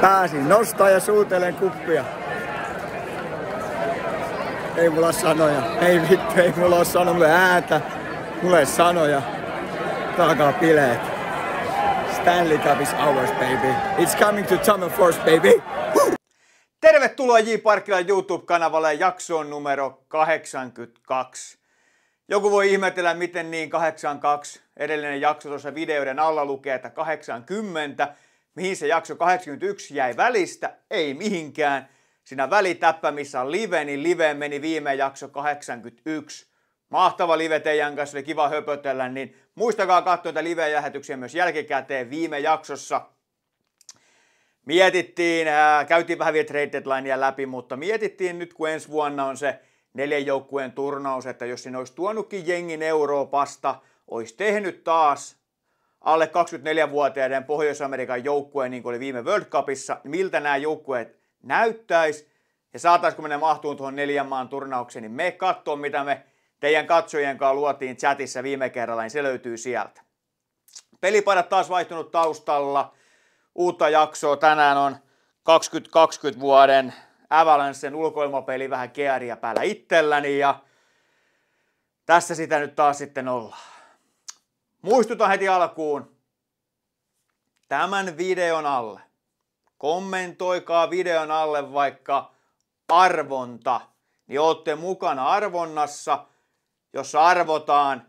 pääsin nostaa ja suutelen kuppia. Ei mulla sanoja. Ei vittu, ei mulla ole sanoja. Mulle ääntä. ei sanoja. Taakaa bileet. Stanley Cup is ours, baby. It's coming to Tamil Force, baby. Tervetuloa J. Parkilan YouTube-kanavalle jaksoon numero 82. Joku voi ihmetellä, miten niin 82. Edellinen jakso tuossa videoiden alla lukee, että 80 mihin se jakso 81 jäi välistä, ei mihinkään. Siinä missä on live, niin live meni viime jakso 81. Mahtava live teidän kanssa, oli kiva höpötellä, niin muistakaa katsoa tätä live-lähetyksiä myös jälkikäteen viime jaksossa. Mietittiin, ää, äh, käytiin vähän vielä trade deadlinea läpi, mutta mietittiin nyt kun ensi vuonna on se neljän joukkueen turnaus, että jos sinne olisi tuonutkin jengin Euroopasta, olisi tehnyt taas alle 24-vuotiaiden Pohjois-Amerikan joukkueen, niin kuin oli viime World Cupissa, niin miltä nämä joukkueet näyttäisi ja saataisiko me ne mahtuun tuohon neljän maan turnaukseen, niin me katsoa, mitä me teidän katsojien kanssa luotiin chatissa viime kerralla, niin se löytyy sieltä. Pelipaidat taas vaihtunut taustalla. Uutta jaksoa tänään on 2020 vuoden Avalancen ulkoilmapeli vähän keäriä päällä itselläni ja tässä sitä nyt taas sitten ollaan. Muistutan heti alkuun. Tämän videon alle. Kommentoikaa videon alle vaikka arvonta. Niin olette mukana arvonnassa, jossa arvotaan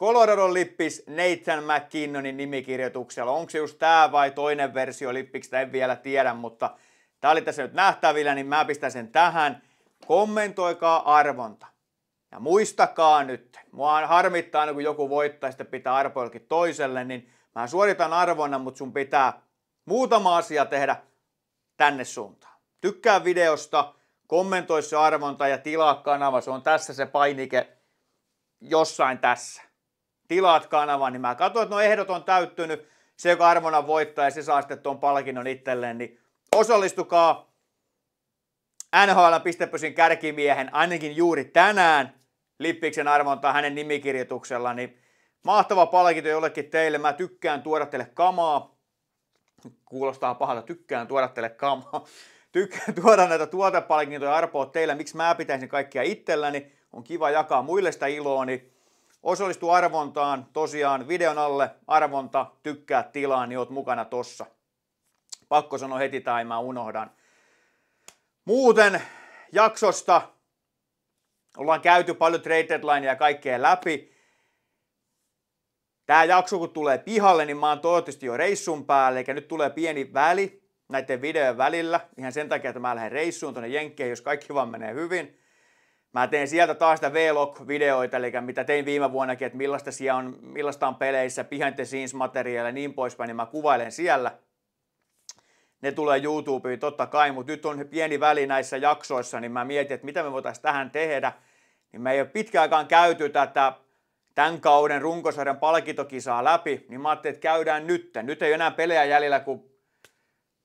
Colorado lippis Nathan McKinnonin nimikirjoituksella. Onko se just tämä vai toinen versio lippiksestä, en vielä tiedä, mutta tämä oli tässä nyt nähtävillä, niin mä pistän sen tähän. Kommentoikaa arvonta. Ja muistakaa nyt, mua harmittaa kun joku voittaa sitä pitää arpo toiselle, niin mä suoritan arvonnan, mutta sun pitää muutama asia tehdä tänne suuntaan. Tykkää videosta, kommentoi se arvonta ja tilaa kanava, se on tässä se painike jossain tässä. Tilaat kanavan, niin mä katsoin, että no ehdot on täyttynyt, se joka arvona voittaa ja se saa sitten tuon palkinnon itselleen, niin osallistukaa NHL kärkimiehen ainakin juuri tänään Lippiksen arvontaa hänen nimikirjoituksella, niin mahtava palkinto jollekin teille. Mä tykkään tuoda teille kamaa. Kuulostaa pahalta, tykkään tuoda teille kamaa. Tykkään tuoda näitä tuotepalkintoja arpoa teille, Miksi mä pitäisin kaikkia itselläni? On kiva jakaa muille sitä iloa, niin osallistu arvontaan. Tosiaan videon alle arvonta, tykkää tilaa, niin oot mukana tossa. Pakko sanoa heti tai mä unohdan. Muuten jaksosta Ollaan käyty paljon trade deadlinea ja kaikkea läpi. Tämä jakso kun tulee pihalle, niin mä oon toivottavasti jo reissun päälle, eli nyt tulee pieni väli näiden videojen välillä, ihan sen takia, että mä lähden reissuun tuonne Jenkkeen, jos kaikki vaan menee hyvin. Mä teen sieltä taas sitä log videoita eli mitä tein viime vuonnakin, että millaista, on, millaista on peleissä, behind the scenes materiaalia ja niin poispäin, niin mä kuvailen siellä – ne tulee YouTubeen totta kai, mutta nyt on pieni väli näissä jaksoissa, niin mä mietin, että mitä me voitaisiin tähän tehdä. Niin me ei ole aikaan käyty tätä tämän kauden runkosarjan palkitokisaa läpi, niin mä ajattelin, että käydään nyt. Nyt ei enää pelejä jäljellä kuin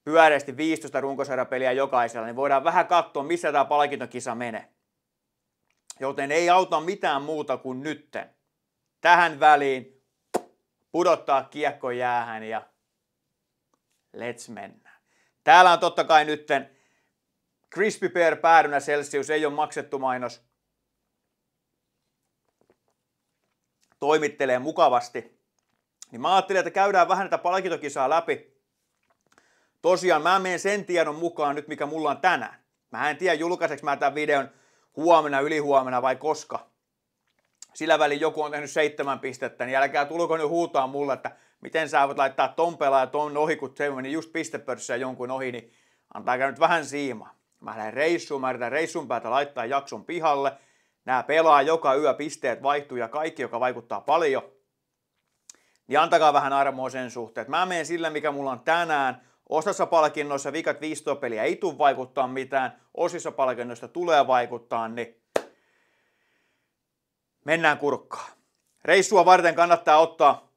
pyöreästi 15 runkosarjapeliä jokaisella, niin voidaan vähän katsoa, missä tämä palkintokisa menee. Joten ei auta mitään muuta kuin nytten. Tähän väliin pudottaa kiekko jäähän ja let's mennä. Täällä on totta kai nytten Crispy Pear päädynä Celsius, ei ole maksettu mainos. Toimittelee mukavasti. Niin mä ajattelin, että käydään vähän tätä palkintokisaa läpi. Tosiaan mä menen sen tiedon mukaan nyt, mikä mulla on tänään. Mä en tiedä julkaiseksi mä tämän videon huomenna, ylihuomenna vai koska. Sillä välin joku on tehnyt seitsemän pistettä, niin älkää tulko nyt huutaa mulle, että miten sä voit laittaa ton pelaaja ton ohi, kun se meni just pistepörssissä jonkun ohi, niin antaa nyt vähän siima. Mä lähden reissuun, mä yritän reissun päätä laittaa jakson pihalle. Nää pelaa joka yö, pisteet vaihtuu ja kaikki, joka vaikuttaa paljon. Niin antakaa vähän armoa sen suhteen. Mä menen sillä, mikä mulla on tänään. Osassa palkinnoissa vikat 15 peliä ei tule vaikuttaa mitään. Osissa palkinnoista tulee vaikuttaa, niin mennään kurkkaan. Reissua varten kannattaa ottaa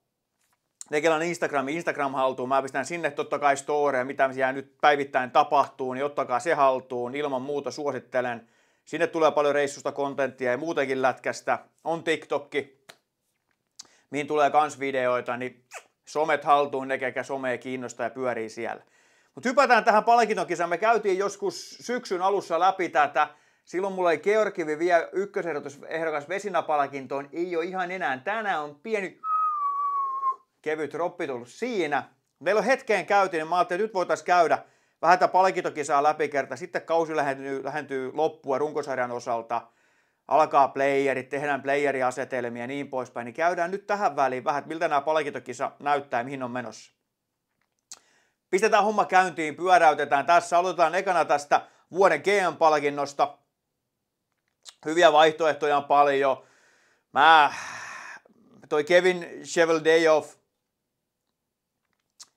Tekelan Instagram, Instagram haltuun, mä pistän sinne totta kai storya, mitä siellä nyt päivittäin tapahtuu, niin ottakaa se haltuun, ilman muuta suosittelen. Sinne tulee paljon reissusta kontenttia ja muutenkin lätkästä. On TikTokki, mihin tulee kans videoita, niin somet haltuun, ne kekä somea kiinnostaa ja pyörii siellä. Mutta hypätään tähän palkinnokisaan. Me käytiin joskus syksyn alussa läpi tätä. Silloin mulla ei Georgivi vielä ykkösehdokas vesinapalkintoon. Ei ole ihan enää. Tänään on pieni kevyt roppi tullut siinä. Meillä on hetkeen käytiin, niin mä ajattelin, että nyt voitaisiin käydä vähän tätä palkintokisaa läpi kerta. Sitten kausi lähentyy, lähentyy loppua runkosarjan osalta. Alkaa playerit, tehdään playeriasetelmia ja niin poispäin. Niin käydään nyt tähän väliin vähän, että miltä nämä palkintokisa näyttää mihin on menossa. Pistetään homma käyntiin, pyöräytetään tässä. Aloitetaan ekana tästä vuoden GM-palkinnosta. Hyviä vaihtoehtoja on paljon. Mä, toi Kevin of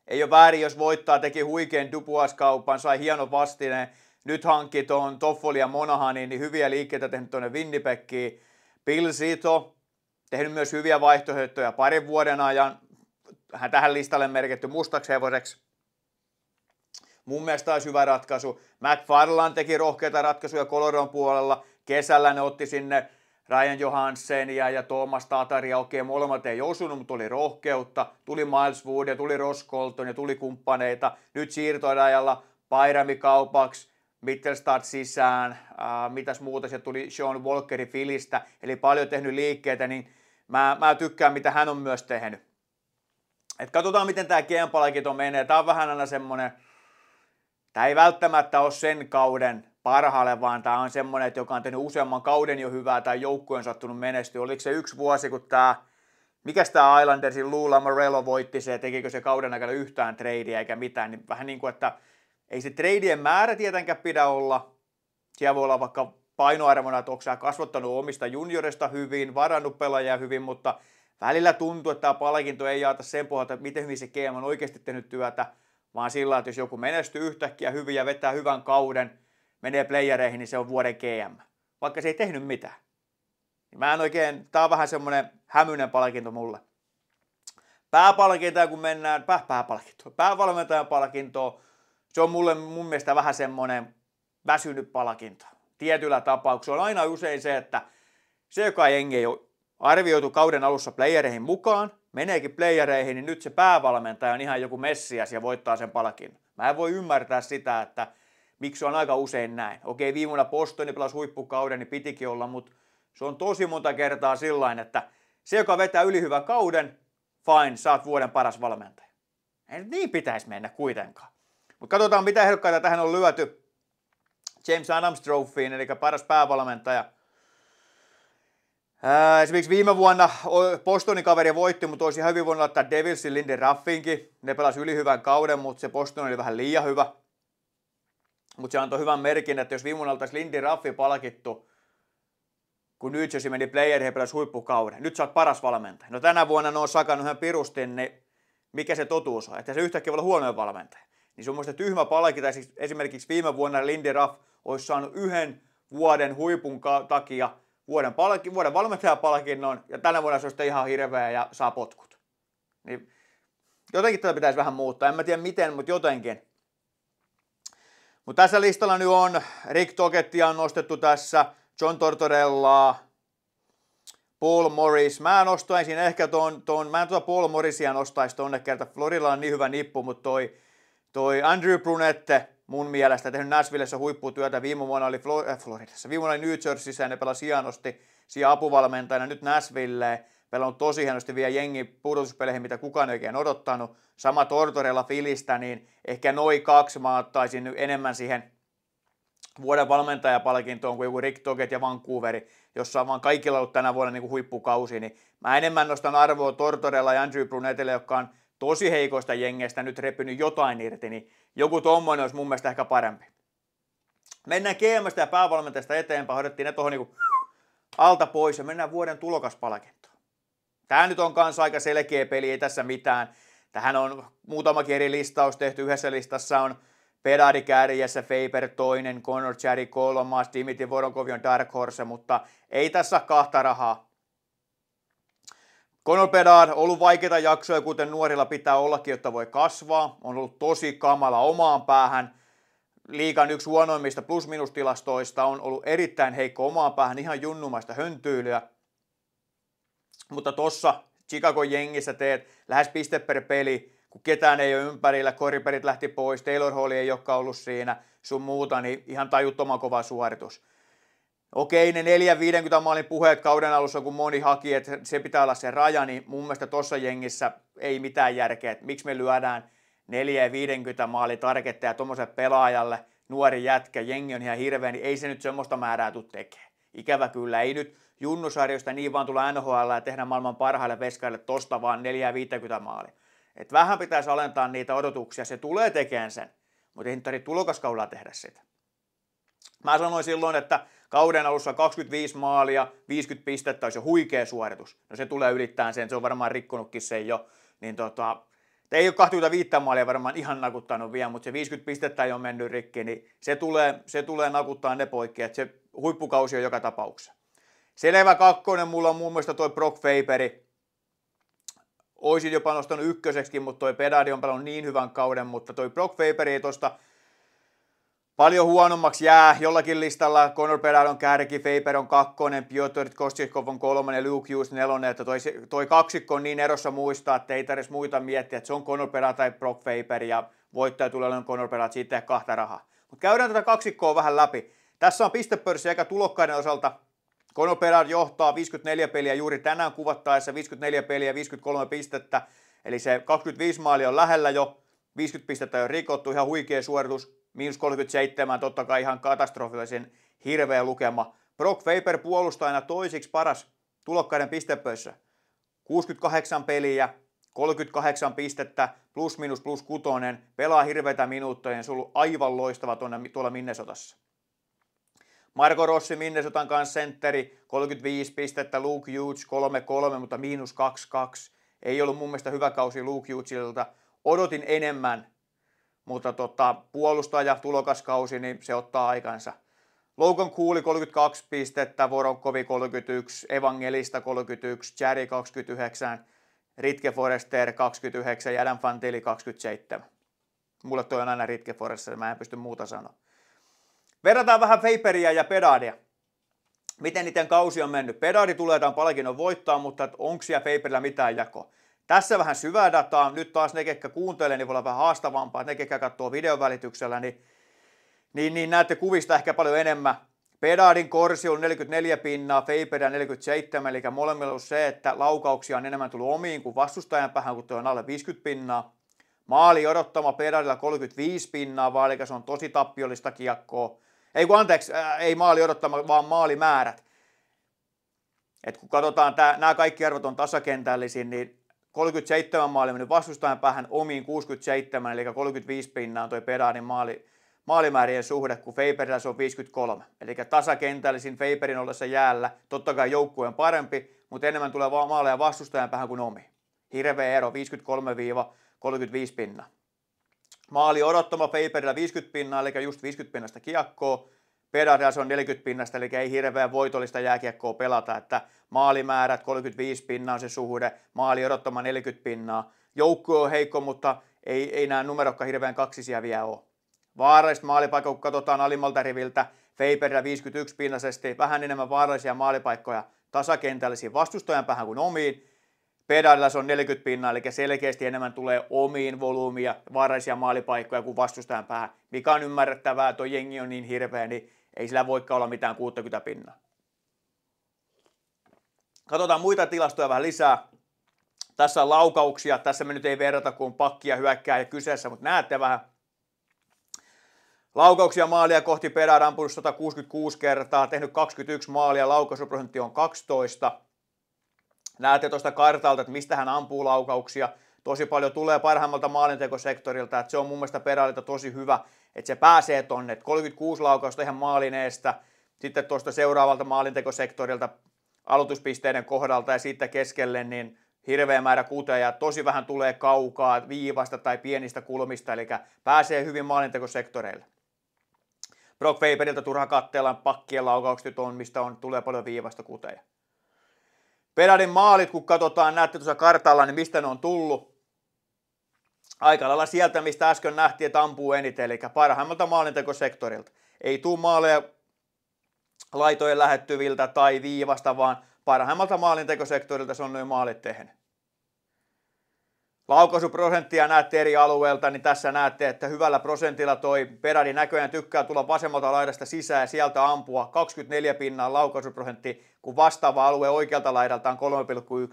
ei ole väärin, jos voittaa, teki huikean Dupuas-kaupan, sai hienon vastineen. Nyt hankki tuohon Toffoli ja Monahanin, niin hyviä liikkeitä tehnyt tuonne Winnipekkiin. Sito, tehnyt myös hyviä vaihtoehtoja parin vuoden ajan. Hän tähän listalle merkitty mustaksi hevoseksi. Mun mielestä olisi hyvä ratkaisu. Matt Farland teki rohkeita ratkaisuja Coloron puolella. Kesällä ne otti sinne Ryan Johansen ja Thomas ja okei molemmat ei osunut, mutta tuli rohkeutta, tuli Miles Wood ja tuli Ross Colton ja tuli kumppaneita. Nyt siirtoajalla Pairami kaupaksi, Mittelstad sisään, ää, mitäs muuta, se tuli Sean Walkeri Filistä, eli paljon tehnyt liikkeitä, niin mä, mä tykkään mitä hän on myös tehnyt. Et katsotaan miten tämä Kempalakin menee, tämä on vähän aina semmoinen, tämä ei välttämättä ole sen kauden parhaalle, vaan tämä on semmoinen, että joka on tehnyt useamman kauden jo hyvää tai joukkue on sattunut menestyä. Oliko se yksi vuosi, kun tämä, mikä tämä Islandersin Lula Morello voitti se, tekikö se kauden aikana yhtään treidiä eikä mitään, niin vähän niin kuin, että ei se treidien määrä tietenkään pidä olla. Siellä voi olla vaikka painoarvona, että onko kasvattanut omista juniorista hyvin, varannut pelaajia hyvin, mutta välillä tuntuu, että tämä palkinto ei jaata sen pohjalta, että miten hyvin se GM on oikeasti tehnyt työtä, vaan sillä, että jos joku menestyy yhtäkkiä hyvin ja vetää hyvän kauden, menee playereihin, niin se on vuoden GM, vaikka se ei tehnyt mitään. Niin mä en oikein, tää on vähän semmonen hämyinen palkinto mulle. Pääpalkintoa, kun mennään, pää, pääpalkinto, päävalmentajan palkinto, se on mulle mun mielestä vähän semmonen väsynyt palkinto. Tietyllä tapauksella on aina usein se, että se, joka jengi ei ole arvioitu kauden alussa playereihin mukaan, meneekin playereihin, niin nyt se päävalmentaja on ihan joku messias ja voittaa sen palkin. Mä en voi ymmärtää sitä, että miksi on aika usein näin. Okei, viime vuonna Postoni pelasi huippukauden, niin pitikin olla, mutta se on tosi monta kertaa sillain, että se, joka vetää yli hyvän kauden, fine, saat vuoden paras valmentaja. Ei nyt niin pitäisi mennä kuitenkaan. Mutta katsotaan, mitä ehdokkaita tähän on lyöty. James Adams Trophyin, eli paras päävalmentaja. Ää, esimerkiksi viime vuonna Bostonin kaveri voitti, mutta olisi ihan hyvin voinut laittaa Devilsin Lindy Raffinkin. Ne pelasi yli hyvän kauden, mutta se Boston oli vähän liian hyvä. Mutta se antoi hyvän merkin, että jos viime vuonna oltaisiin Lindy Raffi palkittu, kun nyt Jersey meni player, he huippukauden. Nyt sä oot paras valmentaja. No tänä vuonna ne on sakannut ihan pirusti, niin mikä se totuus on? Että se yhtäkkiä voi olla huono valmentaja. Niin se on mielestäni tyhmä palkita. Siis esimerkiksi viime vuonna Lindy Raff olisi saanut yhden vuoden huipun takia vuoden, palki, vuoden valmentajapalkinnon ja tänä vuonna se olisi ihan hirveä ja saa potkut. Niin jotenkin tätä pitäisi vähän muuttaa. En mä tiedä miten, mutta jotenkin. Mutta tässä listalla nyt on, Rick Tokettia on nostettu tässä, John Tortorellaa, Paul Morris. Mä nostaisin ehkä ton, ton mä en tuota Paul Morrisia nostaisi tonne kerta. Florilla on niin hyvä nippu, mutta toi, toi Andrew Brunette mun mielestä tehnyt Nashvillessä huipputyötä. Viime vuonna oli Flo- äh, Floridassa, viime vuonna oli New Jerseyssä ja ne pelasi hienosti siellä apuvalmentajana nyt Nashvilleen pelannut tosi hienosti vielä jengi pudotuspeleihin, mitä kukaan ei oikein odottanut. Sama Tortorella Filistä, niin ehkä noin kaksi mä ottaisin nyt enemmän siihen vuoden valmentajapalkintoon kuin joku Rick Toget ja Vancouveri, jossa on vaan kaikilla ollut tänä vuonna niin kuin huippukausi, niin mä enemmän nostan arvoa Tortorella ja Andrew Brunetille, joka on tosi heikoista jengeistä nyt repynyt jotain irti, niin joku tuommoinen olisi mun mielestä ehkä parempi. Mennään GMstä ja päävalmentajasta eteenpäin, hoidettiin ne tuohon niin alta pois ja mennään vuoden tulokaspalkintoon. Tämä nyt on kanssa aika selkeä peli, ei tässä mitään. Tähän on muutamakin eri listaus tehty. Yhdessä listassa on Pedari kärjessä, Faber toinen, Connor Cherry kolmas, Dimitri Voronkov on Dark Horse, mutta ei tässä kahta rahaa. Conor Pedard on ollut vaikeita jaksoja, kuten nuorilla pitää ollakin, jotta voi kasvaa. On ollut tosi kamala omaan päähän. Liikan yksi huonoimmista plus-minustilastoista on ollut erittäin heikko omaan päähän, ihan junnumaista höntyilyä. Mutta tossa Chicago jengissä teet lähes piste per peli, kun ketään ei ole ympärillä, koriperit lähti pois, Taylor Hall ei olekaan ollut siinä, sun muuta, niin ihan tajuttoman kova suoritus. Okei, ne 4-50 maalin puheet kauden alussa, kun moni haki, että se pitää olla se raja, niin mun mielestä tuossa jengissä ei mitään järkeä, että miksi me lyödään 4-50 maali tarketteja tuommoiselle pelaajalle, nuori jätkä, jengi on ihan hirveä, niin ei se nyt semmoista määrää tule tekemään. Ikävä kyllä, ei nyt junnusarjoista niin vaan tulla NHL ja tehdä maailman parhaille veskaille tosta vaan 4-50 maali. Et vähän pitäisi alentaa niitä odotuksia, se tulee tekemään sen, mutta ei tarvitse tulokaskaudella tehdä sitä. Mä sanoin silloin, että kauden alussa 25 maalia, 50 pistettä olisi jo huikea suoritus. No se tulee ylittämään sen, se on varmaan rikkonutkin sen jo. Niin tota, te ei ole 25 maalia varmaan ihan nakuttanut vielä, mutta se 50 pistettä ei ole mennyt rikki, niin se tulee, se tulee nakuttaa ne poikki, että se huippukausi on joka tapauksessa. Selvä kakkonen mulla on muun muassa toi Brock Faberi. Oisin jopa nostanut ykköseksi, mutta toi Pedadi on pelannut niin hyvän kauden, mutta toi Brock Faberi ei tosta paljon huonommaksi jää. Jollakin listalla Conor Pedard on kärki, Faber on kakkonen, Piotr Kostikov on kolmonen, Luke Hughes nelonen, että toi, toi kaksikko on niin erossa muistaa, että ei tarvitsisi muita miettiä, että se on Conor Pedard tai Brock Faber ja voittaja tulee olemaan Conor Pedard, siitä kahta rahaa. Mutta käydään tätä kaksikkoa vähän läpi. Tässä on pistepörssi eikä tulokkaiden osalta Konopelär johtaa 54 peliä juuri tänään kuvattaessa, 54 peliä, 53 pistettä, eli se 25 maalia on lähellä jo, 50 pistettä on rikottu, ihan huikea suoritus, miinus 37, totta kai ihan katastrofilaisen hirveä lukema. Brock Faber puolustajana toisiksi paras tulokkaiden pistepöissä, 68 peliä, 38 pistettä, plus minus plus kutonen, pelaa hirveitä minuuttoja, se on ollut aivan loistava tuonne, tuolla Minnesotassa. Marko Rossi Minnesotan kanssa sentteri, 35 pistettä, Luke Hughes 3-3, mutta miinus 2-2. Ei ollut mun mielestä hyvä kausi Luke Hughesilta. Odotin enemmän, mutta tota, puolustaja, tulokaskausi, niin se ottaa aikansa. Logan Kuuli 32 pistettä, Voronkovi 31, Evangelista 31, Jerry 29, Ritke Forester 29 ja Adam Fantili 27. Mulle toi on aina Ritke Forester, mä en pysty muuta sanoa. Verrataan vähän Vaperiä ja Pedadia. Miten niiden kausi on mennyt? Pedadi tulee tämän palkinnon voittaa, mutta onko siellä Vaperilla mitään jako? Tässä vähän syvää dataa. Nyt taas ne, ketkä kuuntelee, niin voi olla vähän haastavampaa. Ne, ketkä katsoo videon välityksellä, niin, niin, niin näette kuvista ehkä paljon enemmän. Pedadin korsi on 44 pinnaa, Feipedia 47, eli molemmilla on se, että laukauksia on enemmän tullut omiin kuin vastustajan päähän, kun tuo on alle 50 pinnaa. Maali odottama Pedadilla 35 pinnaa, vaan eli se on tosi tappiollista kiekkoa. Ei kun anteeksi, ää, ei maali odottama, vaan maalimäärät. Et kun katsotaan, nämä kaikki arvot on tasakentällisin, niin 37 maali mennyt vastustajan päähän omiin 67, eli 35 pinnaa on tuo Pedaanin maali, maalimäärien suhde, kun Faberilla se on 53. Eli tasakentällisin Faberin ollessa jäällä, totta kai on parempi, mutta enemmän tulee maaleja vastustajan päähän kuin omi. Hirveä ero, 53-35 pinnaa. Maali odottama paperilla 50 pinnaa, eli just 50 pinnasta kiekkoa. Pedarea se on 40 pinnasta, eli ei hirveän voitollista jääkiekkoa pelata, että maalimäärät 35 pinnaa on se suhde, maali odottama 40 pinnaa. Joukkue on heikko, mutta ei, ei nämä numerokka hirveän kaksisia vielä ole. Vaarallista maalipaikkaa, kun katsotaan alimmalta riviltä, Faberillä 51 pinnasesti, vähän enemmän vaarallisia maalipaikkoja tasakentällisiin vastustajan päähän kuin omiin, Pedalilla se on 40 pinnaa, eli selkeästi enemmän tulee omiin ja vaarallisia maalipaikkoja kuin vastustajan päähän, mikä on ymmärrettävää, tuo jengi on niin hirveä, niin ei sillä voikaan olla mitään 60 pinnaa. Katsotaan muita tilastoja vähän lisää. Tässä on laukauksia, tässä me nyt ei verrata, kun on pakkia hyökkää ja kyseessä, mutta näette vähän. Laukauksia maalia kohti perään ampunut 166 kertaa, tehnyt 21 maalia, laukaisuprosentti on 12. Näette tuosta kartalta, että mistä hän ampuu laukauksia. Tosi paljon tulee parhaimmalta maalintekosektorilta, että se on mun mielestä Peralilta tosi hyvä, että se pääsee tonne. 36 laukausta ihan maalineesta, sitten tuosta seuraavalta maalintekosektorilta aloituspisteiden kohdalta ja siitä keskelle, niin hirveä määrä kuteja, tosi vähän tulee kaukaa viivasta tai pienistä kulmista, eli pääsee hyvin maalintekosektoreille. Brock Faberilta turha katteella pakkien laukaukset on, mistä on, tulee paljon viivasta kuteja. Pelarin maalit, kun katsotaan, näette tuossa kartalla, niin mistä ne on tullut. Aika lailla sieltä, mistä äsken nähtiin, että ampuu eniten, eli parhaimmalta maalintekosektorilta. Ei tule maaleja laitojen lähettyviltä tai viivasta, vaan parhaimmalta maalintekosektorilta se on noin maalit tehnyt. Laukaisuprosenttia näette eri alueelta, niin tässä näette, että hyvällä prosentilla toi Peradi näköjään tykkää tulla vasemmalta laidasta sisään ja sieltä ampua. 24 pinnan laukaisuprosentti kun vastaava alue oikealta laidalta on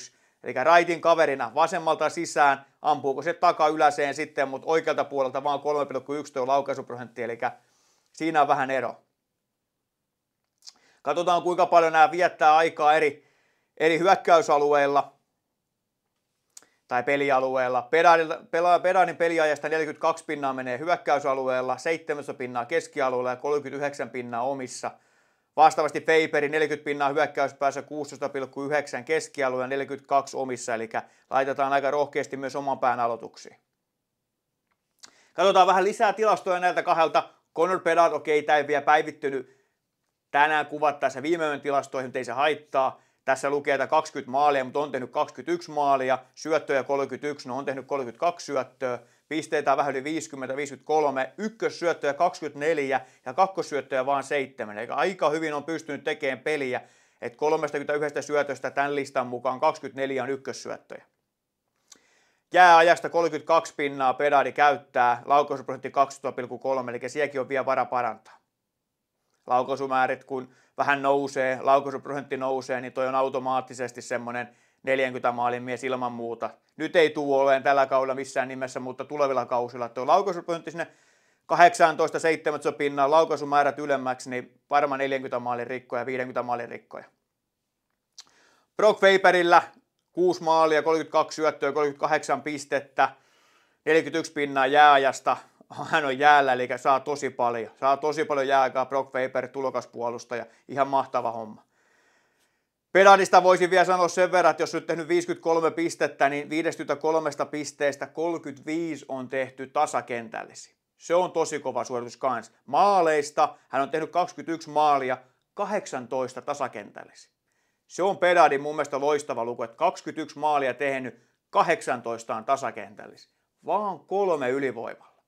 3,1. Eli raitin kaverina vasemmalta sisään, ampuuko se takaa yläseen sitten, mutta oikealta puolelta vaan 3,1 tuo laukaisuprosentti, eli siinä on vähän ero. Katsotaan kuinka paljon nämä viettää aikaa eri, eri hyökkäysalueilla tai pelialueella. Pedaanin peliajasta 42 pinnaa menee hyökkäysalueella, 17 pinnaa keskialueella ja 39 pinnaa omissa – Vastaavasti Feiperi 40 pinnaa hyökkäyspäässä 16,9 keskialueella 42 omissa, eli laitetaan aika rohkeasti myös oman pään aloituksiin. Katsotaan vähän lisää tilastoja näiltä kahdelta. Connor Pedard, okei, okay, tämä ei vielä päivittynyt tänään kuvattaessa viime yön tilastoihin, mutta ei se haittaa. Tässä lukee, että 20 maalia, mutta on tehnyt 21 maalia, syöttöjä 31, no on tehnyt 32 syöttöä pisteitä on vähän yli 50, 53, ykkössyöttöjä 24 ja kakkosyöttöjä vaan 7. Eli aika hyvin on pystynyt tekemään peliä, että 31 syötöstä tämän listan mukaan 24 on ykkössyöttöjä. Jääajasta 32 pinnaa pedaadi käyttää, laukaisuprosentti 12,3, eli sielläkin on vielä vara parantaa. Laukaisumäärit kun vähän nousee, laukaisuprosentti nousee, niin toi on automaattisesti semmoinen 40 maalin mies ilman muuta. Nyt ei tule olemaan tällä kaudella missään nimessä, mutta tulevilla kausilla. Tuo laukaisuprosentti sinne 18 17 pinnaa laukaisumäärät ylemmäksi, niin varmaan 40 maalin rikkoja, 50 maalin rikkoja. Brock Faberillä 6 maalia, 32 syöttöä, 38 pistettä, 41 pinnaa jääajasta. Hän on jäällä, eli saa tosi paljon. Saa tosi paljon jääaikaa Brock Faber, tulokaspuolustaja. Ihan mahtava homma. Pedanista voisin vielä sanoa sen verran, että jos nyt tehnyt 53 pistettä, niin 53 pisteestä 35 on tehty tasakentällisi. Se on tosi kova suoritus kans. Maaleista hän on tehnyt 21 maalia, 18 tasakentällisi. Se on Pedadin mun mielestä loistava luku, että 21 maalia tehnyt, 18 on tasakentällisi. Vaan kolme ylivoimalla.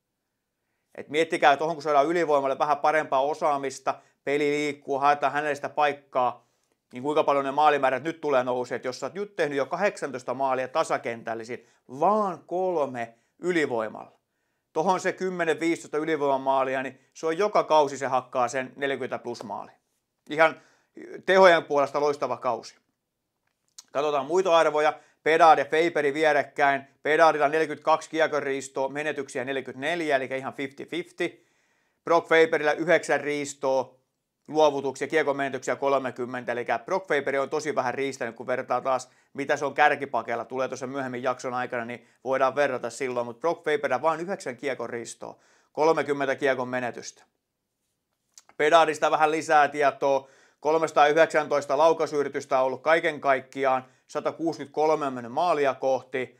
Et miettikää, että tuohon kun saadaan ylivoimalle vähän parempaa osaamista, peli liikkuu, haetaan hänestä paikkaa – niin kuinka paljon ne maalimäärät nyt tulee nousemaan, että jos sä oot nyt tehnyt jo 18 maalia tasakentällisiin, vaan kolme ylivoimalla. Tuohon se 10-15 ylivoimamaalia, niin se on joka kausi se hakkaa sen 40 plus maali. Ihan eh, tehojen puolesta loistava kausi. Katsotaan muita arvoja. Pedaad ja Feiperi vierekkäin. Pedaadilla 42 kiekoriistoa, menetyksiä 44, eli ihan 50-50. Brock Feiperillä 9 riistoa, luovutuksia, kiekon menetyksiä 30, eli Brock Faber on tosi vähän riistänyt, kun vertaa taas, mitä se on kärkipakella tulee tuossa myöhemmin jakson aikana, niin voidaan verrata silloin, mutta Brock Faber vain 9 kiekon riistoa, 30 kiekon menetystä. Pedaadista vähän lisää tietoa, 319 laukaisyritystä on ollut kaiken kaikkiaan, 163 on mennyt maalia kohti,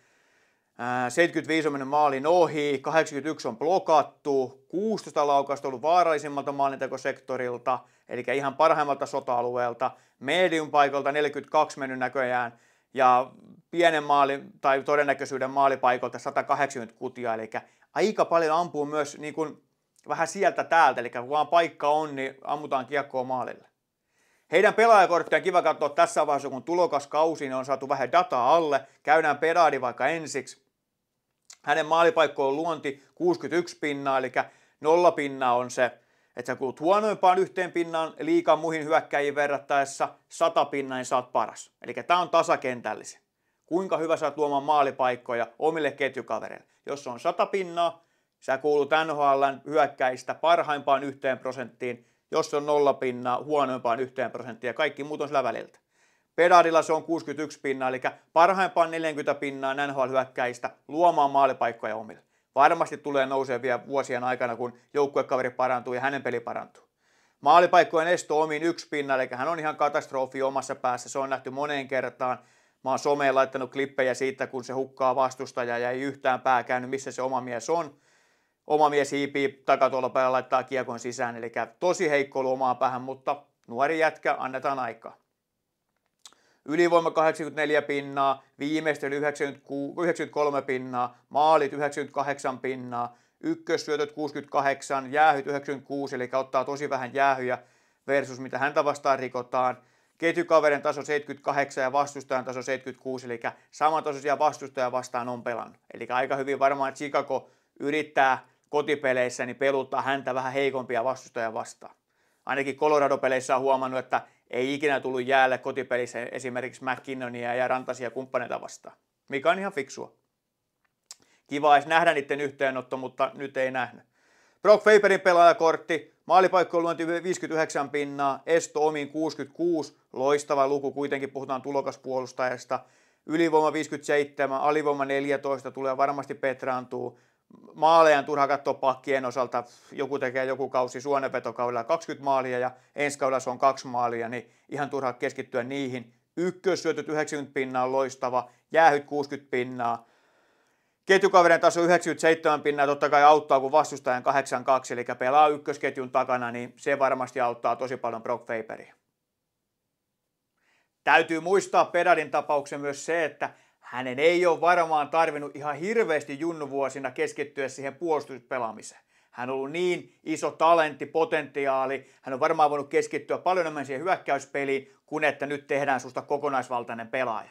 75 on mennyt maalin ohi, 81 on blokattu, 16 laukasta on ollut vaarallisimmalta maalintekosektorilta, eli ihan parhaimmalta sota-alueelta. Medium paikalta 42 mennyt näköjään ja pienen maali tai todennäköisyyden maalipaikalta 180 kutia, eli aika paljon ampuu myös niin kuin vähän sieltä täältä, eli kun vaan paikka on, niin ammutaan kiekkoa maalille. Heidän pelaajakorttia on kiva katsoa tässä vaiheessa, kun tulokas kausi, niin on saatu vähän dataa alle. Käydään pedaadi vaikka ensiksi. Hänen maalipaikko on luonti 61 pinnaa, eli nolla pinnaa on se että sä kuulut huonoimpaan yhteen pinnaan liikaa muihin hyökkäjiin verrattaessa, sata pinnan niin sä oot paras. Eli tämä on tasakentällisen. Kuinka hyvä sä oot luomaan maalipaikkoja omille ketjukavereille. Jos on sata pinnaa, sä kuulut NHL hyökkäistä parhaimpaan yhteen prosenttiin, jos on nolla pinnaa, huonoimpaan yhteen prosenttiin ja kaikki muut on sillä väliltä. Pedadilla se on 61 pinnaa, eli parhaimpaan 40 pinnaa NHL-hyökkäistä luomaan maalipaikkoja omille varmasti tulee nousemaan vielä vuosien aikana, kun joukkuekaveri parantuu ja hänen peli parantuu. Maalipaikkojen esto omiin yksi pinna, eli hän on ihan katastrofi omassa päässä, se on nähty moneen kertaan. Mä oon someen laittanut klippejä siitä, kun se hukkaa vastustajaa ja ei yhtään pää käynyt, missä se oma mies on. Oma mies hiipii takatuolla päällä laittaa kiekon sisään, eli tosi heikko ollut omaan päähän, mutta nuori jätkä, annetaan aikaa. Ylivoima 84 pinnaa, viimeistely 93 pinnaa, maalit 98 pinnaa, ykkössyötöt 68, jäähyt 96, eli ottaa tosi vähän jäähyjä versus mitä häntä vastaan rikotaan. Ketjukaverin taso 78 ja vastustajan taso 76, eli samantasoisia vastustajia vastaan on pelannut. Eli aika hyvin varmaan Chicago yrittää kotipeleissä niin peluttaa häntä vähän heikompia vastustajia vastaan. Ainakin Colorado-peleissä on huomannut, että ei ikinä tullut jäälle kotipelissä esimerkiksi McKinnonia ja Rantasia kumppaneita vastaan, mikä on ihan fiksua. Kiva edes nähdä niiden yhteenotto, mutta nyt ei nähnyt. Brock Faberin pelaajakortti, maalipaikkojen luonti 59 pinnaa, esto omiin 66, loistava luku, kuitenkin puhutaan tulokaspuolustajasta. Ylivoima 57, alivoima 14, tulee varmasti petraantuu maaleja on turha katsoa pakkien osalta. Joku tekee joku kausi suonepetokaudella 20 maalia ja ensi kaudella se on kaksi maalia, niin ihan turha keskittyä niihin. Ykkössyötöt 90 pinnaa on loistava, jäähyt 60 pinnaa. Ketjukaverin taso 97 pinnaa totta kai auttaa, kun vastustajan 82, eli pelaa ykkösketjun takana, niin se varmasti auttaa tosi paljon Brock Faberia. Täytyy muistaa Pedalin tapauksen myös se, että hänen ei ole varmaan tarvinnut ihan hirveästi junnuvuosina keskittyä siihen puolustuspelaamiseen. Hän on ollut niin iso talentti, potentiaali. Hän on varmaan voinut keskittyä paljon enemmän siihen hyökkäyspeliin, kuin että nyt tehdään susta kokonaisvaltainen pelaaja.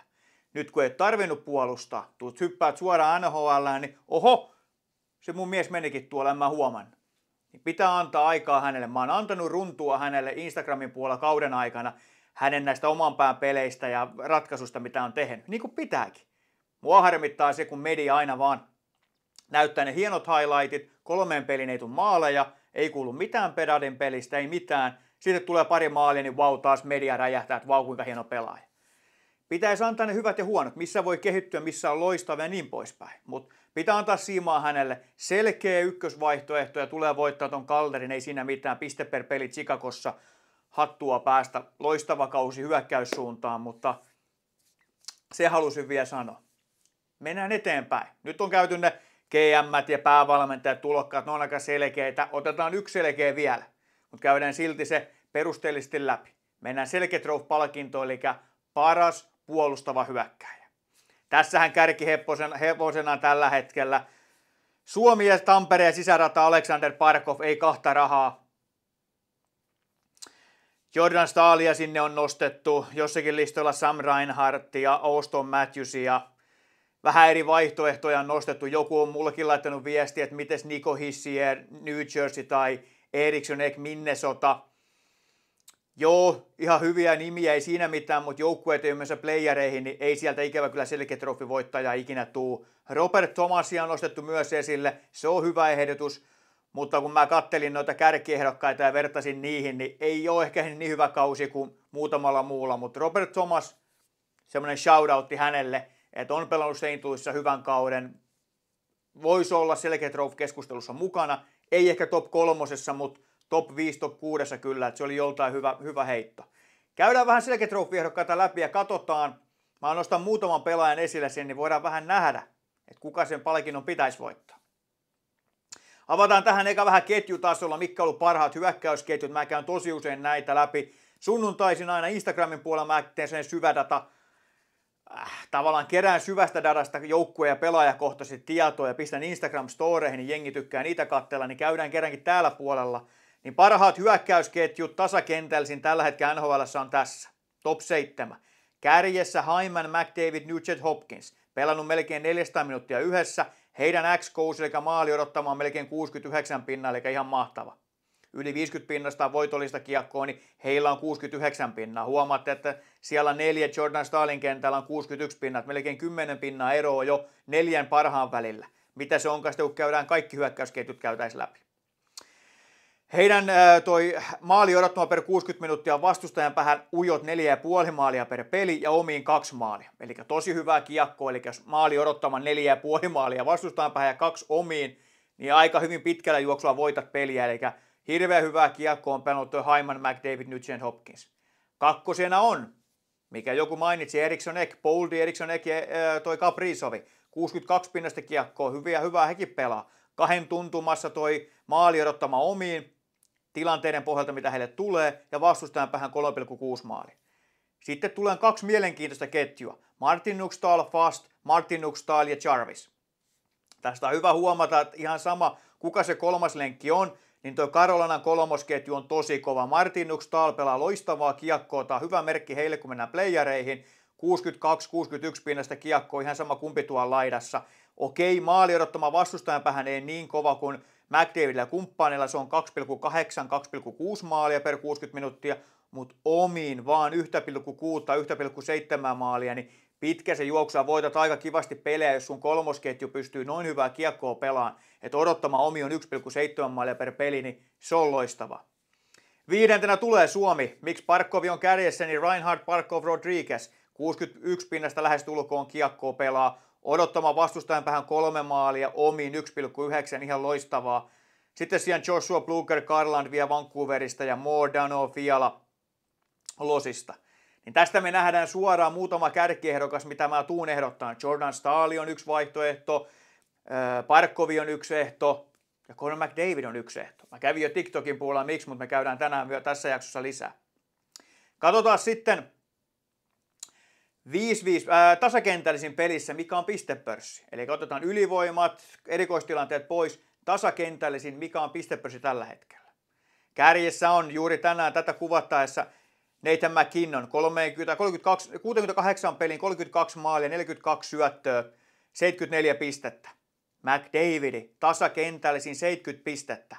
Nyt kun ei tarvinnut puolustaa, tuut hyppäät suoraan NHL, niin oho, se mun mies menikin tuolla, en mä huomannut. Niin pitää antaa aikaa hänelle. Mä oon antanut runtua hänelle Instagramin puolella kauden aikana, hänen näistä oman pään peleistä ja ratkaisusta, mitä on tehnyt, niin kuin pitääkin. Mua harmittaa se, kun media aina vaan näyttää ne hienot highlightit, kolmeen pelin ei tule maaleja, ei kuulu mitään Pedadin pelistä, ei mitään. Sitten tulee pari maalia, niin vau, taas media räjähtää, että vau, kuinka hieno pelaaja. Pitäisi antaa ne hyvät ja huonot, missä voi kehittyä, missä on loistava ja niin poispäin. Mutta pitää antaa siimaa hänelle selkeä ykkösvaihtoehto ja tulee voittaa ton kalderin, ei siinä mitään, piste per peli Chicagossa hattua päästä. Loistava kausi hyökkäyssuuntaan, mutta se halusin vielä sanoa. Mennään eteenpäin. Nyt on käyty ne gm ja päävalmentajat, tulokkaat, ne on aika selkeitä. Otetaan yksi selkeä vielä, mutta käydään silti se perusteellisesti läpi. Mennään Selketrov-palkinto, eli paras puolustava hyökkäjä. Tässähän kärki hevosena tällä hetkellä Suomi ja Tampereen sisärata Alexander Parkov ei kahta rahaa. Jordan Staalia sinne on nostettu, jossakin listoilla Sam Reinhardt ja Auston Matthews ja vähän eri vaihtoehtoja on nostettu. Joku on mullekin laittanut viestiä, että miten Niko Hissier, New Jersey tai Eriksson Ek Minnesota. Joo, ihan hyviä nimiä, ei siinä mitään, mutta joukkueet ei myös playereihin, niin ei sieltä ikävä kyllä selkeä trofivoittaja ikinä tuu. Robert Thomasia on nostettu myös esille, se on hyvä ehdotus. Mutta kun mä kattelin noita kärkiehdokkaita ja vertasin niihin, niin ei ole ehkä niin, niin hyvä kausi kuin muutamalla muulla. Mutta Robert Thomas, semmoinen shoutoutti hänelle, että on pelannut Seintuissa hyvän kauden. Voisi olla selkeä keskustelussa mukana. Ei ehkä top kolmosessa, mutta top 5, top 6 kyllä, että se oli joltain hyvä, hyvä heitto. Käydään vähän selkeä ehdokkaita läpi ja katsotaan. Mä nostan muutaman pelaajan esille sen, niin voidaan vähän nähdä, että kuka sen palkinnon pitäisi voittaa. Avataan tähän eka vähän ketjutasolla, mitkä on ollut parhaat hyökkäysketjut. Mä käyn tosi usein näitä läpi. Sunnuntaisin aina Instagramin puolella mä teen sen syvädata äh, tavallaan kerään syvästä datasta joukkueen ja pelaajakohtaiset tietoa ja pistän Instagram-storeihin, niin jengi tykkää niitä katsella, niin käydään kerrankin täällä puolella. Niin parhaat hyökkäysketjut tasakentällisin tällä hetkellä NHL on tässä. Top 7. Kärjessä Haiman, McDavid, Nugent, Hopkins. Pelannut melkein 400 minuuttia yhdessä heidän x eli maali odottamaan melkein 69 pinnaa, eli ihan mahtava. Yli 50 pinnasta voitollista kiekkoa, niin heillä on 69 pinnaa. Huomaatte, että siellä neljä Jordan Stalin kentällä on 61 pinnaa, melkein 10 pinnaa eroa jo neljän parhaan välillä. Mitä se onkaan sitten, kun käydään kaikki hyökkäysketjut käytäisiin läpi. Heidän toi maali odottama per 60 minuuttia vastustajan päähän ujot 4,5 maalia per peli ja omiin kaksi maalia. Eli tosi hyvää kiekkoa, eli jos maali odottama 4,5 maalia vastustajan päähän ja kaksi omiin, niin aika hyvin pitkällä juoksulla voitat peliä. Eli hirveän hyvää kiekkoa on pelannut toi Haiman, McDavid, Nugent, Hopkins. Kakkosena on, mikä joku mainitsi, Eriksson Ek, Boldi, Eriksson Ek ja toi Kaprizovi. 62 pinnasta kiekkoa, hyviä, hyvää hekin pelaa. Kahden tuntumassa toi maali odottama omiin, tilanteiden pohjalta, mitä heille tulee, ja vastustajan päähän 3,6 maali. Sitten tulee kaksi mielenkiintoista ketjua. Martin Nukstahl, Fast, Martin Nukstahl ja Jarvis. Tästä on hyvä huomata, että ihan sama kuka se kolmas lenkki on, niin tuo Karolanan kolmosketju on tosi kova. Martin Nukstahl pelaa loistavaa kiekkoa, tämä on hyvä merkki heille, kun mennään playereihin. 62-61 pinnasta kiekkoa, ihan sama kumpi tuolla laidassa. Okei, maali odottama vastustajan päähän ei niin kova kuin McDavidillä kumppaneilla, se on 2,8-2,6 maalia per 60 minuuttia, mutta omiin vaan 1,6-1,7 maalia, niin pitkä se juoksu voitat aika kivasti pelejä, jos sun kolmosketju pystyy noin hyvää kiekkoa pelaan. että odottama omi on 1,7 maalia per peli, niin se on loistava. Viidentenä tulee Suomi. Miksi Parkkovi on kärjessä, niin Reinhard Parkov Rodriguez. 61 pinnasta lähestulkoon kiekkoa pelaa. Odottama vastustajan päähän kolme maalia, omiin 1,9, ihan loistavaa. Sitten sijaan Joshua Pluker, Garland vie Vancouverista ja Mordano Fiala Losista. Niin tästä me nähdään suoraan muutama kärkiehdokas, mitä mä tuun ehdottaa. Jordan Staali on yksi vaihtoehto, äh, Parkkovi on yksi ehto ja Conor McDavid on yksi ehto. Mä kävin jo TikTokin puolella miksi, mutta me käydään tänään tässä jaksossa lisää. Katsotaan sitten 5-5 tasakentällisin pelissä, mikä on pistepörssi. Eli otetaan ylivoimat, erikoistilanteet pois, tasakentällisin, mikä on pistepörssi tällä hetkellä. Kärjessä on juuri tänään tätä kuvattaessa Nathan McKinnon 30, 32, 68 pelin 32 maalia, 42 syöttöä, 74 pistettä. McDavidi tasakentällisin 70 pistettä.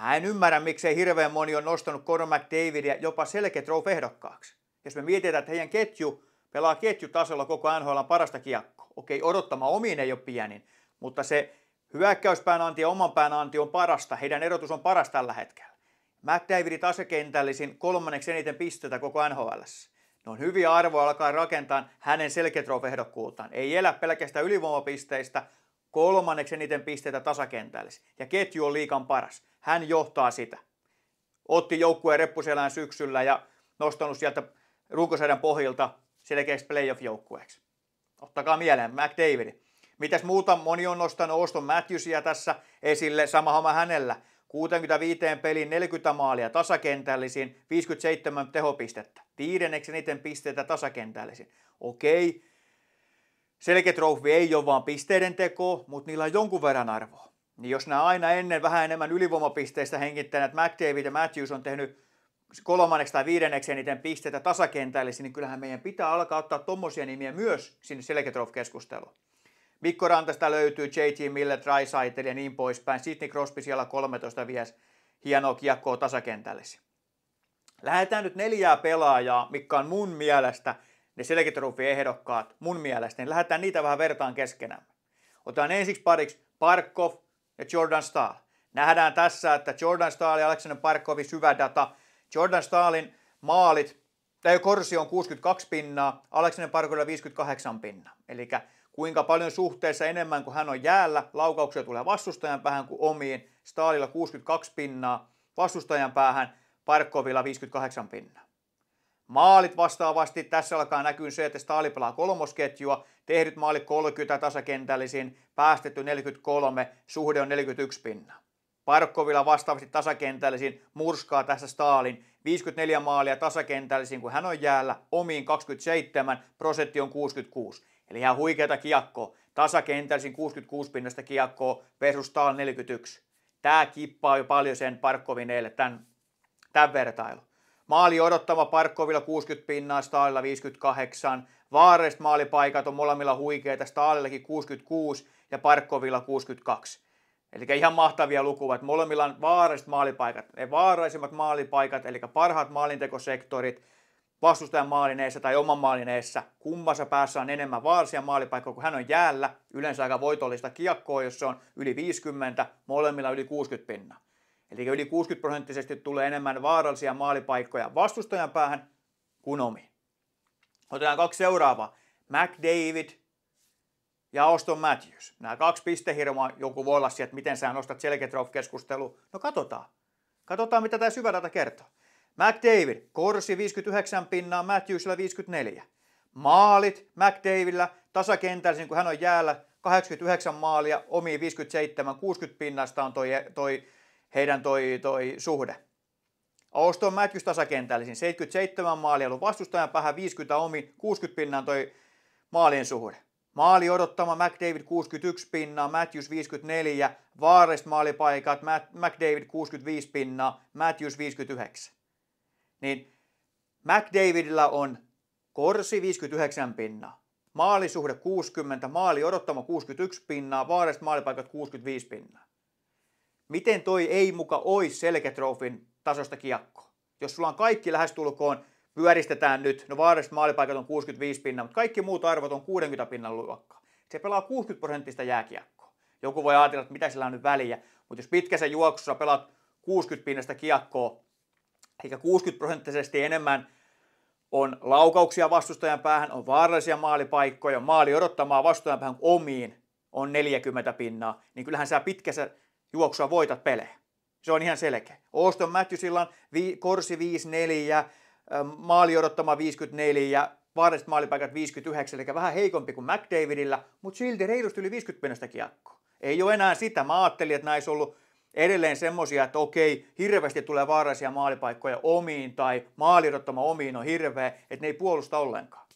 Mä en ymmärrä, miksei hirveän moni on nostanut Conor McDavidia jopa selkeä trofehdokkaaksi. Jos me mietitään, että heidän ketju pelaa ketjutasolla koko NHL parasta kiekkoa. Okei, odottama omiin ei ole pienin, mutta se hyökkäyspään anti ja oman pään anti on parasta. Heidän erotus on paras tällä hetkellä. McDavidit asekentällisin kolmanneksi eniten pistetä koko NHL. Ne on hyviä arvoja alkaa rakentaa hänen selketrofehdokkuuttaan. Ei elä pelkästään ylivoimapisteistä, kolmanneksi eniten pisteitä tasakentällis. Ja ketju on liikan paras. Hän johtaa sitä. Otti joukkueen reppuselään syksyllä ja nostanut sieltä runkosarjan pohjilta selkeäksi playoff-joukkueeksi. Ottakaa mieleen, McDavid. Mitäs muuta? Moni on nostanut Oston Matthewsia tässä esille, sama homma hänellä. 65 peliin 40 maalia tasakentällisiin, 57 tehopistettä. Viidenneksi niiden pisteitä tasakentällisiin. Okei, selkeä trofi ei ole vaan pisteiden teko, mutta niillä on jonkun verran arvoa. Niin jos nämä aina ennen vähän enemmän ylivoimapisteistä henkittäneet McDavid ja Matthews on tehnyt kolmanneksi tai viidenneksi eniten pisteitä tasakentällisiin, niin kyllähän meidän pitää alkaa ottaa tuommoisia nimiä myös sinne Selketrov-keskusteluun. Mikko Rantasta löytyy, JT Miller, Drysaitel ja niin poispäin. Sidney Crosby siellä 13 vies hienoa kiekkoa tasakentällisi. Lähetään nyt neljää pelaajaa, mikä on mun mielestä ne Selketrofin ehdokkaat, mun mielestä, niin lähdetään niitä vähän vertaan keskenään. Otetaan ensiksi pariksi Parkov ja Jordan Stahl. Nähdään tässä, että Jordan Stahl ja Aleksander Parkovin syvä data Jordan Staalin maalit, tai Korsi on 62 pinnaa, Aleksinen Parkoilla 58 pinnaa. Eli kuinka paljon suhteessa enemmän kuin hän on jäällä, laukauksia tulee vastustajan päähän kuin omiin, Staalilla 62 pinnaa, vastustajan päähän, Parkovilla 58 pinnaa. Maalit vastaavasti, tässä alkaa näkyä se, että Staali pelaa kolmosketjua, tehdyt maalit 30 tasakentällisiin, päästetty 43, suhde on 41 pinnaa. Parkkovilla vastaavasti tasakentällisiin murskaa tässä Staalin. 54 maalia tasakentällisiin, kun hän on jäällä, omiin 27, prosentti on 66. Eli ihan huikeata kiekkoa. Tasakentällisiin 66 pinnasta kiekkoa versus Staal 41. Tämä kippaa jo paljon sen Parkkovineille tämän, tämän vertailu. Maali odottava Parkkovilla 60 pinnaa, Staalilla 58. Vaarest maalipaikat on molemmilla huikeita, Staalillakin 66 ja Parkkovilla 62. Eli ihan mahtavia lukuja, että molemmilla on vaaralliset maalipaikat. Ne vaarallisimmat maalipaikat, eli parhaat maalintekosektorit vastustajan maalineessa tai oman maalineessa. Kummassa päässä on enemmän vaarallisia maalipaikkoja, kun hän on jäällä. Yleensä aika voitollista kiekkoa, jos se on yli 50, molemmilla yli 60 pinna. Eli yli 60 prosenttisesti tulee enemmän vaarallisia maalipaikkoja vastustajan päähän kuin omiin. Otetaan kaksi seuraavaa. McDavid ja Auston Matthews. Nämä kaksi pistehirmaa, joku voi olla siellä, että miten sä nostat Selketrov-keskustelu. No katsotaan. Katsotaan, mitä tämä data kertoo. McDavid, korsi 59 pinnaa, Matthewsilla 54. Maalit McDavidillä tasakentällä, niin kun hän on jäällä, 89 maalia, omiin 57, 60 pinnasta on toi, toi heidän toi, toi suhde. Auston Matthews tasakentällä, 77 siis maalia ollut vastustajan päähän, 50 omi, 60 pinnan toi maalien suhde. Maali odottama McDavid 61 pinnaa, Matthews 54, vaarist maalipaikat, McDavid 65 pinnaa, Matthews 59. Niin McDavidillä on Korsi 59 pinnaa, maalisuhde 60, maali odottama 61 pinnaa, vaarist maalipaikat 65 pinnaa. Miten toi ei muka ois selkätrofin tasosta kiekko? Jos sulla on kaikki lähestulkoon pyöristetään nyt, no vaaralliset maalipaikat on 65 pinnan, mutta kaikki muut arvot on 60 pinnan luokkaa. Se pelaa 60 prosenttista jääkiekkoa. Joku voi ajatella, että mitä sillä on nyt väliä, mutta jos pitkässä juoksussa pelaat 60 pinnasta kiekkoa, eikä 60 prosenttisesti enemmän on laukauksia vastustajan päähän, on vaarallisia maalipaikkoja, maali odottamaan vastustajan päähän omiin on 40 pinnaa, niin kyllähän sä pitkässä juoksua voitat pelejä. Se on ihan selkeä. Oston Matthewsilla on vi- korsi 5-4, maali odottama 54 ja vaaralliset maalipaikat 59, eli vähän heikompi kuin McDavidillä, mutta silti reilusti yli 50 pinnasta kiekkoa. Ei ole enää sitä. Mä ajattelin, että näissä ollut edelleen semmoisia, että okei, hirveästi tulee vaarallisia maalipaikkoja omiin tai odottama omiin on hirveä, että ne ei puolusta ollenkaan.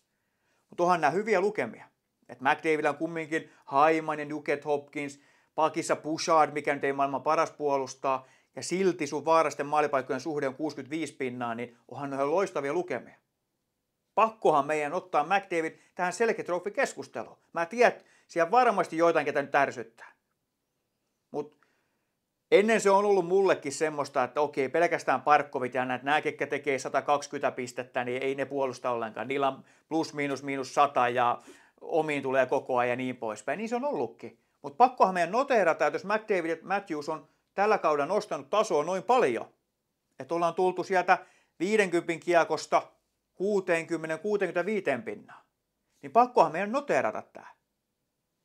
Mutta onhan nämä hyviä lukemia. Että McDavid on kumminkin Haiman ja Duket Hopkins, pakissa Bouchard, mikä nyt ei maailman paras puolustaa, ja silti sun vaarasten maalipaikkojen suhde on 65 pinnaa, niin onhan ne loistavia lukemia. Pakkohan meidän ottaa McDavid tähän selketrofi keskusteluun. Mä tiedän, siellä varmasti joitain, ketä nyt ärsyttää. Mut ennen se on ollut mullekin semmoista, että okei, pelkästään Parkkovit ja näitä, nämä, ketkä tekee 120 pistettä, niin ei ne puolusta ollenkaan. Niillä on plus, miinus, miinus 100 ja omiin tulee koko ajan ja niin poispäin. Niin se on ollutkin. Mutta pakkohan meidän noteerata, että jos McDavid ja Matthews on tällä kaudella nostanut tasoa noin paljon, että ollaan tultu sieltä 50 kiekosta 60-65 pinnaa, niin pakkohan meidän noteerata tämä.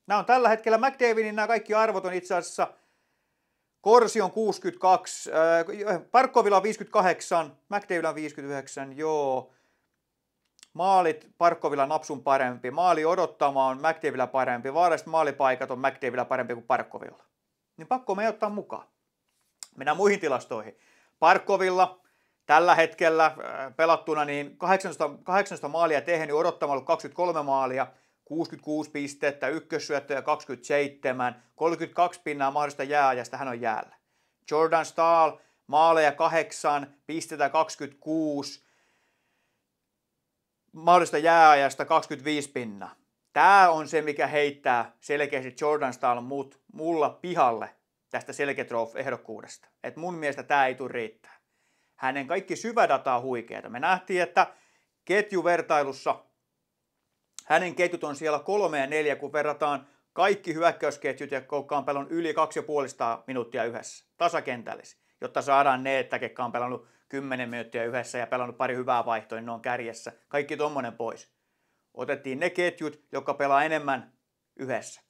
Nämä on tällä hetkellä McDavidin nämä kaikki arvot on itse asiassa Korsi on 62, äh, öö, Parkkovilla 58, McDavidilla 59, joo. Maalit Parkkovilla napsun parempi, maali odottama on McDavidilla parempi, vaaralliset maalipaikat on McDavidilla parempi kuin Parkkovilla. Niin pakko me ottaa mukaan. Mennään muihin tilastoihin. Parkkovilla tällä hetkellä äh, pelattuna niin 18, 18 maalia tehnyt odottamalla 23 maalia, 66 pistettä, ykkössyöttöjä 27, 32 pinnaa mahdollista jääajasta hän on jäällä. Jordan Stahl maaleja 8, pistettä 26, mahdollista jääajasta 25 pinnaa. Tämä on se, mikä heittää selkeästi Jordan Stahl mut mulla pihalle tästä Selketrov-ehdokkuudesta. Et mun mielestä tämä ei tule riittää. Hänen kaikki syvädata on huikeeta. Me nähtiin, että ketjuvertailussa hänen ketjut on siellä kolme ja neljä, kun verrataan kaikki hyökkäysketjut ja on pelon yli 2,5 minuuttia yhdessä tasakentällis, jotta saadaan ne, että ketkä on pelannut 10 minuuttia yhdessä ja pelannut pari hyvää vaihtoa, niin ne on kärjessä. Kaikki tuommoinen pois. Otettiin ne ketjut, jotka pelaa enemmän yhdessä.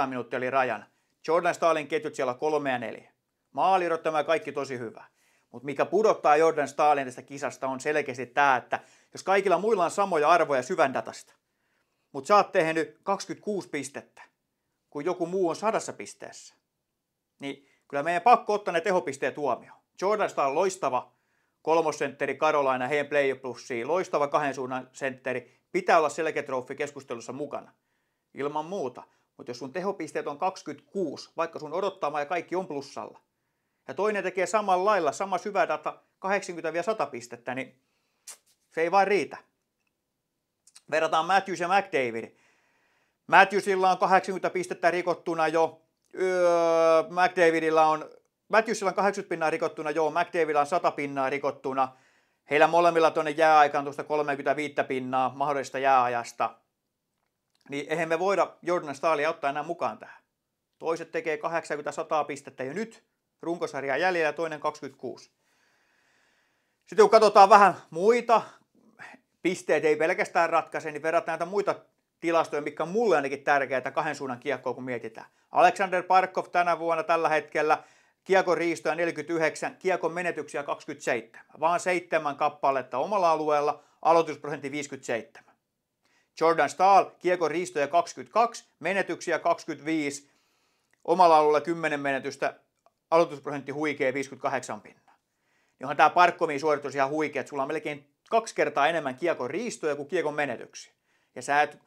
2,5 minuuttia oli rajana. Jordan Staalin ketjut siellä kolme ja neljä. Maalirot tämä kaikki tosi hyvä. Mutta mikä pudottaa Jordan Staalin tästä kisasta on selkeästi tämä, että jos kaikilla muilla on samoja arvoja syvän datasta, mutta sä oot tehnyt 26 pistettä, kun joku muu on sadassa pisteessä, niin kyllä meidän pakko ottaa ne tehopisteet huomioon. Jordan Staal loistava kolmosentteri Karolaina heidän play plussiin, loistava kahden suunnan sentteri, pitää olla selkeä keskustelussa mukana. Ilman muuta. Mutta jos sun tehopisteet on 26, vaikka sun odottama ja kaikki on plussalla, ja toinen tekee samalla lailla, sama syvä data, 80-100 pistettä, niin se ei vaan riitä. Verrataan Matthews ja McDavid. Matthewsilla on 80 pistettä rikottuna jo, öö, McDavidilla on, Matthewsilla on 80 pinnaa rikottuna jo, McDavidilla on 100 pinnaa rikottuna. Heillä molemmilla tuonne jääaikaan tuosta 35 pinnaa mahdollisesta jääajasta – niin eihän me voida Jordan Staalia ottaa enää mukaan tähän. Toiset tekee 80-100 pistettä jo nyt, runkosarja jäljellä, toinen 26. Sitten kun katsotaan vähän muita, pisteet ei pelkästään ratkaise, niin verrataan näitä muita tilastoja, mikä on mulle ainakin tärkeää kahden suunnan kiekkoa, kun mietitään. Alexander Parkov tänä vuonna tällä hetkellä kiekon riistoja 49, kiekon menetyksiä 27, vaan seitsemän kappaletta omalla alueella, aloitusprosentti 57. Jordan Stahl, kiekon riistoja 22, menetyksiä 25, omalla alueella 10 menetystä, aloitusprosentti huikea 58 pinta. Johan niin tämä parkkomiin suoritus ihan huikea, että sulla on melkein kaksi kertaa enemmän kiekon riistoja kuin kiekon menetyksiä. Ja sä et,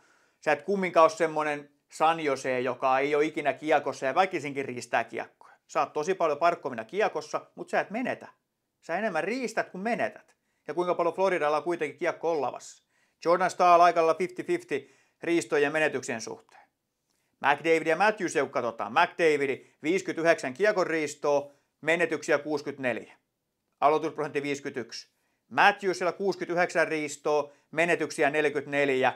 sä et kumminkaan ole semmoinen Sanjose, joka ei ole ikinä kiekossa ja väkisinkin riistää kiekkoja. Sä oot tosi paljon parkkomina kiekossa, mutta sä et menetä. Sä enemmän riistät kuin menetät. Ja kuinka paljon Floridalla on kuitenkin kiekko ollavassa. Jordan Staal aikalla 50-50 riistojen menetyksen suhteen. McDavid ja Matthews, kun katsotaan, McDavid 59 kiekon riistoa, menetyksiä 64, aloitusprosentti 51. Matthewsilla 69 riistoa, menetyksiä 44,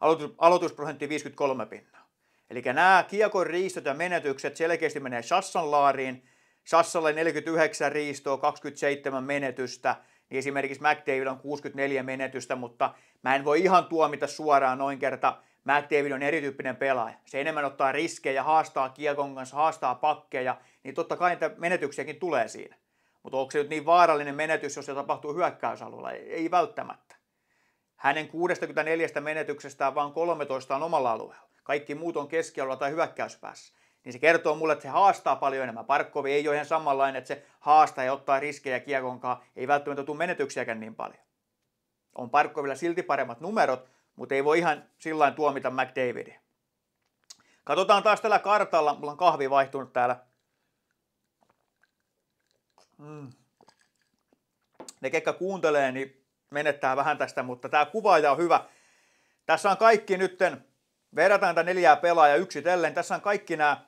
aloitus, aloitusprosentti 53 pinnaa. Eli nämä kiekon riistot ja menetykset selkeästi menee Sassan laariin. Sassalle 49 riistoa, 27 menetystä – niin esimerkiksi McDavid on 64 menetystä, mutta mä en voi ihan tuomita suoraan noin kerta. McDavid on erityyppinen pelaaja. Se enemmän ottaa riskejä, haastaa kiekon kanssa, haastaa pakkeja, niin totta kai niitä menetyksiäkin tulee siinä. Mutta onko se nyt niin vaarallinen menetys, jos se tapahtuu hyökkäysalueella? Ei välttämättä. Hänen 64 menetyksestään vaan 13 on omalla alueella. Kaikki muut on keskialueella tai hyökkäyspäässä niin se kertoo mulle, että se haastaa paljon enemmän. Parkkovi ei ole ihan samanlainen, että se haastaa ja ottaa riskejä kiekonkaan, ei välttämättä tule menetyksiäkään niin paljon. On Parkkovilla silti paremmat numerot, mutta ei voi ihan sillä tuomita McDavidia. Katsotaan taas tällä kartalla, mulla on kahvi vaihtunut täällä. Mm. Ne, ketkä kuuntelee, niin menettää vähän tästä, mutta tämä kuvaaja on hyvä. Tässä on kaikki nytten, verrataan tätä neljää pelaajaa yksitellen, tässä on kaikki nämä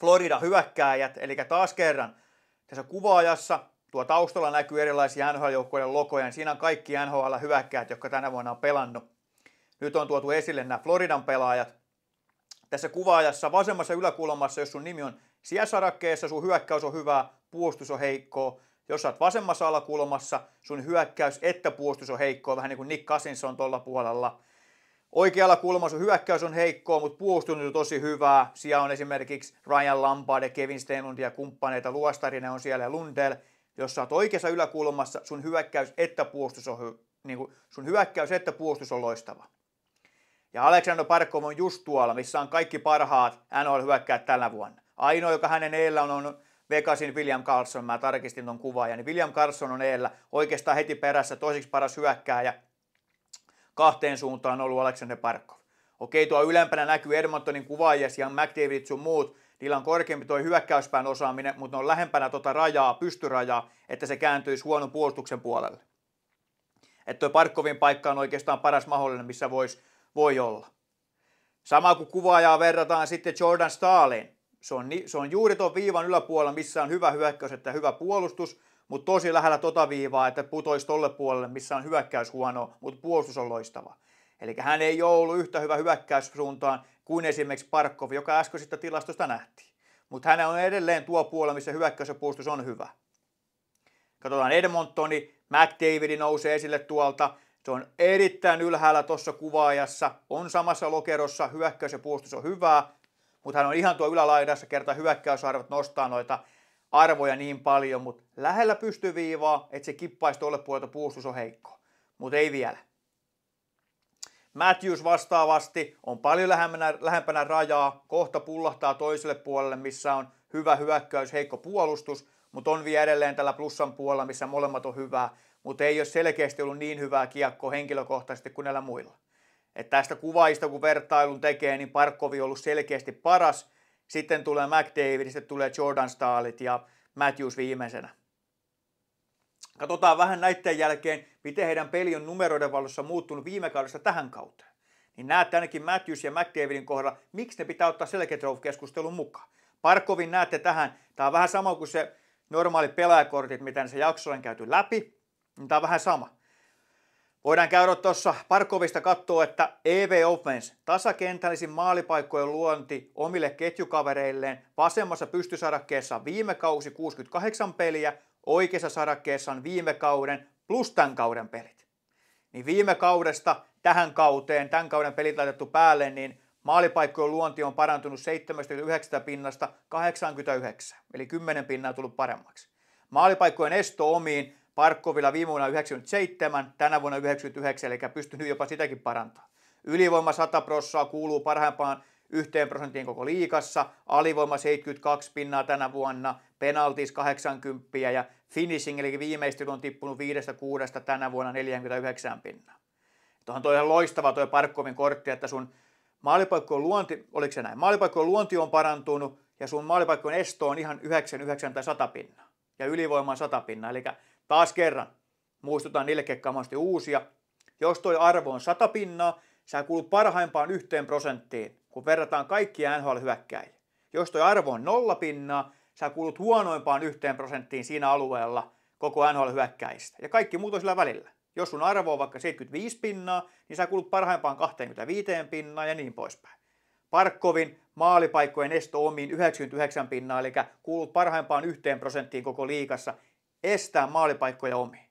Florida hyökkääjät, eli taas kerran tässä kuvaajassa tuo taustalla näkyy erilaisia NHL-joukkueiden logoja, niin siinä on kaikki nhl hyökkääjät jotka tänä vuonna on pelannut. Nyt on tuotu esille nämä Floridan pelaajat. Tässä kuvaajassa vasemmassa yläkulmassa, jos sun nimi on sijasarakkeessa, sun hyökkäys on hyvää, puolustus on heikkoa. Jos sä oot vasemmassa alakulmassa, sun hyökkäys että puolustus on heikkoa, vähän niin kuin Nick Cousins on tuolla puolella – Oikealla kulmassa hyökkäys on heikkoa, mutta puolustus on tosi hyvää. Siellä on esimerkiksi Ryan Lampard ja Kevin Stenlund ja kumppaneita. Luostarinen on siellä ja Lundell. Jos sä oot oikeassa yläkulmassa, sun hyökkäys että puolustus on, hy- niin kuin, sun hyökkäys että puolustus on loistava. Ja Aleksandr Parkov on just tuolla, missä on kaikki parhaat NHL-hyökkäät tällä vuonna. Ainoa, joka hänen eellä on, on Vegasin William Carlson. Mä tarkistin ton kuvaajan. Niin William Carlson on eellä oikeastaan heti perässä toiseksi paras hyökkääjä kahteen suuntaan ollut Aleksander Parkov. Okei, tuo ylempänä näkyy Edmontonin kuvaajas ja McDavid sun muut. Niillä on korkeampi tuo hyökkäyspään osaaminen, mutta ne on lähempänä tuota rajaa, pystyrajaa, että se kääntyisi huonon puolustuksen puolelle. Että tuo Parkkovin paikka on oikeastaan paras mahdollinen, missä vois, voi olla. Sama kuin kuvaajaa verrataan sitten Jordan Stalin. Se on, se on juuri tuon viivan yläpuolella, missä on hyvä hyökkäys että hyvä puolustus – mutta tosi lähellä tota viivaa, että putoisi tolle puolelle, missä on hyökkäys huono, mutta puolustus on loistava. Eli hän ei ole ollut yhtä hyvä hyökkäyssuuntaan kuin esimerkiksi Parkov, joka sitä tilastosta nähtiin. Mutta hän on edelleen tuo puolella, missä hyökkäys ja puolustus on hyvä. Katsotaan Edmontoni, Davidi nousee esille tuolta. Se on erittäin ylhäällä tuossa kuvaajassa, on samassa lokerossa, hyökkäys ja puolustus on hyvää, mutta hän on ihan tuo ylälaidassa, kerta hyökkäysarvot nostaa noita arvoja niin paljon, mutta lähellä viivaa, että se kippaisi tuolle puolelta puustus on heikko. Mutta ei vielä. Matthews vastaavasti on paljon lähempänä, lähempänä rajaa, kohta pullahtaa toiselle puolelle, missä on hyvä hyökkäys, heikko puolustus, mutta on vielä edelleen tällä plussan puolella, missä molemmat on hyvää, mutta ei ole selkeästi ollut niin hyvää kiekkoa henkilökohtaisesti kuin näillä muilla. Et tästä kuvaista, kun vertailun tekee, niin Parkkovi on ollut selkeästi paras, sitten tulee McDavid, sitten tulee Jordan Stahlit ja Matthews viimeisenä. Katsotaan vähän näiden jälkeen, miten heidän peli on numeroiden valossa muuttunut viime kaudesta tähän kauteen. Niin näette ainakin Matthews ja McDavidin kohdalla, miksi ne pitää ottaa Selketrov-keskustelun mukaan. Parkovin näette tähän, tämä on vähän sama kuin se normaali pelaajakortit, mitä se jaksolla on käyty läpi, niin tämä on vähän sama. Voidaan käydä tuossa Parkovista katsoa, että EV Offense, tasakentällisin maalipaikkojen luonti omille ketjukavereilleen, vasemmassa pystysarakkeessa viime kausi 68 peliä, oikeassa sarakkeessa on viime kauden plus tämän kauden pelit. Niin viime kaudesta tähän kauteen, tämän kauden pelit laitettu päälle, niin maalipaikkojen luonti on parantunut 79 pinnasta 89, eli 10 pinnaa tullut paremmaksi. Maalipaikkojen esto omiin Parkkovilla viime vuonna 97, tänä vuonna 99, eli pystynyt jopa sitäkin parantaa. Ylivoima 100 prossaa kuuluu parhaimpaan yhteen prosenttiin koko liikassa, alivoima 72 pinnaa tänä vuonna, penaltis 80 ja finishing eli viimeistely on tippunut 5-6 tänä vuonna 49 pinnaa. Tuohon toi ihan loistava toi Parkkovin kortti, että sun maalipaikkojen luonti, oliko se näin, maalipaikkojen luonti on parantunut ja sun maalipaikkojen esto on ihan 99 tai 100 pinnaa ja ylivoima 100 pinnaa, eli Taas kerran, muistutan niille, ketkä uusia. Jos toi arvo on 100 pinnaa, sä kuulut parhaimpaan yhteen prosenttiin, kun verrataan kaikkia NHL-hyökkäjiä. Jos toi arvo on 0 pinnaa, sä kuulut huonoimpaan yhteen prosenttiin siinä alueella koko NHL-hyökkäistä. Ja kaikki muut on sillä välillä. Jos sun arvo on vaikka 75 pinnaa, niin sä kuulut parhaimpaan 25 pinnaa ja niin poispäin. Parkkovin maalipaikkojen esto omiin 99 pinnaa, eli kuulut parhaimpaan yhteen prosenttiin koko liikassa estää maalipaikkoja omiin.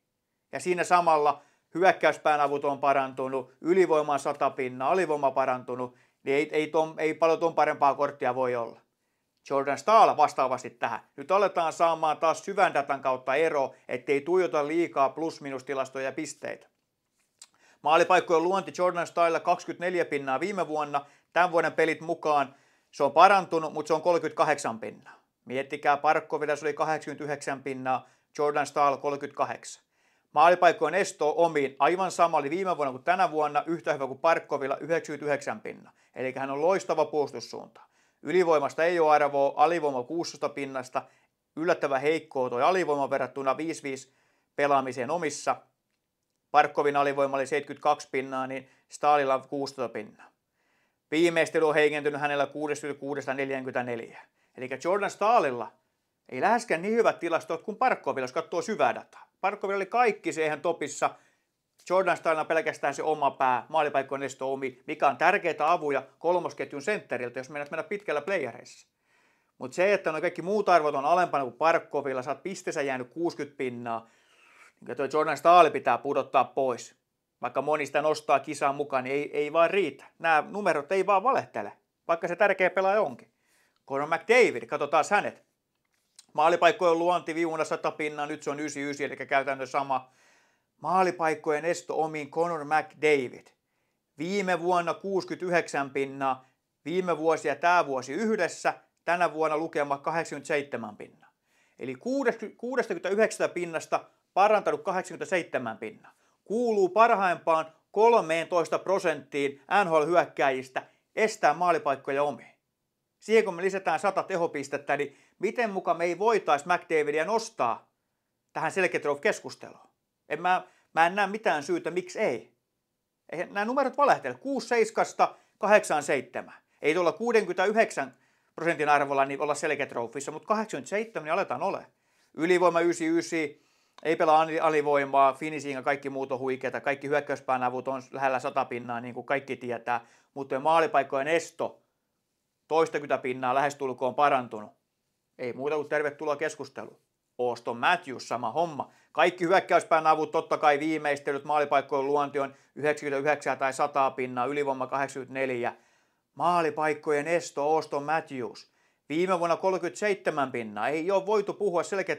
Ja siinä samalla hyökkäyspään avut on parantunut, ylivoima on 100 pinnaa, alivoima parantunut, niin ei, ei, ton, ei paljon ton parempaa korttia voi olla. Jordan Stahl vastaavasti tähän. Nyt aletaan saamaan taas syvän datan kautta ero, ettei tuijota liikaa plus-minustilastoja ja pisteitä. Maalipaikkojen luonti Jordan Stahlilla 24 pinnaa viime vuonna, tämän vuoden pelit mukaan se on parantunut, mutta se on 38 pinnaa. Miettikää, Parkkovilla se oli 89 pinnaa, Jordan Stahl 38. Maalipaikkojen esto omiin aivan sama oli viime vuonna kuin tänä vuonna, yhtä hyvä kuin Parkkovilla 99 pinna. Eli hän on loistava puolustussuunta. Ylivoimasta ei ole arvoa, alivoima 16 pinnasta, yllättävän heikkoa toi alivoima verrattuna 5-5 pelaamiseen omissa. Parkkovin alivoima oli 72 pinnaa, niin Stalilla 16 pinnaa. Viimeistely on heikentynyt hänellä 66-44. Eli Jordan Staalilla ei läheskään niin hyvät tilastot kuin Parkkovilla, jos katsoo syvää dataa. Parkkovilla oli kaikki se eihän topissa. Jordan Steinilla pelkästään se oma pää, maalipaikkojen esto omi, mikä on tärkeitä avuja kolmosketjun sentteriltä, jos menet mennä pitkällä playereissa. Mutta se, että on kaikki muut arvot on alempana kuin Parkkovilla, sä oot pisteessä jäänyt 60 pinnaa, niin tuo Jordan Stahl pitää pudottaa pois. Vaikka moni sitä nostaa kisaan mukaan, niin ei, ei vaan riitä. Nämä numerot ei vaan valehtele, vaikka se tärkeä pelaaja onkin. Conor McDavid, katsotaan hänet. Maalipaikkojen luonti viivuna 100 pinnaa, nyt se on 99, eli käytännössä sama. Maalipaikkojen esto omiin Conor McDavid. Viime vuonna 69 pinnaa, viime vuosi ja tämä vuosi yhdessä, tänä vuonna lukema 87 pinnaa. Eli 69 pinnasta parantanut 87 pinnaa. Kuuluu parhaimpaan 13 prosenttiin NHL-hyökkäjistä estää maalipaikkoja omiin. Siihen kun me lisätään 100 tehopistettä, niin miten muka me ei voitaisi McDavidia nostaa tähän Selketrov-keskusteluun. En mä, mä en näe mitään syytä, miksi ei. Eihän nämä numerot valehtele. 6 7 8 7. Ei tuolla 69 prosentin arvolla niin olla Selketrofissa, mutta 87 niin aletaan ole. Ylivoima 99, ei pelaa alivoimaa, finishing ja kaikki muut on huikeita, kaikki hyökkäyspään avut on lähellä satapinnaa, niin kuin kaikki tietää, mutta maalipaikkojen esto toistakymmentä pinnaa lähestulkoon parantunut. Ei muuta kuin tervetuloa keskusteluun. Oston Matthews, sama homma. Kaikki hyökkäyspään avut, totta kai viimeistelyt, maalipaikkojen luonti on 99 tai 100 pinnaa, ylivoima 84. Maalipaikkojen esto Oston Matthews. Viime vuonna 37 pinnaa, ei ole voitu puhua selkeä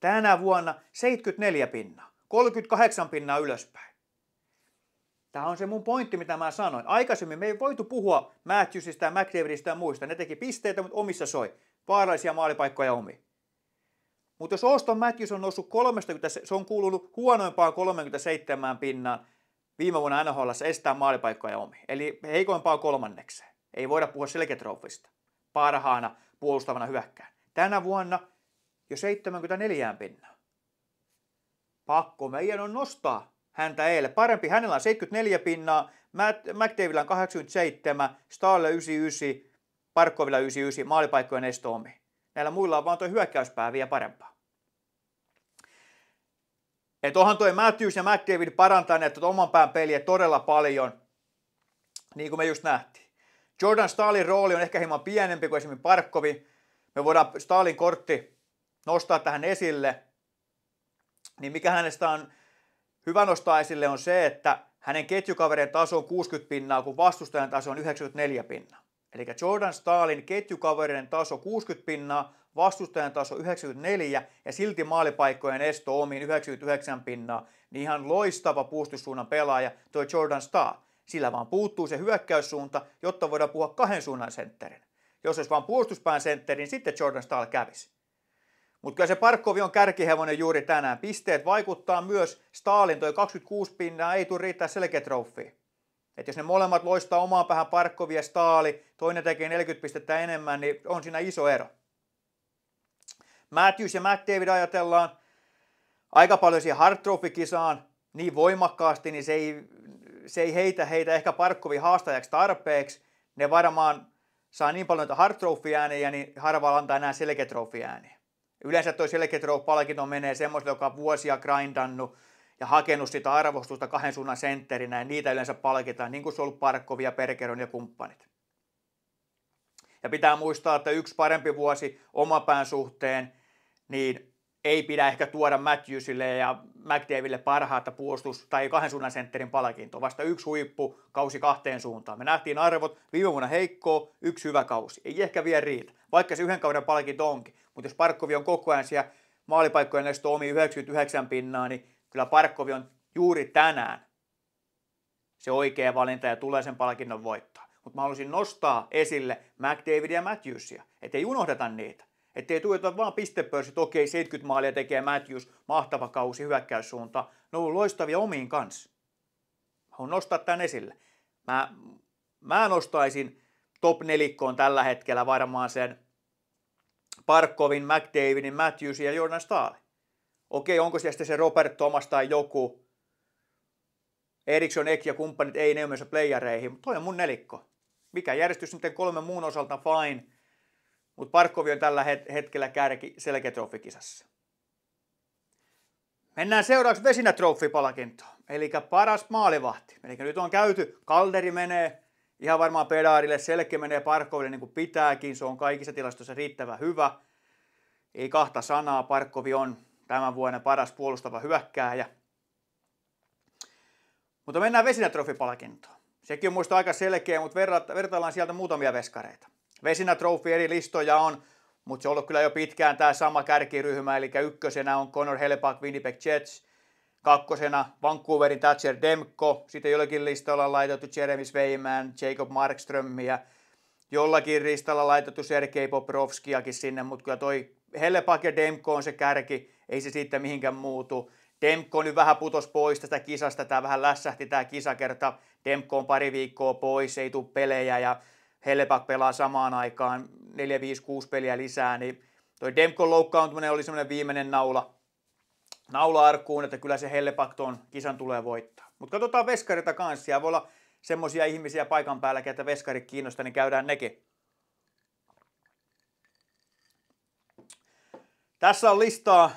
Tänä vuonna 74 pinnaa, 38 pinnaa ylöspäin. Tämä on se mun pointti, mitä mä sanoin. Aikaisemmin me ei voitu puhua Matthewsista ja McDavidista ja muista. Ne teki pisteitä, mutta omissa soi. Vaarallisia maalipaikkoja omi. Mutta jos Oston Matthews on noussut 30, se on kuulunut huonoimpaan 37 pinnaan viime vuonna NHL estää maalipaikkoja omi. Eli heikoimpaan kolmannekseen. Ei voida puhua selketrofista. Parhaana puolustavana hyökkään. Tänä vuonna jo 74 pinnaa. Pakko meidän on nostaa häntä eilen. Parempi, hänellä on 74 pinnaa, McDavidillä on 87, Stahlilla 99, Parkovilla 99, maalipaikkojen estoomi. Näillä muilla on vaan tuo hyökkäyspää vielä parempaa. Että onhan toi Matthews ja McDavid parantaneet tuota oman pään peliä todella paljon, niin kuin me just nähtiin. Jordan Staalin rooli on ehkä hieman pienempi kuin esimerkiksi Parkkovi. Me voidaan Staalin kortti nostaa tähän esille. Niin mikä hänestä on Hyvä nostaa esille on se, että hänen ketjukaverien taso on 60 pinnaa, kun vastustajan taso on 94 pinnaa. Eli Jordan Staalin ketjukaverien taso 60 pinnaa, vastustajan taso 94 ja silti maalipaikkojen esto omiin 99 pinnaa, niin ihan loistava puustussuunnan pelaaja tuo Jordan Staal. Sillä vaan puuttuu se hyökkäyssuunta, jotta voidaan puhua kahden suunnan sentterin. Jos olisi vaan puolustuspään sentteri, niin sitten Jordan Staal kävisi. Mutta kyllä se Parkkovi on kärkihevonen juuri tänään. Pisteet vaikuttaa myös. Stalin toi 26 pinnaa ei tule riittää selketrofi. Et jos ne molemmat loistaa omaa päähän Parkkovi ja Staali, toinen tekee 40 pistettä enemmän, niin on siinä iso ero. Matthews ja David ajatellaan aika paljon siihen Hard kisaan niin voimakkaasti, niin se ei, se ei heitä heitä ehkä Parkkovi haastajaksi tarpeeksi. Ne varmaan saa niin paljon noita Hard ääniä niin harva antaa enää selkeä ääniä Yleensä tuo Selkeä palkinto menee semmoiselle, joka on vuosia grindannut ja hakenut sitä arvostusta kahden suunnan sentterinä, ja niitä yleensä palkitaan, niin kuin se on ollut Parkkovia, Perkeron ja kumppanit. Ja pitää muistaa, että yksi parempi vuosi omapään suhteen, niin ei pidä ehkä tuoda Matthewsille ja McDaville parhaata puolustus- tai kahden suunnan sentterin palkintoa, vasta yksi huippu kausi kahteen suuntaan. Me nähtiin arvot viime vuonna heikkoa, yksi hyvä kausi. Ei ehkä vielä riitä, vaikka se yhden kauden palkinto onkin. Mutta jos Parkkovi on koko ajan siellä maalipaikkojen nesto omi 99 pinnaa, niin kyllä Parkkovi on juuri tänään se oikea valinta ja tulee sen palkinnon voittaa. Mutta mä halusin nostaa esille McDavidia ja Matthewsia, ettei unohdeta niitä. Ettei tuijota vaan pistepörssit, okei 70 maalia tekee Matthews, mahtava kausi hyökkäyssuunta. Ne on loistavia omiin kanssa. Haluan nostaa tämän esille. Mä, mä nostaisin top nelikkoon tällä hetkellä varmaan sen Parkovin, McDavidin, Matthewsin ja Jordan Stahl. Okei, onko siellä sitten se Robert Thomas tai joku, Eriksson, Ek ja kumppanit ei ne yleensä playereihin, mutta toi on mun nelikko. Mikä järjestys sitten kolme muun osalta fine, mutta Parkkovi on tällä hetkellä kärki selkeätrofikisassa. Mennään seuraavaksi vesinä trofipalakintoon, eli paras maalivahti. Eli nyt on käyty, Kalderi menee, Ihan varmaan Pedaarille selkeä menee Parkoville niin kuin pitääkin. Se on kaikissa tilastoissa riittävän hyvä. Ei kahta sanaa. Parkovi on tämän vuoden paras puolustava hyökkääjä. Mutta mennään Vesinätrofi-palkintoon. Sekin on muista aika selkeä, mutta vertaillaan sieltä muutamia veskareita. Vesinätrofi eri listoja on, mutta se on ollut kyllä jo pitkään tämä sama kärkiryhmä, eli ykkösenä on Conor Hellebuck Winnipeg Jets – Kakkosena Vancouverin Thatcher Demko, sitten jollakin listalla on laitettu Jeremy Sveiman, Jacob ja jollakin listalla laitettu Sergei Poprovskiakin sinne, mutta kyllä toi Hellepak ja Demko on se kärki, ei se siitä mihinkään muutu. Demko nyt vähän putos pois tästä kisasta, tämä vähän lässähti tämä kisakerta. Demko on pari viikkoa pois, ei tule pelejä ja Hellepak pelaa samaan aikaan 4-5-6 peliä lisää, niin toi Demkon loukkaantuminen oli semmoinen viimeinen naula arkuun, että kyllä se Hellepakto on, kisan tulee voittaa. Mutta katsotaan veskarita kanssa, siellä voi olla semmoisia ihmisiä paikan päällä, että veskari kiinnostaa, niin käydään nekin. Tässä on listaa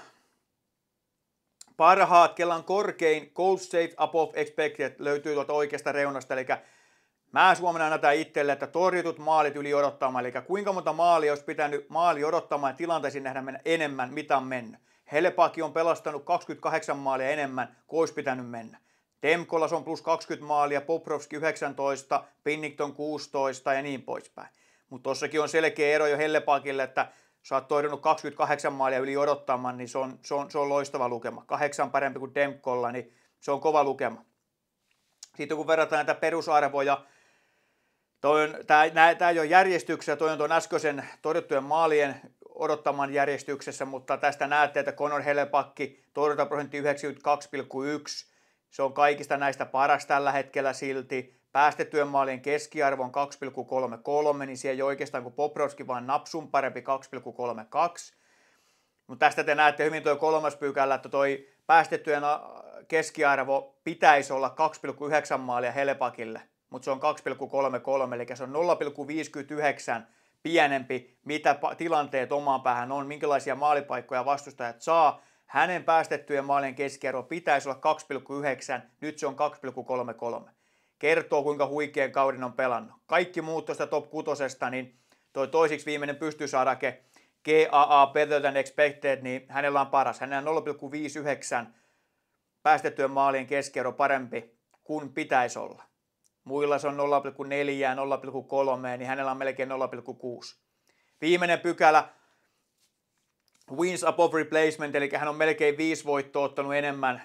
parhaat, kellan korkein goal safe above expected löytyy tuolta oikeasta reunasta, eli Mä Suomena näitä itselle, että torjutut maalit yli odottamaan, eli kuinka monta maalia olisi pitänyt maali odottamaan ja tilanteisiin nähdä mennä enemmän, mitä on mennyt. Helpaakin on pelastanut 28 maalia enemmän kuin olisi pitänyt mennä. Temkolas on plus 20 maalia, Poprovski 19, Pinnington 16 ja niin poispäin. Mutta tossakin on selkeä ero jo Hellepakille, että sä oot toidunut 28 maalia yli odottamaan, niin se on, se on, se on loistava lukema. Kahdeksan parempi kuin Demkolla, niin se on kova lukema. Sitten kun verrataan näitä perusarvoja, tämä ei ole järjestyksessä, toi on tuon äskeisen todettujen maalien odottaman järjestyksessä, mutta tästä näette, että Conor Helepakki, torjuntaprosentti 92,1. Se on kaikista näistä paras tällä hetkellä silti. Päästettyjen maalien keskiarvo on 2,33, niin siellä ei oikeastaan kuin Poproski, vaan napsun parempi 2,32. Mutta tästä te näette hyvin tuo kolmas pykälä, että toi päästettyjen äh, keskiarvo pitäisi olla 2,9 maalia Helepakille, mutta se on 2,33, eli se on 0,59 pienempi, mitä tilanteet omaan päähän on, minkälaisia maalipaikkoja vastustajat saa. Hänen päästettyjen maalien keskiarvo pitäisi olla 2,9, nyt se on 2,33. Kertoo, kuinka huikean kauden on pelannut. Kaikki muut tuosta top 6, niin toi toisiksi viimeinen pystysarake, GAA Better Than Expected, niin hänellä on paras. Hänellä on 0,59 päästettyjen maalien keskiarvo parempi kuin pitäisi olla. Muilla se on 0,4 ja 0,3, niin hänellä on melkein 0,6. Viimeinen pykälä, wins above replacement, eli hän on melkein viisi voittoa ottanut enemmän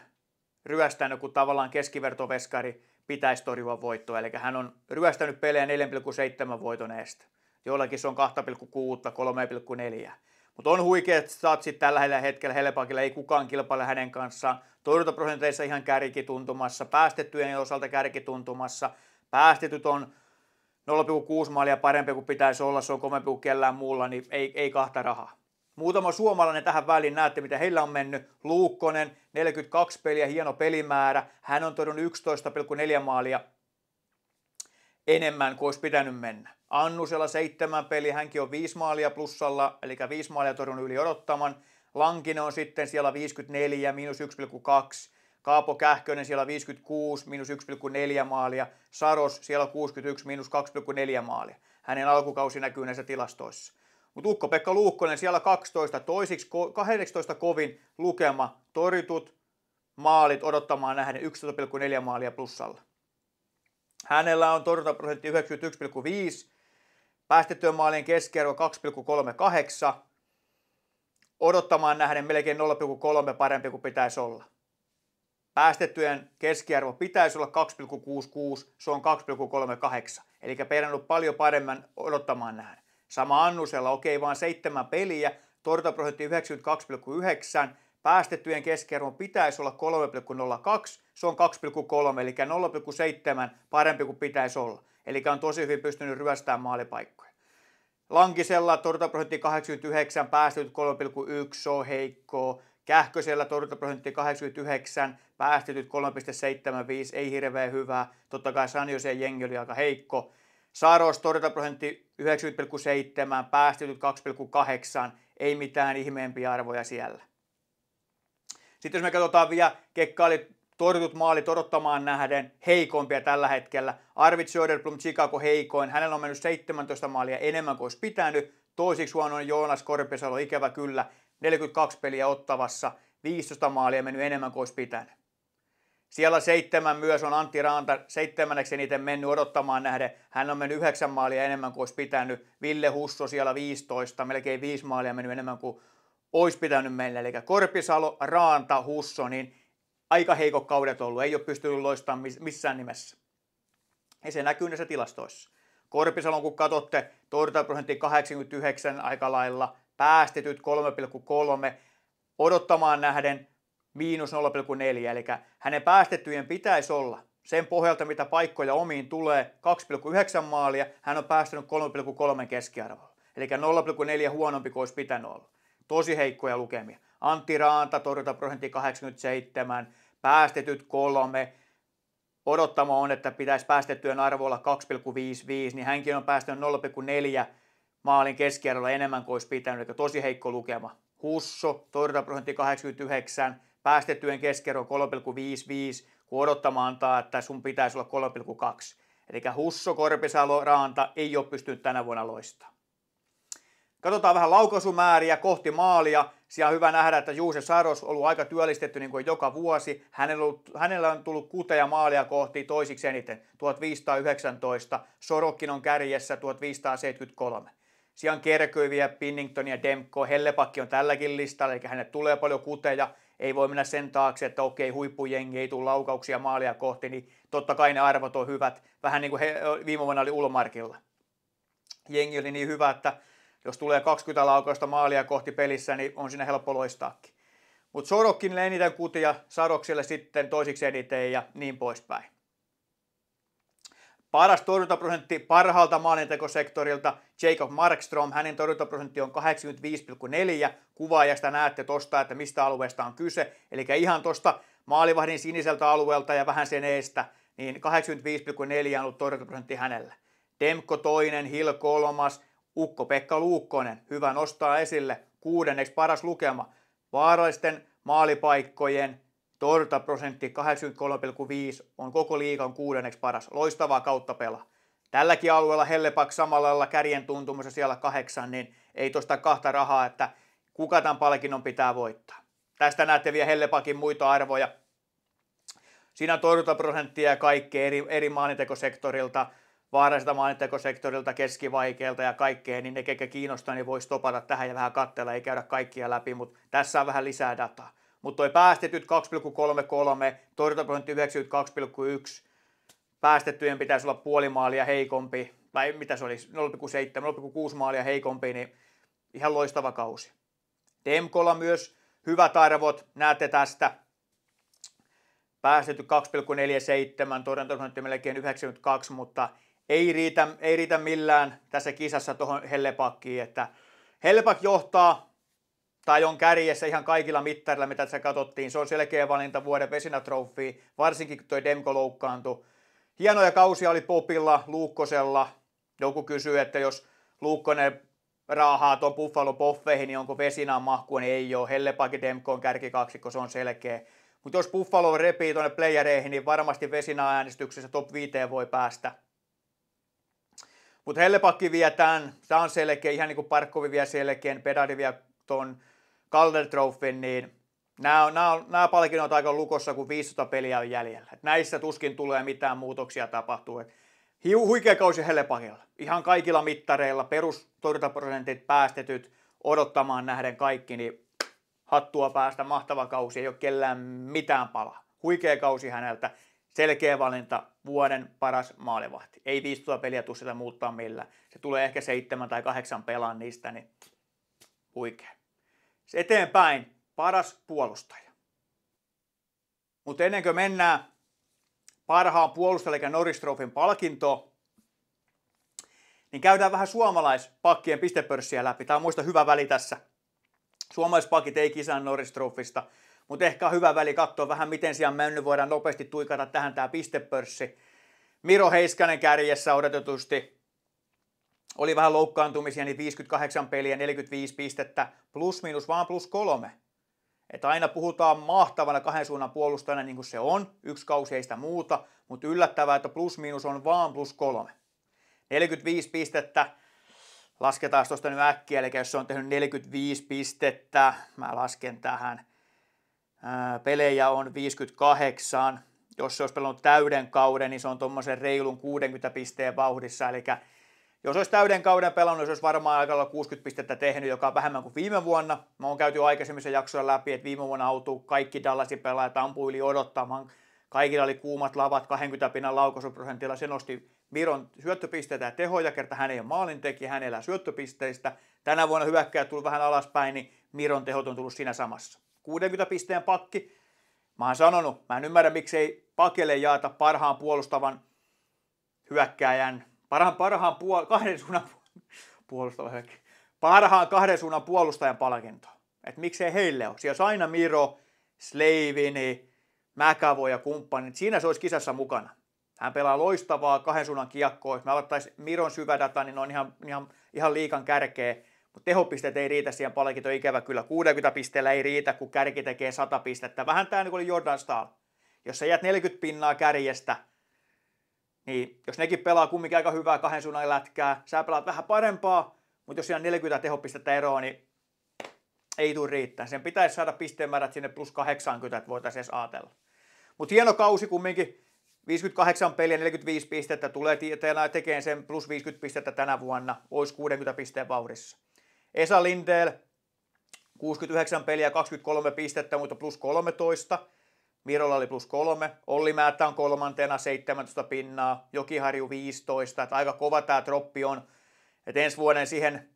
ryöstänyt, kuin tavallaan keskivertoveskari pitäisi torjua voittoa. Eli hän on ryöstänyt pelejä 4,7 voiton eestä. Joillakin se on 2,6, 3,4. Mutta on huikeat statsit tällä hetkellä Helepakilla, ei kukaan kilpaile hänen kanssaan. Torjuntaprosenteissa ihan kärkituntumassa, päästettyjen osalta kärkituntumassa, Päästetyt on 0,6 maalia parempi kuin pitäisi olla, se on kovempi kuin kellään muulla, niin ei, ei kahta rahaa. Muutama suomalainen tähän väliin, näette mitä heillä on mennyt. Luukkonen, 42 peliä, hieno pelimäärä. Hän on todennut 11,4 maalia enemmän kuin olisi pitänyt mennä. Annusella seitsemän peli, hänkin on viisi maalia plussalla, eli viisi maalia torjunut yli odottaman. Lankinen on sitten siellä 54, miinus 1,2. Kaapo Kähkönen siellä 56, miinus 1,4 maalia. Saros siellä 61, miinus 2,4 maalia. Hänen alkukausi näkyy näissä tilastoissa. Mutta Ukko-Pekka Luukkonen siellä 12, toisiksi, 18 kovin lukema torjutut maalit odottamaan nähden 11,4 maalia plussalla. Hänellä on torjuntaprosentti 91,5, päästettyjen maalien keskiarvo 2,38, odottamaan nähden melkein 0,3 parempi kuin pitäisi olla. Päästettyjen keskiarvo pitäisi olla 2,66, se on 2,38. Eli perännyt paljon paremmin odottamaan nähdä. Sama Annusella, okei, vaan seitsemän peliä, torjuntaprosentti 92,9, päästettyjen keskiarvo pitäisi olla 3,02, se on 2,3, eli 0,7 parempi kuin pitäisi olla. Eli on tosi hyvin pystynyt ryöstämään maalipaikkoja. Lankisella torjuntaprosentti 89, päästetyt 3,1, se on heikkoa. Kähkösellä torjuntaprosentti 89, päästetyt 3,75, ei hirveän hyvää. Totta kai Sanjosen jengi oli aika heikko. Saros torjuntaprosentti 90,7, päästetyt 2,8, ei mitään ihmeempiä arvoja siellä. Sitten jos me katsotaan vielä, Kekka oli torjutut maalit odottamaan nähden heikompia tällä hetkellä. Arvid Söderblom Chicago heikoin, hänellä on mennyt 17 maalia enemmän kuin olisi pitänyt. Toisiksi huono on Joonas Korpesalo, ikävä kyllä. 42 peliä ottavassa, 15 maalia mennyt enemmän kuin olisi pitänyt. Siellä seitsemän myös on Antti Raanta seitsemänneksi eniten mennyt odottamaan nähden. Hän on mennyt yhdeksän maalia enemmän kuin olisi pitänyt. Ville Husso siellä 15, melkein viisi maalia mennyt enemmän kuin olisi pitänyt mennä. Eli Korpisalo, Raanta, Husso, niin aika heikot kaudet ollut. Ei ole pystynyt loistamaan missään nimessä. Ja se näkyy näissä tilastoissa. Korpisalon, kun katsotte, torjuntaprosentti 89 aika lailla, päästetyt 3,3 odottamaan nähden miinus 0,4, eli hänen päästettyjen pitäisi olla sen pohjalta, mitä paikkoja omiin tulee, 2,9 maalia, hän on päästänyt 3,3 keskiarvolla. Eli 0,4 huonompi kuin olisi pitänyt olla. Tosi heikkoja lukemia. Antti Raanta, prosentti 87, päästetyt kolme, odottama on, että pitäisi päästettyjen arvoilla 2,55, niin hänkin on päästänyt maalin keskiarvolla enemmän kuin olisi pitänyt, eli tosi heikko lukema. Husso, torjuntaprosentti 89, päästettyjen keskiarvo 3,55, kun odottama antaa, että sun pitäisi olla 3,2. Eli Husso, Korpisalo, Raanta ei ole pystynyt tänä vuonna loistamaan. Katsotaan vähän laukaisumääriä kohti maalia. Siellä on hyvä nähdä, että Juuse Saros on ollut aika työllistetty niin kuin joka vuosi. Hänellä on, hänellä on tullut kuteja maalia kohti toisiksi eniten, 1519. Sorokkin on kärjessä 1573. Sian Pinnington Pinningtonia, Demko, Hellepakki on tälläkin listalla, eli hänet tulee paljon kuteja. Ei voi mennä sen taakse, että okei, huippujengi ei tule laukauksia maalia kohti, niin totta kai ne arvot on hyvät. Vähän niin kuin he, viime vuonna oli Ulmarkilla. Jengi oli niin hyvä, että jos tulee 20 laukausta maalia kohti pelissä, niin on siinä helppo loistaakin. Mutta Sorokkinille eniten kutia, Saroksille sitten toisiksi eniten ja niin poispäin. Paras torjuntaprosentti parhaalta maalintekosektorilta Jacob Markstrom hänen torjuntaprosentti on 85,4. Kuvaajasta näette tosta, että mistä alueesta on kyse. Eli ihan tuosta maalivahdin siniseltä alueelta ja vähän sen eestä, niin 85,4 on ollut torjuntaprosentti hänellä. Demko toinen, Hill kolmas, Ukko-Pekka Luukkonen, hyvä nostaa esille, kuudenneksi paras lukema. Vaarallisten maalipaikkojen Torjuntaprosentti 83,5 on koko liikan kuudenneksi paras. Loistavaa kautta pelaa. Tälläkin alueella Hellepak samalla lailla kärjen tuntumassa siellä kahdeksan, niin ei tuosta kahta rahaa, että kuka tämän palkinnon pitää voittaa. Tästä näette vielä Hellepakin muita arvoja. Siinä on torjuntaprosenttia ja kaikkea eri, eri maanintekosektorilta, vaaralliselta maanintekosektorilta, keskivaikeilta ja kaikkea, niin ne, kekä kiinnostaa, niin voisi topata tähän ja vähän katsella, ei käydä kaikkia läpi, mutta tässä on vähän lisää dataa. Mutta toi päästetyt 2,33, torjuntaprosentti 92,1, päästettyjen pitäisi olla puoli maalia heikompi, tai mitä se olisi, 0,7, 0,6 maalia heikompi, niin ihan loistava kausi. Demkolla myös hyvät arvot, näette tästä, päästetty 2,47, torjuntaprosentti melkein 92, mutta ei riitä, ei riitä millään tässä kisassa tuohon Hellepakkiin, että Hellepak johtaa tai on kärjessä ihan kaikilla mittarilla, mitä tässä katsottiin. Se on selkeä valinta vuoden vesinatrofiin, varsinkin kun toi Demko loukkaantui. Hienoja kausia oli Popilla, Luukkosella. Joku kysyy, että jos Luukkonen raahaa tuon Buffalo Poffeihin, niin onko Vesinaan mahkua niin ei ole. Hellepaki Demko on kärkikaksikko, se on selkeä. Mutta jos Buffalo repii tuonne playereihin, niin varmasti Vesina äänestyksessä top 5 voi päästä. Mutta Hellepakki vie tämän, tämä on selkeä, ihan niin kuin Parkkovi vie selkeän, Pedadi vie tuon Calder Trophy, niin nämä, nämä, nämä palkinnot aika lukossa, kun 500 peliä on jäljellä. näissä tuskin tulee mitään muutoksia tapahtuu. hiu, huikea kausi Helepakilla. Ihan kaikilla mittareilla, perustortaprosentit päästetyt, odottamaan nähden kaikki, niin hattua päästä, mahtava kausi, ei ole kellään mitään palaa. Huikea kausi häneltä, selkeä valinta, vuoden paras maalivahti. Ei 500 peliä tule sitä muuttaa millään. Se tulee ehkä seitsemän tai kahdeksan pelaan niistä, niin huikea eteenpäin paras puolustaja. Mutta ennen kuin mennään parhaan puolustajan, eli Noristrofin palkinto, niin käydään vähän suomalaispakkien pistepörssiä läpi. Tämä on muista hyvä väli tässä. Suomalaispakit ei kisaa Noristrofista, mutta ehkä on hyvä väli katsoa vähän, miten siellä on mennyt. Voidaan nopeasti tuikata tähän tämä pistepörssi. Miro Heiskanen kärjessä odotetusti oli vähän loukkaantumisia, niin 58 peliä, 45 pistettä, plus miinus vaan plus kolme. Että aina puhutaan mahtavana kahden suunnan puolustajana, niin kuin se on, yksi kausi ei sitä muuta, mutta yllättävää, että plus miinus on vaan plus kolme. 45 pistettä, lasketaan tuosta nyt äkkiä, eli jos se on tehnyt 45 pistettä, mä lasken tähän, pelejä on 58, jos se olisi pelannut täyden kauden, niin se on tuommoisen reilun 60 pisteen vauhdissa, eli jos olisi täyden kauden pelannut, se olisi varmaan aikalla 60 pistettä tehnyt, joka on vähemmän kuin viime vuonna. Mä oon käyty aikaisemmissa jaksoissa läpi, että viime vuonna autuu kaikki Dallasin pelaajat ampui yli odottamaan. Kaikilla oli kuumat lavat 20 pinnan laukaisuprosentilla. Se nosti Viron syöttöpisteitä ja tehoja, kerta hän ei ole maalintekijä, hän elää syöttöpisteistä. Tänä vuonna hyökkäjät tuli vähän alaspäin, niin Miron tehot on tullut siinä samassa. 60 pisteen pakki. Mä oon sanonut, mä en ymmärrä miksei pakelle jaata parhaan puolustavan hyökkääjän Parhaan, parhaan puol- kahden suunnan puolustava Parhaan kahden suunnan puolustajan palkinto. Et miksei heille ole. Siellä olisi aina Miro, Sleivini, Mäkävo ja kumppanit. Siinä se olisi kisassa mukana. Hän pelaa loistavaa kahden suunnan kiekkoa. Jos me aloittaisiin Miron syvädata, niin ne on ihan, ihan, ihan liikan kärkeä. Mutta tehopisteet ei riitä siihen palkintoon ikävä kyllä. 60 pisteellä ei riitä, kun kärki tekee 100 pistettä. Vähän tämä niin kuin oli Jordan Stahl. Jos sä jäät 40 pinnaa kärjestä – niin jos nekin pelaa kumminkin aika hyvää kahden suunnan lätkää, sä pelaat vähän parempaa, mutta jos siinä on 40 tehopistettä eroa, niin ei tule riittää. Sen pitäisi saada pistemäärät sinne plus 80, että voitaisiin edes ajatella. Mutta hieno kausi kumminkin, 58 peliä, 45 pistettä, tulee tieteenä tekemään sen plus 50 pistettä tänä vuonna, olisi 60 pisteen vauhdissa. Esa Lindell, 69 peliä, 23 pistettä, mutta plus 13. Virolla oli plus kolme, Olli Määttä on kolmantena 17 pinnaa, Jokiharju 15, että aika kova tämä troppi on. Et ensi vuoden siihen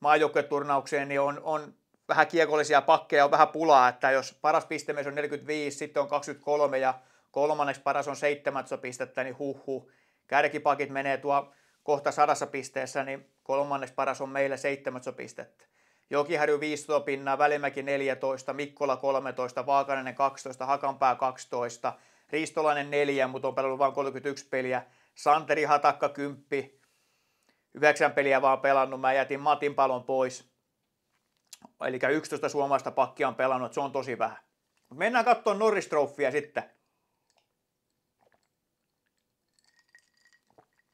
maajoukkueturnaukseen niin on, on vähän kiekollisia pakkeja, on vähän pulaa, että jos paras pistemies on 45, sitten on 23 ja kolmanneksi paras on 17 pistettä, niin huh. Kärkipakit menee tuo kohta sadassa pisteessä, niin kolmanneksi paras on meillä 17 pistettä. Jokihäry 15 pinnaa, Välimäki 14, Mikkola 13, Vaakanainen 12, Hakanpää 12, Ristolainen 4, mutta on pelannut vain 31 peliä, Santeri Hatakka 10, 9 peliä vaan pelannut, mä jätin Matin palon pois. Eli 11 suomalaista pakkia on pelannut, se on tosi vähän. Mut mennään katsomaan Norristroffia sitten.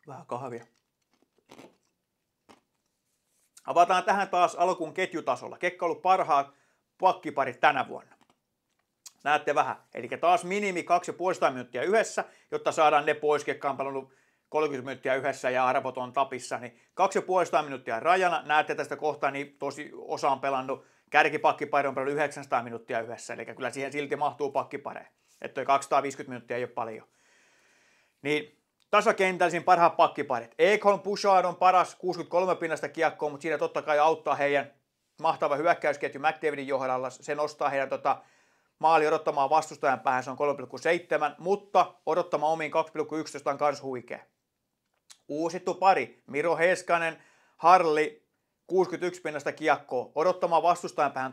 Vähän kahvia. Avataan tähän taas alkuun ketjutasolla. Kekka on ollut parhaat pakkiparit tänä vuonna. Näette vähän. Eli taas minimi 2,5 minuuttia yhdessä, jotta saadaan ne pois. Kekka on 30 minuuttia yhdessä ja arvot on tapissa. Niin 2,5 minuuttia rajana. Näette tästä kohtaa, niin tosi osa on pelannut. Kärkipakkipari on pelannut 900 minuuttia yhdessä. Eli kyllä siihen silti mahtuu pakkipare, Että 250 minuuttia ei ole paljon. Niin Tasakentällisin parhaat pakkiparit. Ekholm Bouchard on paras 63 pinnasta kiekkoa, mutta siinä totta kai auttaa heidän mahtava hyökkäysketju McDavidin johdalla. Se nostaa heidän tota, maali odottamaan vastustajan päähän, se on 3,7, mutta odottama omiin 2,11 on myös huikea. Uusittu pari, Miro Heiskanen, Harli, 61 pinnasta kiekkoa, odottamaan vastustajan päähän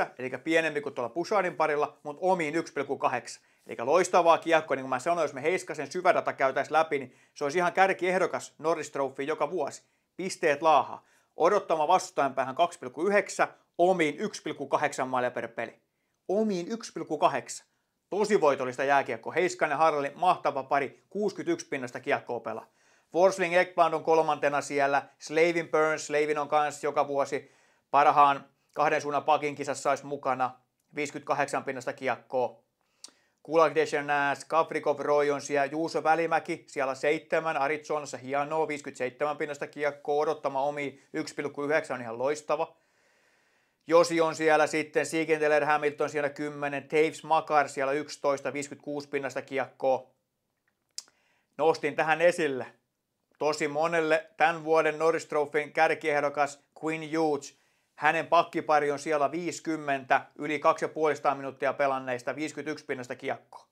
2,9, eli pienempi kuin tuolla Pushardin parilla, mutta omiin 1,8. Eli loistavaa kiekkoa, niin kuin mä sanoin, jos me Heiskasen syvärata käytäis läpi, niin se olisi ihan kärkiehdokas Norris Trophy joka vuosi. Pisteet laaha. Odottama vastustajan päähän 2,9, omiin 1,8 maalia per peli. Omiin 1,8. Tosi voitollista jääkiekko. Heiskanen Harli, mahtava pari, 61 pinnasta kiekkoa pelaa. Forsling Ekblad on kolmantena siellä, Slavin Burns, Slavin on kanssa joka vuosi parhaan kahden suunnan pakin kisassa olisi mukana, 58 pinnasta kiekkoa. Kulak Deschenäs, Kaprikov Rojonsia, Juuso Välimäki siellä seitsemän, Arizonassa hienoa, 57 pinnasta kiekkoa odottama omi 1,9 on ihan loistava. Josi on siellä sitten, Siegenteler Hamilton siellä 10, Taves Makar siellä 11, 56 pinnasta kiekkoa. Nostin tähän esille. Tosi monelle tämän vuoden Norris Trophyn kärkiehdokas Quinn Hughes hänen pakkipari on siellä 50 yli 2,5 minuuttia pelanneista 51 pinnasta kiekkoa.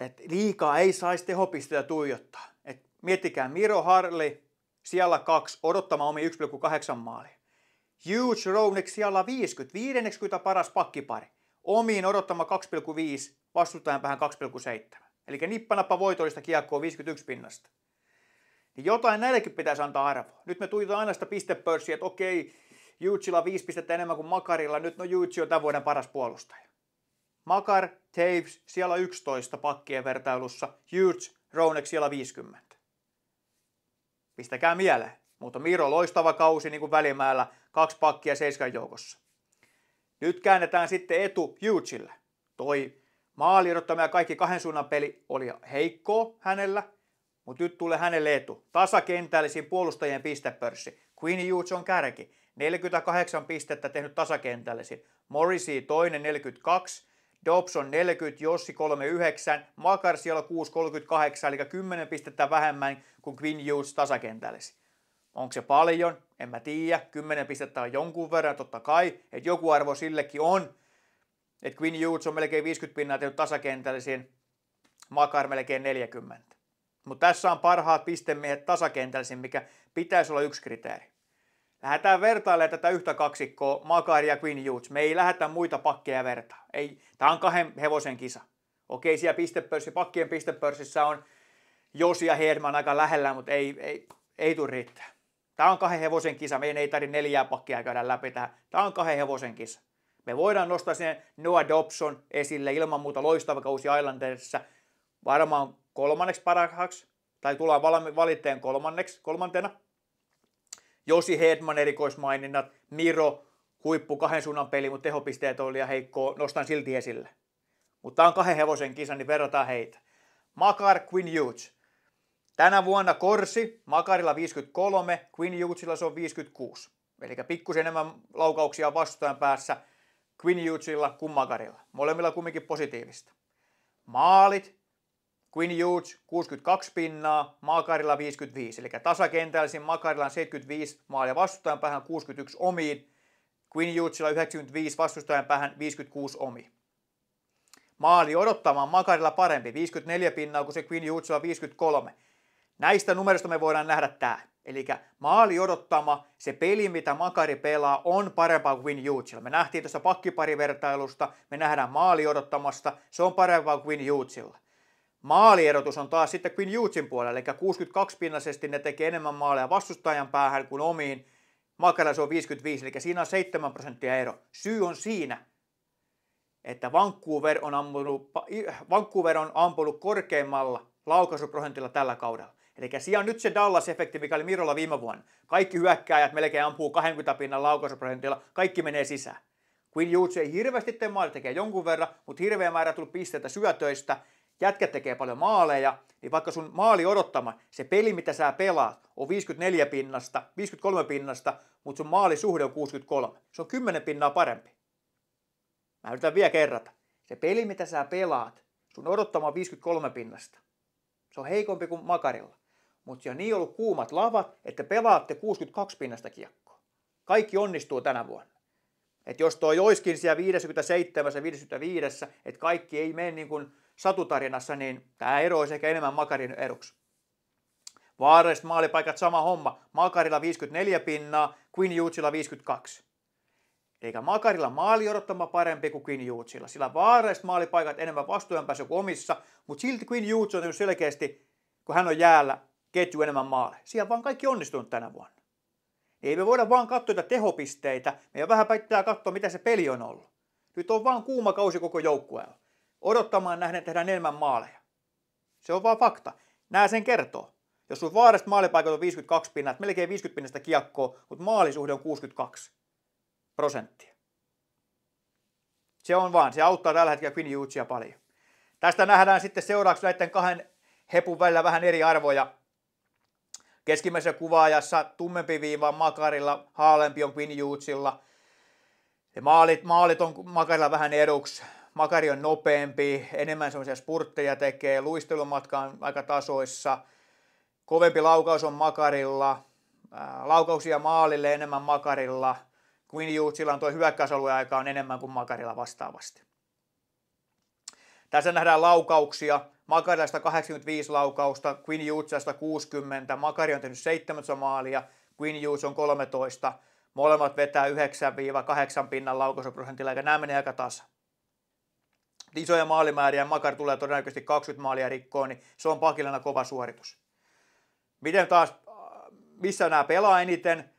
Et liikaa ei saisi tehopisteitä tuijottaa. Et miettikää Miro Harli siellä kaksi odottama omi 1,8 maalia. Huge Rownick siellä 50, 50 paras pakkipari. Omiin odottama 2,5, vastustajan vähän 2,7. Eli nippanappa voitollista kiekkoa 51 pinnasta. Niin jotain näillekin pitäisi antaa arvoa. Nyt me tuijotetaan aina sitä pistepörssiä, että okei, Jutsilla on viisi pistettä enemmän kuin Makarilla, nyt no Jutsi on tämän vuoden paras puolustaja. Makar, Taves, siellä 11 pakkien vertailussa, Hughes, Ronek siellä 50. Pistäkää mieleen. Mutta Miro loistava kausi niin kuin välimäällä, kaksi pakkia seiskan joukossa. Nyt käännetään sitten etu Jutsille. Toi maali ja kaikki kahden suunnan peli oli heikko hänellä, mutta nyt tulee hänelle etu. Tasakentällisin puolustajien pistepörssi. Queen Hughes on kärki. 48 pistettä tehnyt tasakentällisin. Morrissey toinen 42, Dobson 40, Jossi 39, Makar siellä 6, 38, eli 10 pistettä vähemmän kuin Quinn Hughes tasakentällisi. Onko se paljon? En mä tiedä. 10 pistettä on jonkun verran totta kai, että joku arvo sillekin on. Että Quinn Hughes on melkein 50 pinnaa tehnyt tasakentällisiin, Makar melkein 40. Mutta tässä on parhaat pistemiehet tasakentällä, mikä pitäisi olla yksi kriteeri. Lähdetään vertailemaan tätä yhtä kaksikkoa, Makari ja Queen Hughes. Me ei lähetä muita pakkeja vertaa. Ei, tämä on kahden hevosen kisa. Okei, siellä pistepörssi, pakkien pistepörssissä on Josia ja Hedman aika lähellä, mutta ei, ei, ei tule riittää. Tämä on kahden hevosen kisa. Meidän ei tarvitse neljää pakkia käydä läpi tähän. Tämä on kahden hevosen kisa. Me voidaan nostaa sinne Noah Dobson esille ilman muuta loistava kausi Islandersissa – varmaan kolmanneksi parhaaksi, tai tullaan valitteen kolmanneksi, kolmantena. Josi Hedman erikoismaininnat, Miro, huippu kahden suunnan peli, mutta tehopisteet oli liian heikkoa, nostan silti esille. Mutta tämä on kahden hevosen kisa, niin verrataan heitä. Makar Quinn Hughes. Tänä vuonna Korsi, Makarilla 53, Quinn Hughesilla se on 56. Eli pikkusen enemmän laukauksia vastustajan päässä Quinn Hughesilla kuin Makarilla. Molemmilla kumminkin positiivista. Maalit, Queen Hughes 62 pinnaa, Makarilla 55, eli tasakentällisin Makarilan 75 maalia vastustajan päähän 61 omiin, Queen Hughesilla 95 vastustajan päähän 56 omiin. Maali odottamaan Makarilla parempi, 54 pinnaa kuin se Queen Hughesilla 53. Näistä numeroista me voidaan nähdä tämä. Eli maali odottama, se peli, mitä Makari pelaa, on parempaa kuin Win Me nähtiin tuossa pakkiparivertailusta, me nähdään maali odottamasta, se on parempaa kuin Win Maalierotus on taas sitten Queen Jutsin puolella, eli 62 pinnallisesti ne tekee enemmän maaleja vastustajan päähän kuin omiin. se on 55, eli siinä on 7 prosenttia ero. Syy on siinä, että Vancouver on ampunut, Vancouver on ampunut korkeimmalla laukaisuprosentilla tällä kaudella. Eli siinä on nyt se Dallas-efekti, mikä oli Mirolla viime vuonna. Kaikki hyökkääjät melkein ampuu 20 pinnan laukaisuprosentilla, kaikki menee sisään. Queen Jutsi ei hirveästi tee maali, tekee jonkun verran, mutta hirveä määrä tullut pisteitä syötöistä – jätkä tekee paljon maaleja, niin vaikka sun maali odottama, se peli mitä sä pelaat on 54 pinnasta, 53 pinnasta, mutta sun maalisuhde on 63. Se on 10 pinnaa parempi. Mä yritän vielä kerrata. Se peli mitä sä pelaat, sun odottama on 53 pinnasta. Se on heikompi kuin makarilla. Mutta se on niin ollut kuumat lavat, että pelaatte 62 pinnasta kiekkoa. Kaikki onnistuu tänä vuonna. että jos toi oiskin siellä 57 ja 55, että kaikki ei mene niin kuin satutarinassa, niin tämä ero olisi ehkä enemmän Makarin eduksi. Vaaralliset maalipaikat sama homma. Makarilla 54 pinnaa, Queen Jutsilla 52. Eikä Makarilla maali odottama parempi kuin Queen Jutsilla. Sillä vaaralliset maalipaikat enemmän vastuunpäässä kuin omissa, mutta silti Queen Jutsi on selkeästi, kun hän on jäällä, ketju enemmän maale. Siellä vaan kaikki onnistunut tänä vuonna. Ei me voida vaan katsoa niitä tehopisteitä. Meidän vähän pitää katsoa, mitä se peli on ollut. Nyt on vaan kuuma kausi koko joukkueella odottamaan nähden tehdään enemmän maaleja. Se on vaan fakta. Nää sen kertoo. Jos sun vaarasta maalipaikat on 52 pinnat, melkein 50 pinnasta kiekkoa, mutta maalisuhde on 62 prosenttia. Se on vaan, se auttaa tällä hetkellä Quinn Hughesia paljon. Tästä nähdään sitten seuraavaksi näiden kahden hepun välillä vähän eri arvoja. Keskimmäisessä kuvaajassa tummempi viiva Makarilla, haalempi on Quinn Hughesilla. Ja maalit, maalit on Makarilla vähän eduksi. Makari on nopeampi, enemmän semmoisia spurtteja tekee, luistelumatka on aika tasoissa, kovempi laukaus on Makarilla, laukausia laukauksia maalille enemmän Makarilla, Queen Jutsilla on tuo hyökkäysalueen aika on enemmän kuin Makarilla vastaavasti. Tässä nähdään laukauksia. Makarilla 85 laukausta, Queen Jutsasta 60, Makari on tehnyt 17 maalia, Queen Jutes on 13. Molemmat vetää 9-8 pinnan laukausprosentilla, eli nämä menee aika tasa isoja maalimääriä, Makar tulee todennäköisesti 20 maalia rikkoon, niin se on pakilana kova suoritus. Miten taas, äh, missä nämä pelaa eniten?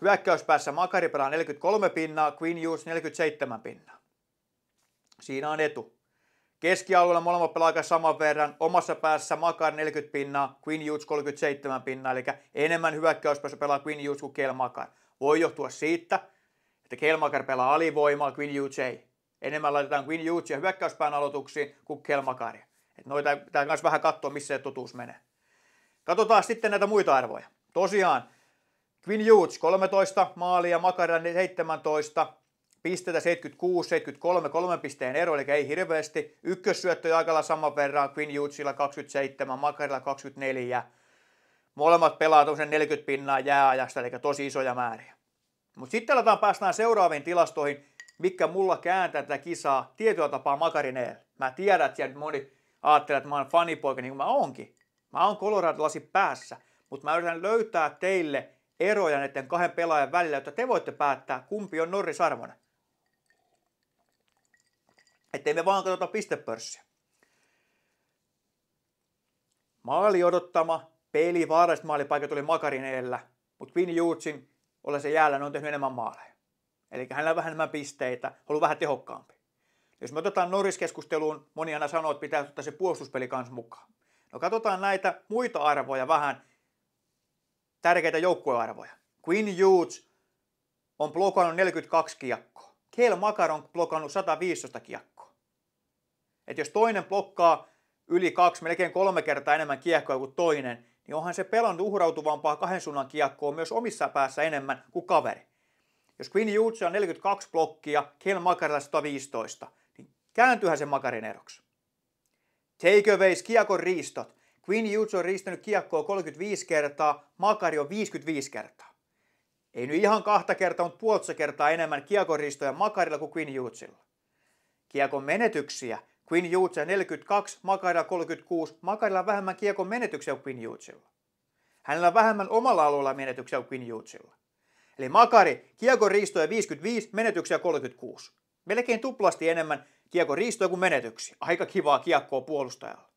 Hyökkäyspäässä Makari pelaa 43 pinnaa, Queen Hughes 47 pinnaa. Siinä on etu. Keskialueella molemmat pelaa aika saman verran. Omassa päässä Makar 40 pinnaa, Queen Hughes 37 pinnaa, eli enemmän hyökkäyspäässä pelaa Queen Hughes kuin Kel Makar. Voi johtua siitä, että Kel Makar pelaa alivoimaa, Queen Hughes ei enemmän laitetaan kuin Juutsia hyökkäyspään aloituksiin kuin Kelmakaria. Et noita pitää myös vähän katsoa, missä se totuus menee. Katsotaan sitten näitä muita arvoja. Tosiaan, Quinn Hughes 13 maalia, Makaran 17, pistetä 76, 73, kolmen pisteen ero, eli ei hirveästi. Ykkössyöttöjä aikalla saman verran, Quinn Hughesilla 27, Makarilla 24. Molemmat pelaa tuollaisen 40 pinnaa jääajasta, eli tosi isoja määriä. Mutta sitten aletaan päästään seuraaviin tilastoihin, mikä mulla kääntää tätä kisaa tietyllä tapaa makarineelle. Mä tiedän, että moni ajattelee, että mä oon fanipoika niin kuin mä oonkin. Mä oon Colorado lasi päässä, mutta mä yritän löytää teille eroja näiden kahden pelaajan välillä, jotta te voitte päättää, kumpi on Norris arvoinen. Ettei me vaan katsota pistepörssiä. Maali odottama, peli vaaralliset maalipaikat oli Makarineellä, mutta Vin Jutsin ole se jäällä, ne on tehnyt enemmän maaleja. Eli hänellä on vähän enemmän pisteitä, ollut vähän tehokkaampi. Jos me otetaan Norris-keskusteluun, moni aina sanoo, että pitää ottaa se puolustuspeli kanssa mukaan. No katsotaan näitä muita arvoja vähän, tärkeitä joukkuearvoja. Quinn Hughes on blokannut 42 kiekkoa. Kel Makar on blokannut 115 kiekkoa. Et jos toinen blokkaa yli kaksi, melkein kolme kertaa enemmän kiekkoa kuin toinen, niin onhan se pelannut uhrautuvampaa kahden suunnan kiekkoa myös omissa päässä enemmän kuin kaveri. Jos Queen Jutsu on 42 blokkia, Kel Makarilla 115, niin kääntyyhän se Makarin eroksi. Takeaways, kiekon riistot. Queen Jutsu on riistänyt kiekkoa 35 kertaa, Makari on 55 kertaa. Ei nyt ihan kahta kertaa, mutta puolta kertaa enemmän riistoja Makarilla kuin Queen Jutsilla. Kiekon menetyksiä Queen Jutsia 42, Makarilla 36, Makarilla vähemmän kiekon menetyksiä kuin Queen Jutsilla. Hänellä on vähemmän omalla alueella menetyksiä kuin Queen Jutsilla. Eli makari, riistoja 55, menetyksiä 36. Melkein tuplasti enemmän riistoja kuin menetyksiä. Aika kivaa kiekkoa puolustajalla.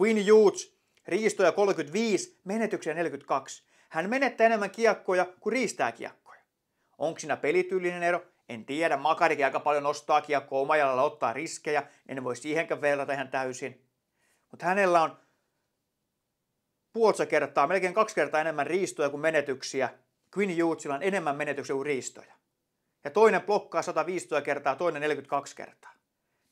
Queen Hughes, riistoja 35, menetyksiä 42. Hän menettää enemmän kiekkoja kuin riistää kiekkoja. Onko siinä pelityylinen ero? En tiedä, Makarikin aika paljon nostaa kiekkoa omajalalla, ottaa riskejä, en voi siihenkään verrata ihan täysin. Mutta hänellä on puolta kertaa, melkein kaksi kertaa enemmän riistoja kuin menetyksiä, Queen Juutsilla on enemmän menetyksiä kuin riistoja. Ja toinen blokkaa 115 kertaa, toinen 42 kertaa.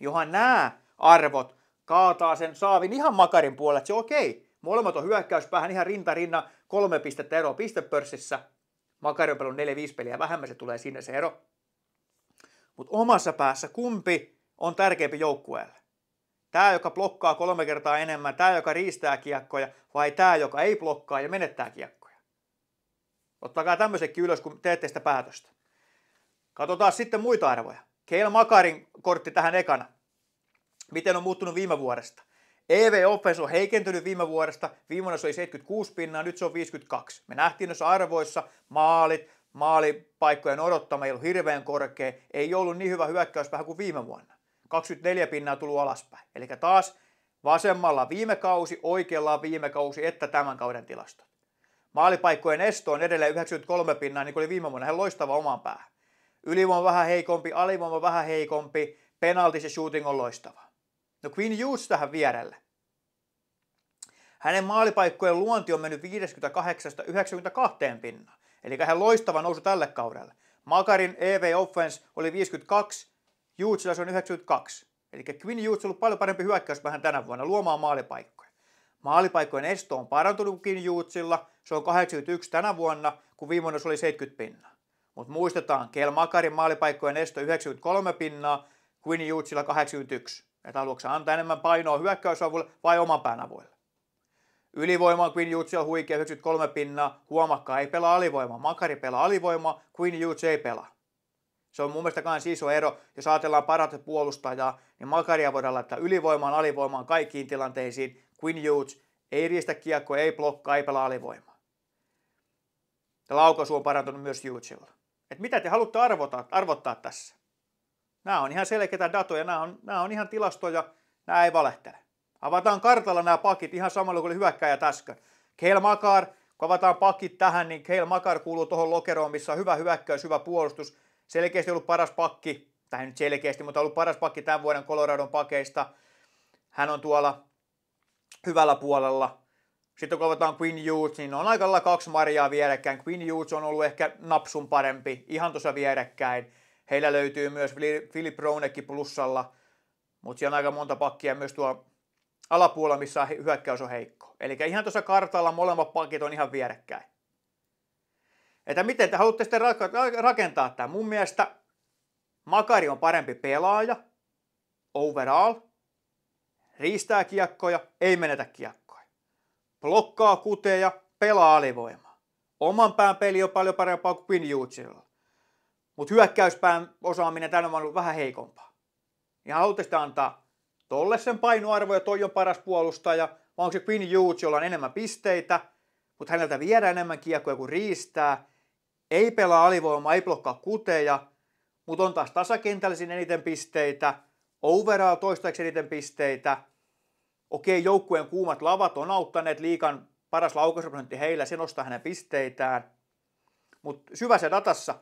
Johan nämä arvot kaataa sen saavin ihan makarin puolelle, että se on okei. Okay. Molemmat on hyökkäyspäähän ihan rinta rinna, kolme pistettä ero pistepörssissä. Makari on pelannut 4-5 peliä vähemmän, se tulee sinne se ero. Mutta omassa päässä kumpi on tärkeämpi joukkueelle? Tämä, joka blokkaa kolme kertaa enemmän, tämä, joka riistää kiekkoja, vai tämä, joka ei blokkaa ja menettää kiekkoja? Ottakaa tämmöisetkin ylös, kun teette sitä päätöstä. Katsotaan sitten muita arvoja. Keil Makarin kortti tähän ekana. Miten on muuttunut viime vuodesta? EV Offense on heikentynyt viime vuodesta. Viime se oli 76 pinnaa, nyt se on 52. Me nähtiin noissa arvoissa maalit, maalipaikkojen odottama ei ollut hirveän korkea. Ei ollut niin hyvä hyökkäys vähän kuin viime vuonna. 24 pinnaa tullut alaspäin. Eli taas vasemmalla viime kausi, oikealla viime kausi, että tämän kauden tilasto. Maalipaikkojen esto on edelleen 93 pinnaa, niin kuin oli viime vuonna. Hän loistava oman päähän. Ylivoima vähän heikompi, alivoima vähän heikompi, penaltis ja shooting on loistava. No Queen Hughes tähän vierelle. Hänen maalipaikkojen luonti on mennyt 58-92 pinnaa, Eli hän loistava nousu tälle kaudelle. Makarin EV Offense oli 52, Hughesilla se on 92. Eli Quinn Hughes on ollut paljon parempi hyökkäys vähän tänä vuonna luomaan maalipaikkoja. Maalipaikkojen esto on parantunut Quinn Hughesilla, se on 81 tänä vuonna, kun viime se oli 70 pinnaa. Mutta muistetaan, Kel Makarin maalipaikkojen esto 93 pinnaa, Quinn Jutsilla 81. Että haluatko antaa enemmän painoa hyökkäysavulle vai oman pään avulle? Ylivoima on Quinn Jutsilla huikea 93 pinnaa. Huomakkaa ei pelaa alivoimaa. Makari pelaa alivoimaa, Quinn Juts ei pelaa. Se on mun mielestä myös iso ero. Jos ajatellaan parat puolustajaa, niin Makaria voidaan laittaa ylivoimaan, alivoimaan kaikkiin tilanteisiin. Quinn Hughes ei riistä kiekkoa, ei blokkaa, ei pelaa alivoimaa. Ja laukaisu on parantunut myös Jutsilla. Et mitä te haluatte arvottaa? arvottaa tässä? Nämä on ihan selkeitä datoja, nämä on, nämä on ihan tilastoja, nämä ei valehtele. Avataan kartalla nämä pakit ihan samalla kuin hyökkäjä äsken. Keil Makar, kun avataan pakit tähän, niin Keil Makar kuuluu tuohon lokeroon, missä on hyvä hyökkäys, hyvä puolustus. Selkeästi ollut paras pakki, tai nyt selkeästi, mutta ollut paras pakki tämän vuoden Coloradon pakeista. Hän on tuolla hyvällä puolella. Sitten kun avataan Queen Hughes, niin on aika lailla kaksi marjaa vierekkäin. Queen Hughes on ollut ehkä napsun parempi, ihan tuossa vierekkäin. Heillä löytyy myös Philip Rounekki plussalla, mutta siellä on aika monta pakkia myös tuo alapuolella, missä hyökkäys on heikko. Eli ihan tuossa kartalla molemmat pakit on ihan vierekkäin. Että miten te haluatte sitten rakentaa tämä? Mun mielestä Makari on parempi pelaaja, overall, riistää kiekkoja, ei menetä kiekkoja blokkaa kuteja, pelaa alivoimaa. Oman pään peli on paljon parempaa kuin Pinjuutsilla. Mutta hyökkäyspään osaaminen tänä on ollut vähän heikompaa. Ja haluatte antaa tolle sen painoarvo ja toi on paras puolustaja, vai onko se Quinn Hughes, jolla on enemmän pisteitä, mutta häneltä viedään enemmän kiekkoja kuin riistää, ei pelaa alivoimaa, ei blokkaa kuteja, mutta on taas tasakentällisin eniten pisteitä, overall toistaiseksi eniten pisteitä – Okei, joukkueen kuumat lavat on auttaneet liikan paras laukaisuprosentti heillä, se nostaa hänen pisteitään. Mutta syvässä datassa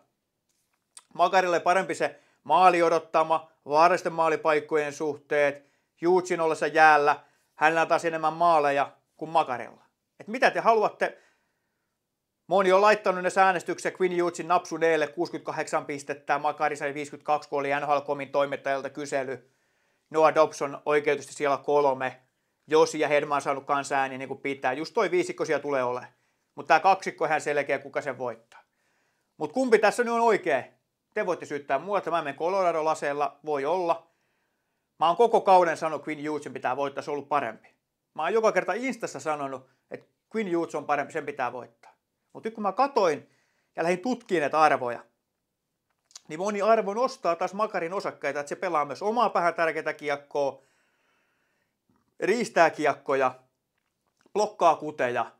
Makarille parempi se maali odottama, vaaristen maalipaikkojen suhteet, Juutsin ollessa jäällä, hänellä on taas enemmän maaleja kuin Makarella. Et mitä te haluatte? Moni on laittanut ne säännöstykset Quinn Jutsin napsu 68 pistettä, Makari sai 52, kun oli NHL Komin toimittajalta kysely. Noah Dobson oikeutusti siellä kolme, Josi ja Hedman on saanut kanssa niin kuin pitää. Just toi viisikko siellä tulee ole. Mutta tämä kaksikko ihan selkeä, kuka sen voittaa. Mutta kumpi tässä nyt on oikea? Te voitte syyttää mua, että mä menen Colorado-laseella, voi olla. Mä oon koko kauden sanonut, että Quinn Hughesin pitää voittaa, se on ollut parempi. Mä oon joka kerta Instassa sanonut, että Quinn Hughes on parempi, sen pitää voittaa. Mutta nyt kun mä katoin ja lähdin tutkimaan näitä arvoja, niin moni arvo nostaa taas Makarin osakkaita, että se pelaa myös omaa vähän tärkeää kiekkoa, riistää kiekkoja, blokkaa kuteja,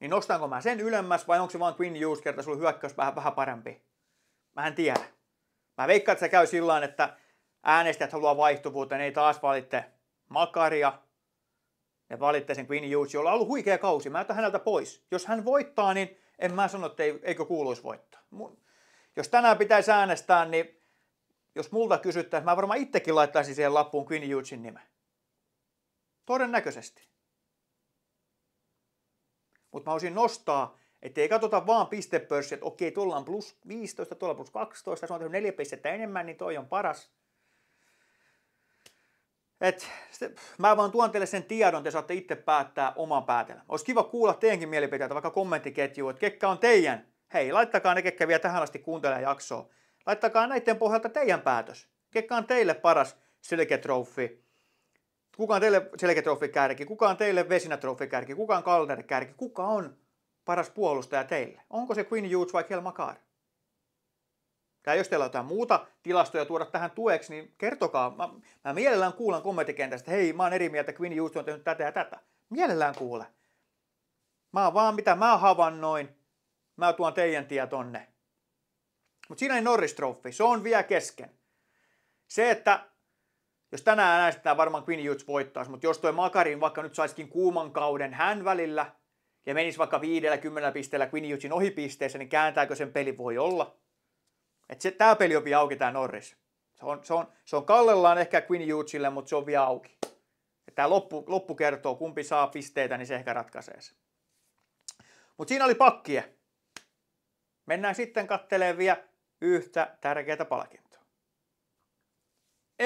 niin nostanko mä sen ylemmäs vai onko se vaan Quinn Hughes kerta sulla hyökkäys vähän, vähän parempi? Mä en tiedä. Mä veikkaan, että se käy sillä että äänestäjät haluaa vaihtuvuutta, ne ei taas valitte Makaria, ne valitte sen Quinn Hughes, jolla on ollut huikea kausi. Mä otan häneltä pois. Jos hän voittaa, niin en mä sano, että eikö kuuluisi voittaa. jos tänään pitäisi äänestää, niin jos multa kysyttäisiin, mä varmaan itsekin laittaisin siihen lappuun Quinn Hughesin nimen. Todennäköisesti. Mutta mä osin nostaa, ettei katsota vaan pistepörssiä, että okei, tuolla on plus 15, tuolla plus 12, se on tehnyt neljä pistettä enemmän, niin toi on paras. Et, se, mä vaan tuon teille sen tiedon, te saatte itse päättää oman päätelmän. Olisi kiva kuulla teidänkin mielipiteitä, vaikka kommenttiketju, että kekkä on teidän. Hei, laittakaa ne, kekkä vielä tähän asti kuuntelee jaksoa. Laittakaa näiden pohjalta teidän päätös. Kekkä on teille paras selkeä trofi Kuka on teille selkätrofikärki, kuka on teille vesinätrofikärki? kuka on calder kuka on paras puolustaja teille? Onko se Queen Hughes vai Kel Makar? Tai jos teillä on jotain muuta tilastoja tuoda tähän tueksi, niin kertokaa. Mä, mä mielellään kuulen kommenttikentästä, että hei, mä oon eri mieltä, Queen Hughes on tehnyt tätä ja tätä. Mielellään kuule. Mä oon vaan mitä mä havainnoin. Mä tuon teidän tie tonne. Mutta siinä ei Norris Trophy, se on vielä kesken. Se, että jos tänään äänestetään, varmaan Quinn Hughes voittaisi, mutta jos tuo Makarin vaikka nyt saisikin kuuman kauden hän välillä ja menisi vaikka viidellä, kymmenellä pisteellä Quinn Hughesin ohipisteessä, niin kääntääkö sen peli voi olla? Että tämä peli on vielä auki, tämä Norris. Se on, se, on, se on kallellaan ehkä Quinn Hughesille, mutta se on vielä auki. Tämä loppu, loppu kertoo, kumpi saa pisteitä, niin se ehkä ratkaisee se. Mutta siinä oli pakkia. Mennään sitten kattelemaan vielä yhtä tärkeää palkintoa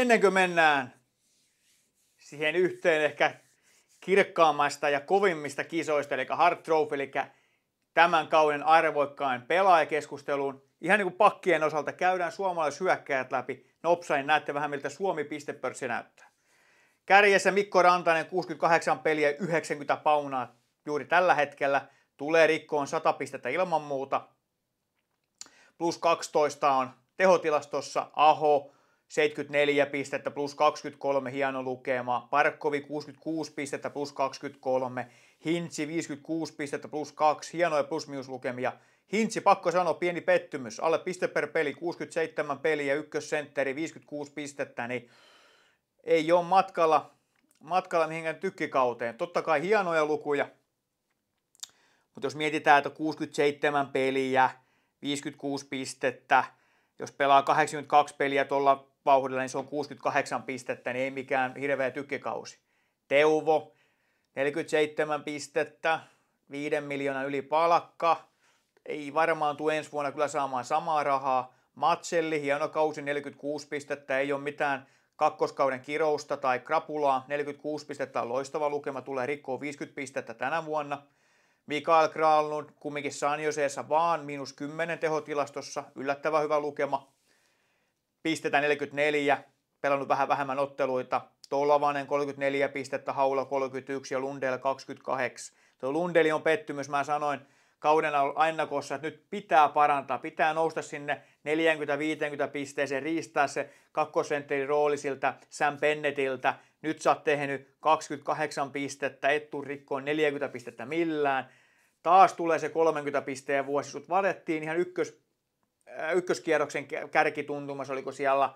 ennen kuin mennään siihen yhteen ehkä kirkkaammasta ja kovimmista kisoista, eli Hart Trophy, eli tämän kauden arvoikkaan pelaajakeskusteluun. Ihan niin kuin pakkien osalta käydään suomalaishyökkäjät läpi nopsain, näette vähän miltä Suomi.pörssi näyttää. Kärjessä Mikko Rantanen 68 peliä 90 paunaa juuri tällä hetkellä. Tulee rikkoon 100 pistettä ilman muuta. Plus 12 on tehotilastossa Aho, 74 pistettä plus 23, hieno lukema. Parkkovi 66 pistettä plus 23. Hintsi 56 pistettä plus 2, hienoja plus lukemia Hintsi, pakko sanoa, pieni pettymys. Alle piste per peli, 67 peliä, ykkössentteri, 56 pistettä, niin ei ole matkalla, matkalla mihinkään tykkikauteen. Totta kai hienoja lukuja, mutta jos mietitään, että 67 peliä, 56 pistettä, jos pelaa 82 peliä tuolla vauhdilla, niin se on 68 pistettä, niin ei mikään hirveä tykkikausi. Teuvo, 47 pistettä, 5 miljoonaa yli palkka, ei varmaan tule ensi vuonna kyllä saamaan samaa rahaa. Matselli, hieno kausi, 46 pistettä, ei ole mitään kakkoskauden kirousta tai krapulaa, 46 pistettä on loistava lukema, tulee rikkoa 50 pistettä tänä vuonna. Mikael Kralund kumminkin Sanjoseessa vaan miinus 10 tehotilastossa, yllättävän hyvä lukema pistettä 44, pelannut vähän vähemmän otteluita. Tolvanen 34 pistettä, Haula 31 ja Lundell 28. Tuo Lundeli on pettymys, mä sanoin kauden annakossa, että nyt pitää parantaa, pitää nousta sinne 40-50 pisteeseen, riistää se kakkosentterin rooli siltä Sam Pennetiltä. Nyt sä oot tehnyt 28 pistettä, et tuu rikkoon 40 pistettä millään. Taas tulee se 30 pisteen vuosi, sut varettiin ihan ykkös ykköskierroksen kärkituntumassa, oliko siellä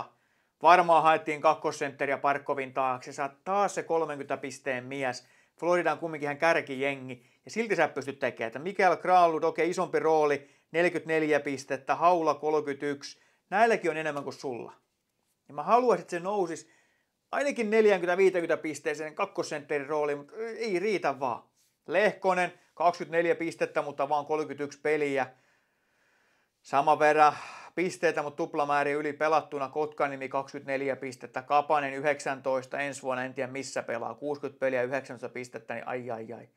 11-12. Varmaan haettiin kakkosentteriä Parkkovin taakse. Sä taas se 30 pisteen mies. Florida on kumminkin ihan kärkijengi. Ja silti sä pystyt tekemään, että Mikael Kraalud, okei, okay, isompi rooli, 44 pistettä, Haula 31. Näilläkin on enemmän kuin sulla. Ja mä haluaisin, että se nousisi ainakin 40-50 pisteeseen kakkosentterin rooliin, mutta ei riitä vaan. Lehkonen, 24 pistettä, mutta vaan 31 peliä. Sama verran pisteitä, mutta tuplamäärin yli pelattuna. Kotkanimi 24 pistettä, Kapanen 19, ensi vuonna en tiedä missä pelaa, 60 peliä 19 pistettä, niin ai ai ai.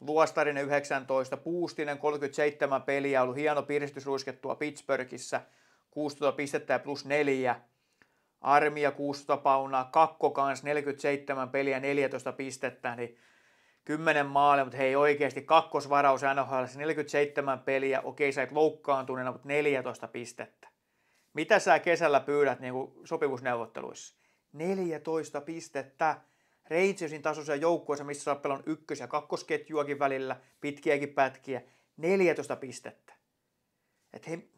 Luostarinen 19, Puustinen 37 peliä, ollut hieno piristysruiskettua Pittsburghissä. 16 pistettä ja plus 4. Armia 600 paunaa, Kakko kanssa 47 peliä 14 pistettä, niin 10 maalia, mutta hei oikeasti kakkosvaraus NHL, 47 peliä, okei sä et loukkaantuneena, mutta 14 pistettä. Mitä sä kesällä pyydät niin kuin sopimusneuvotteluissa? 14 pistettä. Rangersin tasoisia joukkueessa, missä sä pelon ykkös- ja kakkosketjuakin välillä, pitkiäkin pätkiä, 14 pistettä. Et hei,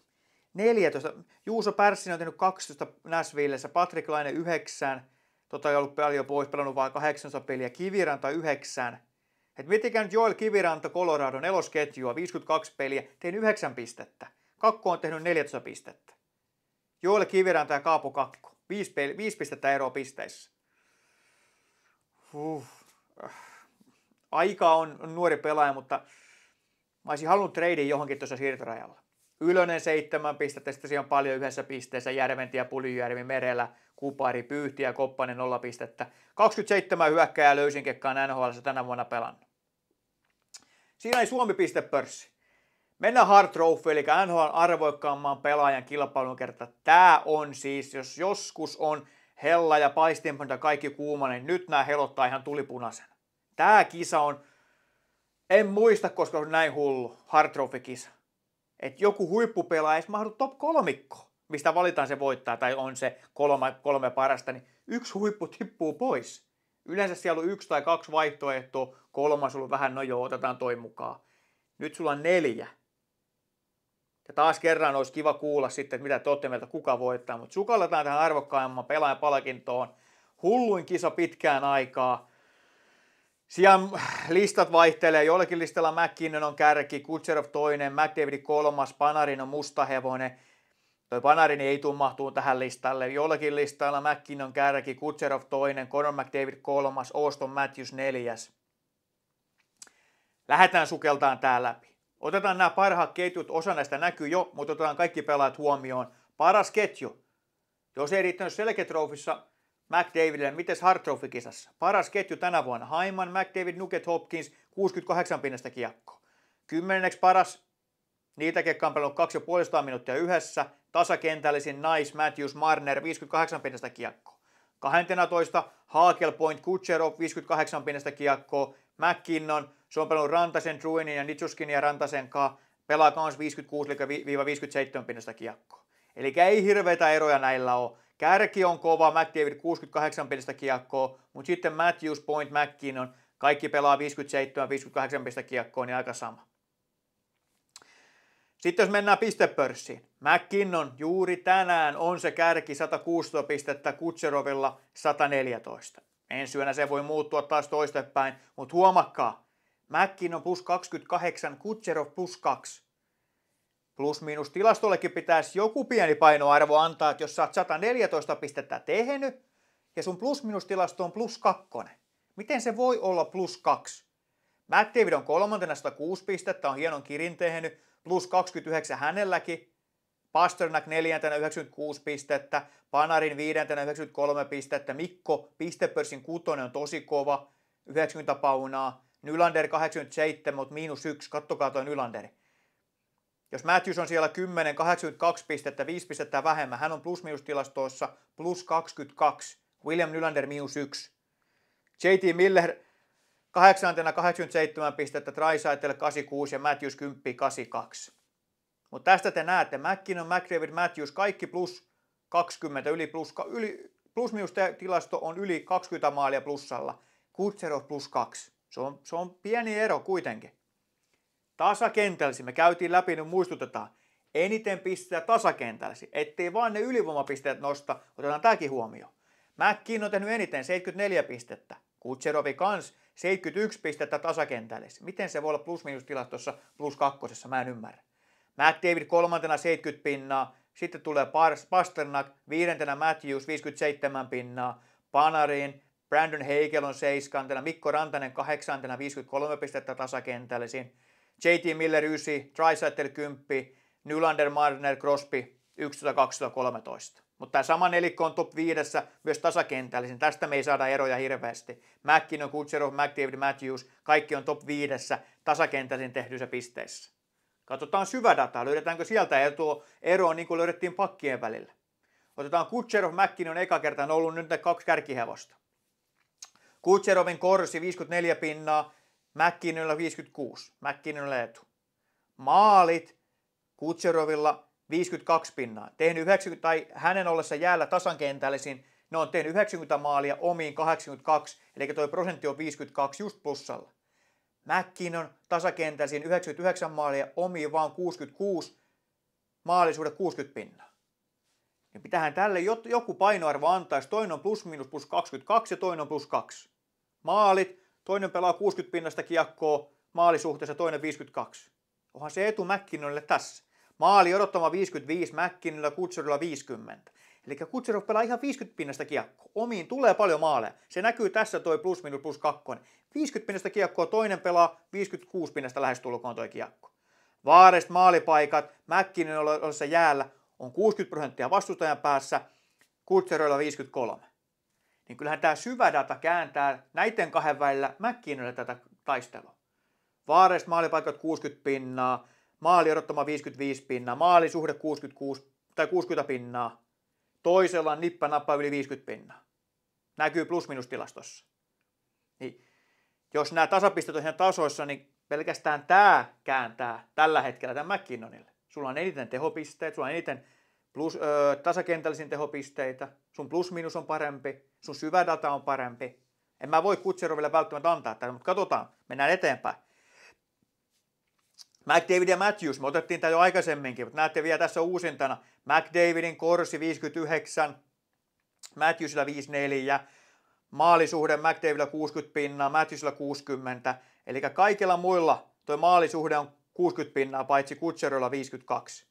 14. Juuso Pärssin on tehnyt 12 Näsvillessä, Patrick Laine 9, tota ei ollut paljon pois, pelannut vain 8 peliä, Kiviranta 9, et miettikää nyt Joel Kiviranta Colorado nelosketjua, 52 peliä, tein 9 pistettä. Kakko on tehnyt 14 pistettä. Joel Kiviranta ja Kaapo Kakko, 5, peli, 5 pistettä eroa pisteissä. Huh. Aika on, on nuori pelaaja, mutta mä olisin halunnut treidin johonkin tuossa siirtorajalla. Ylönen 7 pistettä, sitten siellä on paljon yhdessä pisteessä, Järventi ja Puljujärvi merellä, Kupari, Pyyhti ja Koppanen nolla pistettä. 27 hyökkääjää löysin kekkaan NHL tänä vuonna pelannut. Siinä ei suomi.pörssi. Mennään Hard Trophy, eli NHL arvoikkaamman pelaajan kilpailun kerta. Tämä on siis, jos joskus on hella ja paistinpöntä kaikki kuuma, niin nyt nämä helottaa ihan tulipunaisen. Tämä kisa on, en muista, koska on näin hullu, Hard Trophy-kisa. Että joku huippupelaaja ei mahdu top kolmikko, mistä valitaan se voittaa tai on se kolme, kolme parasta, niin yksi huippu tippuu pois. Yleensä siellä on yksi tai kaksi vaihtoehtoa, kolmas on vähän, no joo, otetaan toi mukaan. Nyt sulla on neljä. Ja taas kerran olisi kiva kuulla sitten, että mitä te olette mieltä, kuka voittaa. Mutta sukalletaan tähän arvokkaimman pelaajan palkintoon. Hulluin kisa pitkään aikaa. Siellä listat vaihtelee. Jollakin listalla McKinnon on kärki, Kutserov toinen, McDavid kolmas, Panarin on mustahevonen. Toi Panarin ei tule mahtuu tähän listalle. Jollakin listalla McKinnon kärki, Kutserov toinen, Conor McDavid kolmas, Oston Matthews neljäs. Lähdetään sukeltaan tää läpi. Otetaan nämä parhaat ketjut, osa näistä näkyy jo, mutta otetaan kaikki pelaajat huomioon. Paras ketju. Jos ei riittänyt selketrofissa McDavidille, mites Hartrofikisassa? Paras ketju tänä vuonna. Haiman, McDavid, Nuket, Hopkins, 68 pinnasta kiekko. Kymmenneksi paras, niitä kekkaan pelannut 2,5 minuuttia yhdessä tasakentällisin nais Matthews Marner 58 pinnasta kiekkoa. 12. Point Kutcherov 58 pinnasta kiekkoa. McKinnon, se on pelannut Rantasen, Druinin ja Nitsuskin ja Rantasen kanssa, pelaa kans 56-57 pinnasta kiekkoa. Eli ei hirveitä eroja näillä ole. Kärki on kova, David 68 pinnasta kiekkoa, mutta sitten Matthews, Point, McKinnon, kaikki pelaa 57-58 pinnasta kiekkoa, niin aika sama. Sitten jos mennään pistepörssiin. McKinnon juuri tänään on se kärki 116 pistettä, Kutserovilla 114. Ensi yönä se voi muuttua taas toistepäin, mutta huomakkaa, McKinnon plus 28, Kutserov plus 2. Plus miinus tilastollekin pitäisi joku pieni painoarvo antaa, että jos sä oot 114 pistettä tehnyt ja sun plus miinus tilasto on plus 2. Miten se voi olla plus 2? David on kolmantena 106 pistettä, on hienon kirin tehnyt, plus 29 hänelläkin. Pasternak neljäntenä 96 pistettä, Panarin viidentenä 93 pistettä, Mikko pistepörssin kutonen on tosi kova, 90 paunaa, Nylander 87, mutta miinus yksi, kattokaa toi Nylanderi. Jos Matthews on siellä 10, 82 pistettä, 5 pistettä vähemmän, hän on plus tilastoissa, plus 22, William Nylander miinus 1. JT Miller Kahdeksantena 87 pistettä, Trisaitel 86 ja Matthews 10 82. Mutta tästä te näette, Mäkkin on McDavid, Matthews, kaikki plus 20, yli plus, yli, plus minus tilasto on yli 20 maalia plussalla. Kutsero plus 2. Se on, se on pieni ero kuitenkin. Tasakentälsi, me käytiin läpi, nyt muistutetaan. Eniten pistetään tasakentälsi, ettei vaan ne ylivoimapisteet nosta, otetaan tämäkin huomioon. Mäkkin on tehnyt eniten, 74 pistettä. Kutserovi kans 71 pistettä tasakentälle. Miten se voi olla plus tilastossa plus kakkosessa? Mä en ymmärrä. Matt David kolmantena 70 pinnaa, sitten tulee Pasternak, viidentenä Matthews 57 pinnaa, Panarin, Brandon Heikel on seiskantena, Mikko Rantanen kahdeksantena 53 pistettä tasakentälle. JT Miller 9, Trisaitel 10, Nylander, Marner, Crosby 11, 12, 13. Mutta tämä sama nelikko on top 5 myös tasakentällisin. Tästä me ei saada eroja hirveästi. on Kutsero, McDavid, Matthews, kaikki on top 5 tasakentällisin tehdyissä pisteissä. Katsotaan syvädataa, löydetäänkö sieltä tuo ero niin kuin löydettiin pakkien välillä. Otetaan Kutserov, on eka kertaa ollut nyt kaksi kärkihevosta. Kutserovin korsi 54 pinnaa, McKinnonilla 56, McKinnonilla etu. Maalit Kutserovilla 52 pinnaa. Tehnyt 90, tai hänen ollessa jäällä tasankentällisin, ne on tehnyt 90 maalia omiin 82, eli tuo prosentti on 52 just plussalla. on tasakentällisin 99 maalia omiin vaan 66, maalisuudet 60 pinnaa. Niin pitähän tälle joku painoarvo antaisi, toinen on plus minus plus 22 ja toinen on plus 2. Maalit, toinen pelaa 60 pinnasta kiekkoa maalisuhteessa, toinen 52. Onhan se etu McKinnonille tässä. Maali odottama 55, Mäkkinillä, kutsurilla 50. Eli Kutserov pelaa ihan 50 pinnasta kiekkoa. Omiin tulee paljon maaleja. Se näkyy tässä toi plus minus plus kakkonen. 50 pinnasta kiekkoa toinen pelaa, 56 pinnasta lähestulkoon toi kiekko. Vaarest maalipaikat, Mäkkinen ollessa jäällä, on 60 prosenttia vastustajan päässä, Kutseroilla 53. Niin kyllähän tämä syvä data kääntää näiden kahden välillä Mäkkinölle tätä taistelua. Vaarest maalipaikat 60 pinnaa, maali odottama 55 pinnaa, suhde 66 tai 60 pinnaa, toisella on nippa nappa yli 50 pinnaa. Näkyy plus-minus-tilastossa. Niin, jos nämä tasapistot on tasoissa, niin pelkästään tämä kääntää tällä hetkellä tämän McKinnonille. Sulla on eniten tehopisteet, sulla on eniten plus, ö, tasakentällisin tehopisteitä, sun plus-minus on parempi, sun syvädata on parempi. En mä voi Kutseroville välttämättä antaa tätä, mutta katsotaan, mennään eteenpäin. McDavid ja Matthews, me otettiin tämä jo aikaisemminkin, mutta näette vielä tässä uusintana. McDavidin korsi 59, Matthewsilla 54, maalisuhde McDavidilla 60 pinnaa, Matthewsilla 60. Eli kaikilla muilla tuo maalisuhde on 60 pinnaa, paitsi Kutserilla 52.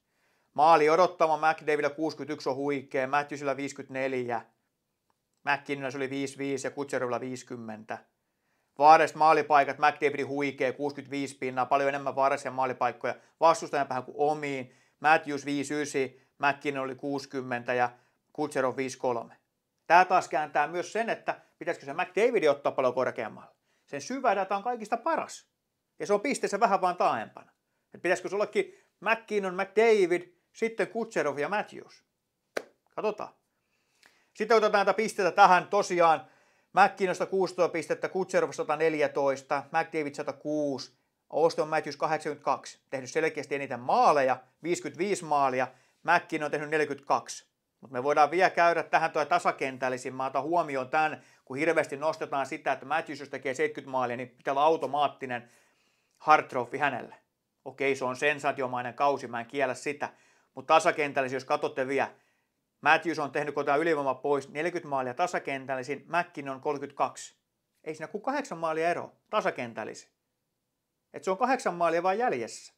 Maali odottama McDavidilla 61 on huikea, Matthewsilla 54, Mckinnon se oli 55 ja Kutserilla 50. Vaares maalipaikat, McDavid huikea, 65 pinnaa, paljon enemmän Vaaresia maalipaikkoja vastustajan vähän kuin omiin. Matthews 59, McKinnon oli 60 ja Kutserov 53. Tämä taas kääntää myös sen, että pitäisikö se McDavid ottaa paljon korkeammalle. Sen syvä data on kaikista paras. Ja se on pisteessä vähän vaan taaempana. Että pitäisikö se ollakin McKinnon, McDavid, sitten Kutserov ja Matthews. Katsotaan. Sitten otetaan näitä pisteitä tähän tosiaan McKinnosta 16 pistettä, Kutserov 114, McDavid 106, Austin Matthews 82, tehnyt selkeästi eniten maaleja, 55 maalia, Mäkkin on tehnyt 42. Mutta me voidaan vielä käydä tähän tuo tasakentällisin. Mä otan huomioon tämän, kun hirveästi nostetaan sitä, että Matthews jos tekee 70 maalia, niin pitää olla automaattinen hartrofi hänelle. Okei, se on sensaatiomainen kausi, mä en kiellä sitä. Mutta tasakentällisin, jos katsotte vielä, Matthews on tehnyt kotaan ylivoima pois 40 maalia tasakentällisin, on 32. Ei siinä kuin kahdeksan maalia ero tasakentällisin. Että se on kahdeksan maalia vain jäljessä.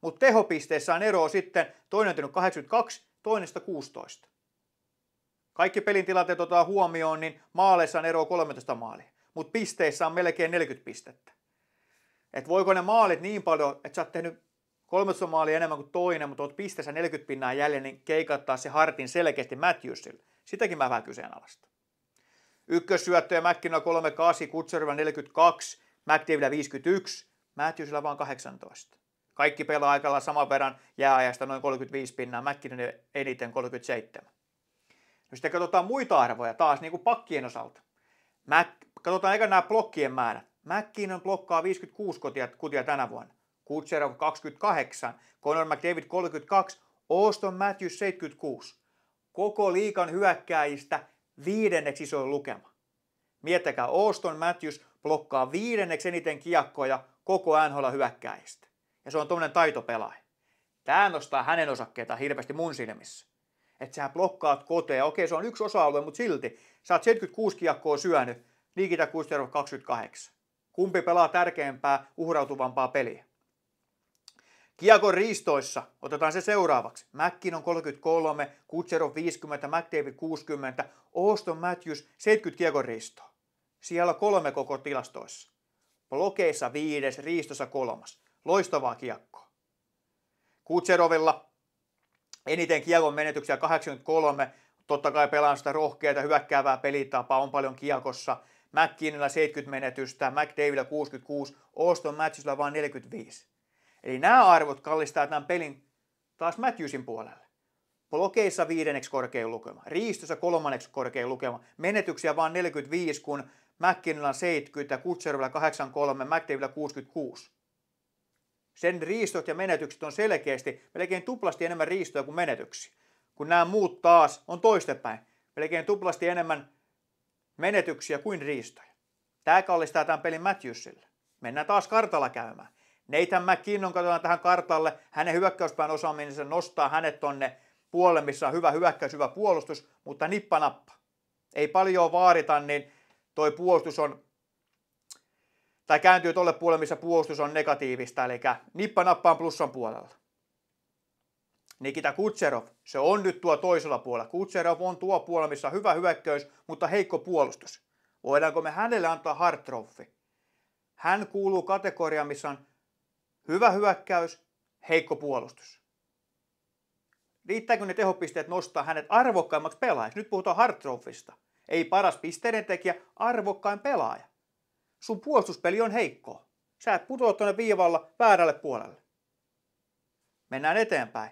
Mutta tehopisteissä on eroa sitten, toinen on tehnyt 82, toinen 16. Kaikki pelin tilanteet otetaan huomioon, niin maaleissa on eroa 13 maalia. Mutta pisteissä on melkein 40 pistettä. Et voiko ne maalit niin paljon, että sä oot tehnyt Kolme somaalia enemmän kuin toinen, mutta olet pisteessä 40 pinnaa jäljellä, niin keikattaa se hartin selkeästi Matthewsille. Sitäkin mä vähän kyseenalaista. Ykkössyöttöjä Mäkkinä 38, Kutserilla 42, McDavidillä 51, Matthewsilla vaan 18. Kaikki pelaa aikalla saman verran jääajasta noin 35 pinnaa, Mäkkinen eniten 37. No sitten katsotaan muita arvoja taas niin kuin pakkien osalta. Mä, katsotaan eikä nämä blokkien määrä. Mäkkinen blokkaa 56 kutia, kutia tänä vuonna. Kutserov on 28, Conor McDavid 32, Auston Matthews 76. Koko liikan hyökkääjistä viidenneksi isoin lukema. Miettäkää, Auston Matthews blokkaa viidenneksi eniten kiekkoja koko NHL hyökkääjistä. Ja se on tuommoinen taitopelaaja. Tämä nostaa hänen osakkeita hirveästi mun silmissä. Että sä blokkaat koteja. Okei, se on yksi osa-alue, mutta silti sä oot 76 kiekkoa syönyt, Nikita Kusterov 28. Kumpi pelaa tärkeämpää, uhrautuvampaa peliä? Kiekon riistoissa, otetaan se seuraavaksi. Mäkkin on 33, Kutsero 50, McDavid 60, Oston Matthews 70 kiekon riistoa. Siellä kolme koko tilastoissa. Blokeissa viides, riistossa kolmas. Loistavaa kiekkoa. Kutserovilla eniten kiekon menetyksiä 83, totta kai pelaan sitä rohkeaa hyökkäävää pelitapaa, on paljon kiekossa. McKinnellä 70 menetystä, McDavidillä 66, Oston Matthewsillä vain 45. Eli nämä arvot kallistaa tämän pelin taas Matthewsin puolelle. Blokeissa viidenneksi korkein lukema, riistössä kolmanneksi korkein lukema, menetyksiä vain 45, kun McKinnilla 70 kutservilla 83, McDavidilla 66. Sen riistot ja menetykset on selkeästi melkein tuplasti enemmän riistoja kuin menetyksiä. Kun nämä muut taas on toistepäin, melkein tuplasti enemmän menetyksiä kuin riistoja. Tämä kallistaa tämän pelin Matthewsille. Mennään taas kartalla käymään. Neitä McKinnon katsotaan tähän kartalle. Hänen hyökkäyspään osaamisensa nostaa hänet tonne puolelle, missä on hyvä hyökkäys, hyvä puolustus, mutta nippanappa. Ei paljon vaarita, niin toi puolustus on, tai kääntyy tolle puolelle, missä puolustus on negatiivista, eli nippanappaan plussan puolella. Nikita Kutserov, se on nyt tuo toisella puolella. Kutserov on tuo puolella, missä on hyvä hyökkäys, mutta heikko puolustus. Voidaanko me hänelle antaa Hartroffi? Hän kuuluu kategoriaan, missä on Hyvä hyökkäys, heikko puolustus. Riittääkö ne tehopisteet nostaa hänet arvokkaimmaksi pelaajaksi? Nyt puhutaan Hartrofista. Ei paras pisteiden tekijä, arvokkain pelaaja. Sun puolustuspeli on heikko. Sä et putoa tuonne viivalla väärälle puolelle. Mennään eteenpäin.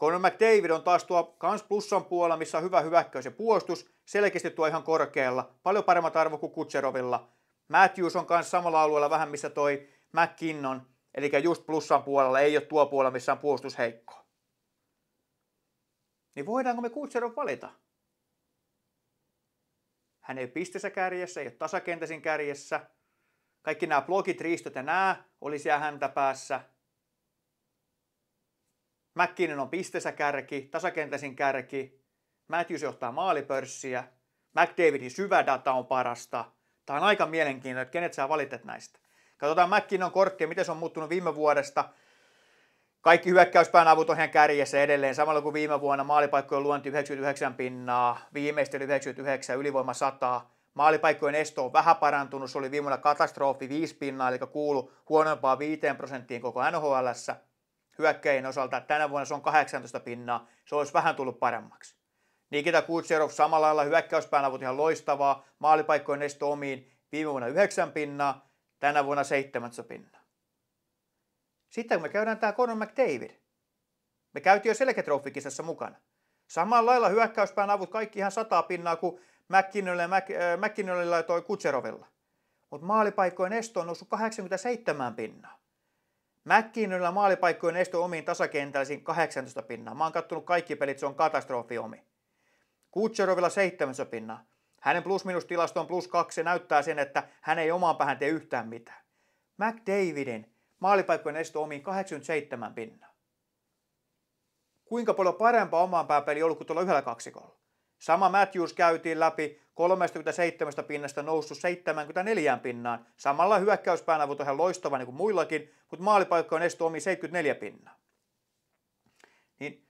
Conor McDavid on taas tuo kans plussan puolella, missä on hyvä hyväkkäys ja puolustus. Selkeästi tuo ihan korkealla. Paljon paremmat arvo kuin Kutserovilla. Matthews on kanssa samalla alueella vähän, missä toi McKinnon. Eli just plussan puolella ei ole tuo puolella, missä on puolustus heikko. Niin voidaanko me Kutserov valita? Hän ei pistessä kärjessä, ei ole tasakentäsin kärjessä. Kaikki nämä blogit, riistöt ja nämä oli siellä häntä päässä. Mäkkinen on pistessä kärki, tasakentäsin kärki. Matthews johtaa maalipörssiä. McDavidin syvä data on parasta. Tämä on aika mielenkiintoinen, että kenet sä valitet näistä. Katsotaan McKinnon korttia, miten se on muuttunut viime vuodesta. Kaikki hyökkäyspään avut on ihan kärjessä edelleen, samalla kuin viime vuonna maalipaikkojen luonti 99 pinnaa, viimeistely 99, ylivoima 100. Maalipaikkojen esto on vähän parantunut, se oli viime vuonna katastrofi 5 pinnaa, eli kuulu huonompaa 5 prosenttiin koko NHL. Hyökkäjien osalta tänä vuonna se on 18 pinnaa, se olisi vähän tullut paremmaksi. Nikita Kutserov samalla lailla hyökkäyspään avut ihan loistavaa, maalipaikkojen esto omiin viime vuonna 9 pinnaa, Tänä vuonna seitsemättä pinnaa. Sitten kun me käydään tämä Conor McDavid. Me käytiin jo selkätrofikisessa mukana. Samalla lailla hyökkäyspään avut kaikki ihan sataa pinnaa kuin McKinnonilla ja äh, toi Kutserovilla. Mutta maalipaikkojen esto on noussut 87 pinnaa. McKinnonilla maalipaikkojen esto omiin tasakentällisiin 18 pinnaa. Mä oon kattonut kaikki pelit, se on katastrofi omi. Kutserovilla 7 pinnaa. Hänen plus-minus-tilasto on plus kaksi, se näyttää sen, että hän ei omaan päähän tee yhtään mitään. McDavidin maalipaikkojen esto omiin 87 pinnaa. Kuinka paljon parempaa omaan pääpeli ollut kuin tuolla yhdellä kaksikolla? Sama Matthews käytiin läpi 37 pinnasta noussut 74 pinnaan. Samalla avut on ihan loistava niin kuin muillakin, mutta on estu omiin 74 pinnaa. Niin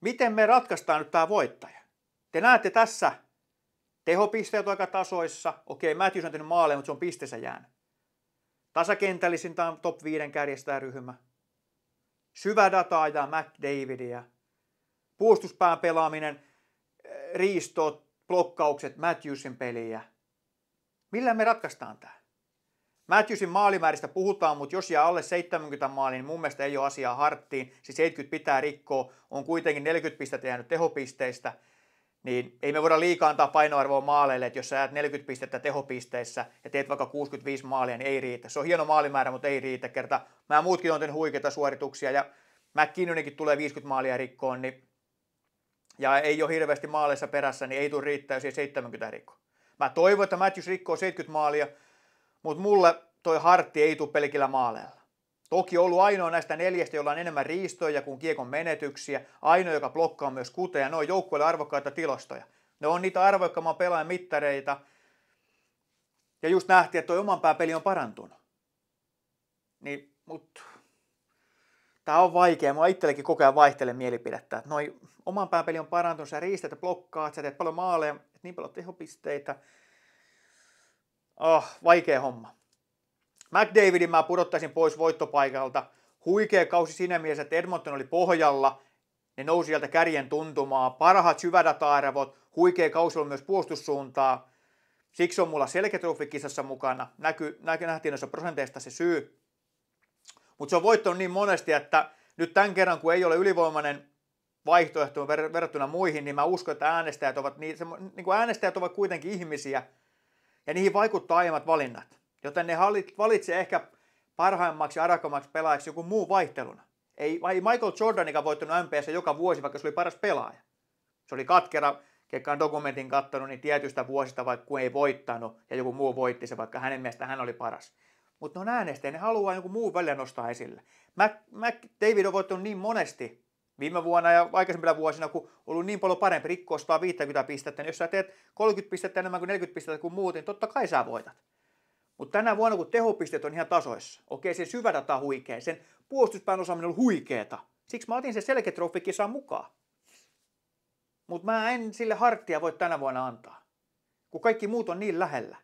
miten me ratkaistaan nyt tämä voittaja? Te näette tässä Tehopisteet on aika tasoissa. Okei, Matthews on tehnyt maaleja, mutta se on pisteessä jäänyt. Tasakentällisin tämä on top 5 kärjestää ryhmä. Syvä dataa ja McDavidia. Puustuspään pelaaminen, eh, riistot, blokkaukset, Matthewsin peliä. Millä me ratkaistaan tämä? Matthewsin maalimääristä puhutaan, mutta jos jää alle 70 maaliin, niin mun mielestä ei ole asiaa harttiin. Siis 70 pitää rikkoa, on kuitenkin 40 pistettä jäänyt tehopisteistä – niin ei me voida liikaa antaa painoarvoa maaleille, että jos sä jäät 40 pistettä tehopisteissä ja teet vaikka 65 maalia, niin ei riitä. Se on hieno maalimäärä, mutta ei riitä kerta. Mä muutkin on tehnyt huikeita suorituksia ja McKinnonenkin tulee 50 maalia rikkoon, niin ja ei ole hirveästi maaleissa perässä, niin ei tule riittää, jos ei 70 rikko. Mä toivon, että Matthews rikkoo 70 maalia, mutta mulle toi hartti ei tule pelkillä maaleilla. Toki ollut ainoa näistä neljästä, jolla on enemmän riistoja kuin kiekon menetyksiä, ainoa, joka blokkaa myös kuteja. Ne on joukkueelle arvokkaita tilastoja. Ne on niitä arvokkaamman pelaajan mittareita. Ja just nähtiin, että tuo oman pääpeli on parantunut. Niin, mut... Tämä on vaikea. Mua itsellekin koko ajan vaihtelee mielipidettä. Noi oman pääpeli on parantunut, sä riistät ja blokkaat, sä teet paljon maaleja, niin paljon tehopisteitä. Oh, vaikea homma. McDavidin mä pudottaisin pois voittopaikalta. Huikea kausi siinä mielessä, että Edmonton oli pohjalla. Ne nousi sieltä kärjen tuntumaan. Parhaat syvädata-arvot. Huikea kausi on myös puolustussuuntaa. Siksi on mulla selketrofikisassa mukana. Näky, näky, nähtiin noissa prosenteista se syy. Mutta se on voittanut niin monesti, että nyt tämän kerran, kun ei ole ylivoimainen vaihtoehto ver- verrattuna muihin, niin mä uskon, että äänestäjät ovat, niin, se, niin kuin äänestäjät ovat kuitenkin ihmisiä, ja niihin vaikuttaa aiemmat valinnat. Joten ne valitsi ehkä parhaimmaksi arakomaksi pelaajaksi joku muu vaihteluna. Ei, ei Michael Jordanikaan voittanut MPssä joka vuosi, vaikka se oli paras pelaaja. Se oli katkera, ketkä on dokumentin katsonut, niin tietystä vuosista vaikka ei voittanut ja joku muu voitti se, vaikka hänen mielestä hän oli paras. Mutta ne on äänestäjä, ne haluaa joku muu välillä nostaa esille. Mac, Mac, David on voittanut niin monesti viime vuonna ja aikaisemmilla vuosina, kun on ollut niin paljon parempi rikkoa 150 pistettä, niin jos sä teet 30 pistettä enemmän kuin 40 pistettä kuin muut, niin totta kai sä voitat. Mutta tänä vuonna, kun tehopisteet on ihan tasoissa, okei, se syvädata huikea, sen puolustuspään osaaminen on huikeeta. Siksi mä otin sen selketrofikisaan mukaan. Mutta mä en sille harttia voi tänä vuonna antaa, kun kaikki muut on niin lähellä.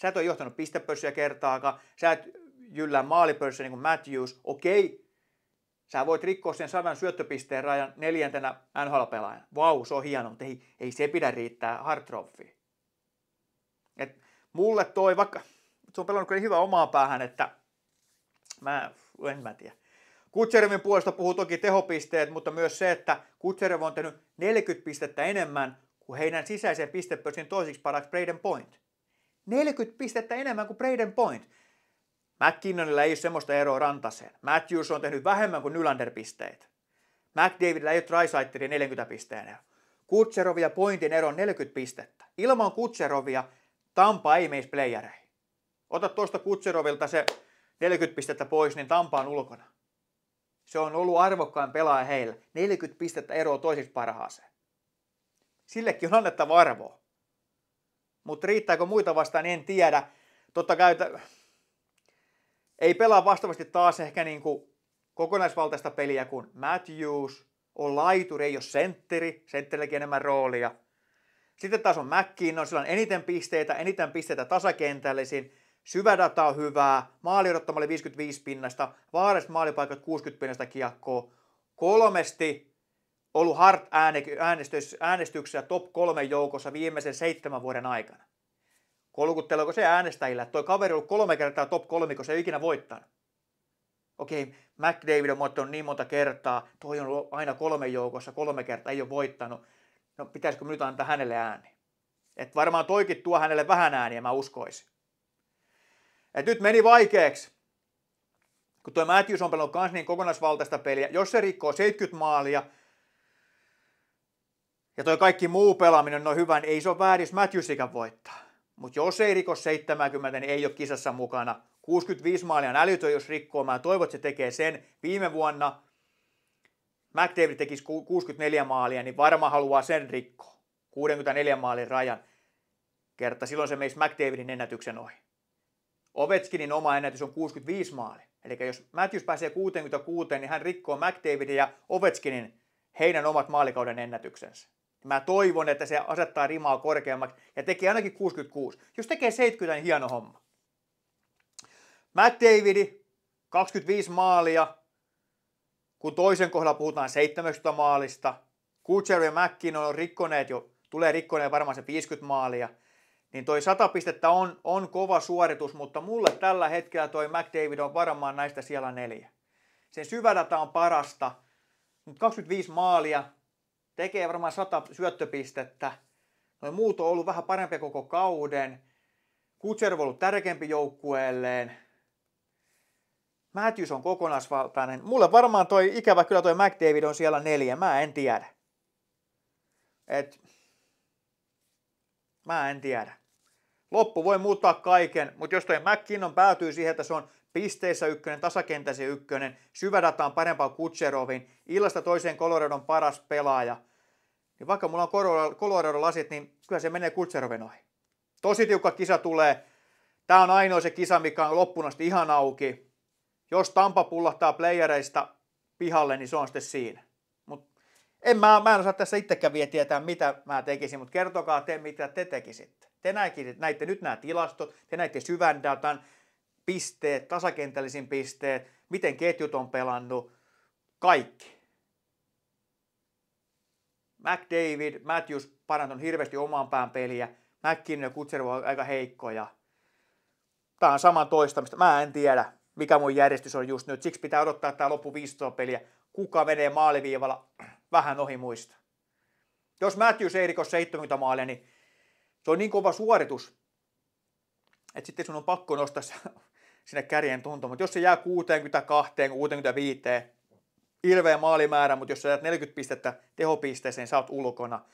Sä et ole johtanut pistepörssiä kertaakaan, sä et jyllää maalipörssiä niin kuin Matthews, okei. Sä voit rikkoa sen sadan syöttöpisteen rajan neljäntenä NHL-pelaajana. Vau, se on hienoa, mutta ei, ei se pidä riittää Hartroffiin. Et mulle toi, vaikka se on pelannut kyllä hyvä omaa päähän, että mä en mä tiedä. Kutserevin puolesta puhuu toki tehopisteet, mutta myös se, että Kutserev on tehnyt 40 pistettä enemmän kuin heidän sisäisen pistepörssin toisiksi paraksi Braden Point. 40 pistettä enemmän kuin Braden Point. McKinnonilla ei ole semmoista eroa rantaseen. Matthews on tehnyt vähemmän kuin Nylander pisteet. McDavidillä ei ole Trisaiterin 40 pisteen ero. Kutserovia pointin ero on 40 pistettä. Ilman Kutserovia Tampa ei meisi playereihin. Ota tuosta Kutserovilta se 40 pistettä pois, niin tampaan ulkona. Se on ollut arvokkaan pelaaja heillä. 40 pistettä eroa toisiksi parhaaseen. Sillekin on annettava arvoa. Mutta riittääkö muita vastaan, en tiedä. Totta kai, ei pelaa vastaavasti taas ehkä niin kuin kokonaisvaltaista peliä kuin Matthews, on laituri, ei ole sentteri, sentterilläkin enemmän roolia. Sitten taas on McKinnon, sillä on eniten pisteitä, eniten pisteitä tasakentällisin, Syvädata on hyvää, maali 55 pinnasta, vaaralliset maalipaikat 60 pinnasta kiekkoa. Kolmesti ollut hard äänestyksessä top kolme joukossa viimeisen seitsemän vuoden aikana. Kolkutteleeko se äänestäjillä, että toi kaveri on ollut kolme kertaa top kolme, kun se ei ikinä voittanut. Okei, McDavid on voittanut niin monta kertaa, toi on ollut aina kolme joukossa, kolme kertaa, ei ole voittanut. No pitäisikö nyt antaa hänelle ääni? Et varmaan toikin tuo hänelle vähän ääniä, mä uskoisin. Et nyt meni vaikeaksi. Kun tuo Matthews on pelannut kans niin kokonaisvaltaista peliä, jos se rikkoo 70 maalia, ja toi kaikki muu pelaaminen on no hyvä, niin ei se ole väärin, jos voittaa. Mutta jos ei riko 70, niin ei ole kisassa mukana. 65 maalia on älytön, jos rikkoo. Mä toivon, että se tekee sen. Viime vuonna McDavid tekisi 64 maalia, niin varmaan haluaa sen rikkoa. 64 maalin rajan kerta. Silloin se meisi McDavidin ennätyksen ohi. Ovetskinin oma ennätys on 65 maali. Eli jos Matthews pääsee 66, niin hän rikkoo McDavidin ja Ovetskinin heidän omat maalikauden ennätyksensä. Mä toivon, että se asettaa rimaa korkeammaksi ja tekee ainakin 66. Jos tekee 70, niin hieno homma. Matt Davidi, 25 maalia, kun toisen kohdalla puhutaan 70 maalista. Kutcher ja Mackin on rikkoneet jo, tulee rikkoneen varmaan se 50 maalia niin toi 100 pistettä on, on kova suoritus, mutta mulle tällä hetkellä toi McDavid on varmaan näistä siellä neljä. Sen syvädata on parasta, mutta 25 maalia, tekee varmaan 100 syöttöpistettä. Noin muut on ollut vähän parempi koko kauden. Kutservo on ollut tärkeämpi joukkueelleen. Matthews on kokonaisvaltainen. Mulle varmaan toi ikävä kyllä toi McDavid on siellä neljä. Mä en tiedä. Et, mä en tiedä. Loppu voi muuttaa kaiken, mutta jos toi McKinnon päätyy siihen, että se on pisteissä ykkönen, tasakentässä ykkönen, syvädataan parempaa Kutseroviin, illasta toiseen Coloradon paras pelaaja, niin vaikka mulla on Colorado lasit, niin kyllä se menee Kutserovin ohi. Tosi tiukka kisa tulee. Tämä on ainoa se kisa, mikä on loppuun asti ihan auki. Jos Tampa pullahtaa playereista pihalle, niin se on sitten siinä. Mut en mä, mä en osaa tässä itsekään vielä tietää, mitä mä tekisin, mutta kertokaa te, mitä te tekisitte. Te näitte nyt nämä tilastot, te näitte syvän datan, pisteet, tasakentällisin pisteet, miten ketjut on pelannut, kaikki. McDavid, Matthews parantanut hirveästi omaan pään peliä, McKinnon ja Kutservo on aika heikkoja. Tämä on saman toistamista. Mä en tiedä, mikä mun järjestys on just nyt. Siksi pitää odottaa tämä loppu 15 peliä. Kuka menee maaliviivalla vähän ohi muista. Jos Matthews ei riko 70 maalia, niin se on niin kova suoritus, että sitten sun on pakko nostaa sinne kärjen tunto. Mutta jos se jää 62, 65, ilveä maalimäärä, mutta jos sä jäät 40 pistettä tehopisteeseen, sä oot ulkona.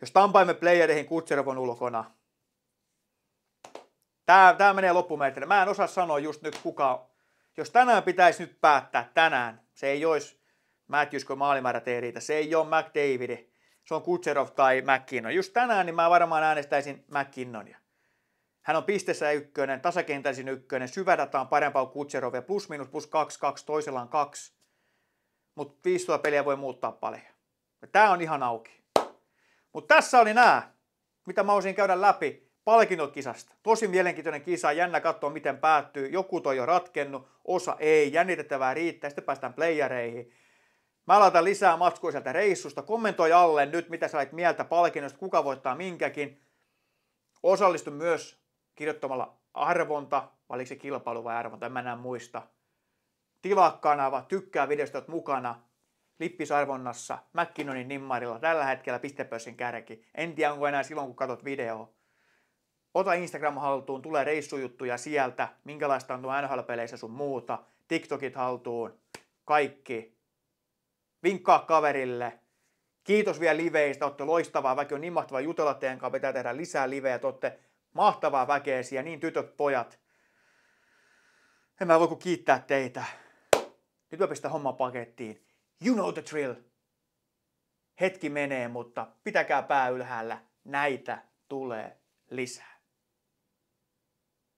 Jos tampaimme playereihin, Kutserov on ulkona. Tää, tää menee loppumetrelle. Mä en osaa sanoa just nyt kuka. Jos tänään pitäisi nyt päättää, tänään, se ei olisi kun maalimäärä ei riitä, se ei ole McDavidi, se on Kutserov tai McKinnon. Just tänään niin mä varmaan äänestäisin McKinnonia. Hän on pistessä ykkönen, tasakentäisin ykkönen, syvädata on parempaa kuin Kutserovia, plus minus plus 2, 2, toisella on 2. Mutta 500 peliä voi muuttaa paljon. Ja tää on ihan auki. Mutta tässä oli nämä, mitä mä osin käydä läpi palkinnot kisasta. Tosi mielenkiintoinen kisa, jännä katsoa miten päättyy. Joku toi jo ratkennut, osa ei, jännitettävää riittää, sitten päästään playereihin. Mä laitan lisää matskua sieltä reissusta. Kommentoi alle nyt, mitä sä olet mieltä palkinnosta, kuka voittaa minkäkin. Osallistu myös kirjoittamalla arvonta, vai se kilpailu vai arvonta, en mä enää muista. Tilaa kanava, tykkää videosta, oot mukana. Lippisarvonnassa, McKinnonin nimmarilla, tällä hetkellä pistepössin kärki. En tiedä, onko enää silloin, kun katsot videoa. Ota Instagram haltuun, tulee reissujuttuja sieltä, minkälaista on tuo NHL-peleissä sun muuta. TikTokit haltuun, kaikki vinkkaa kaverille. Kiitos vielä liveistä, olette loistavaa väkeä, on niin mahtavaa jutella teidän kanssa, pitää tehdä lisää livejä, olette mahtavaa väkeä siellä, niin tytöt, pojat. En mä voi kuin kiittää teitä. Nyt mä pistän homma pakettiin. You know the drill. Hetki menee, mutta pitäkää pää ylhäällä. Näitä tulee lisää.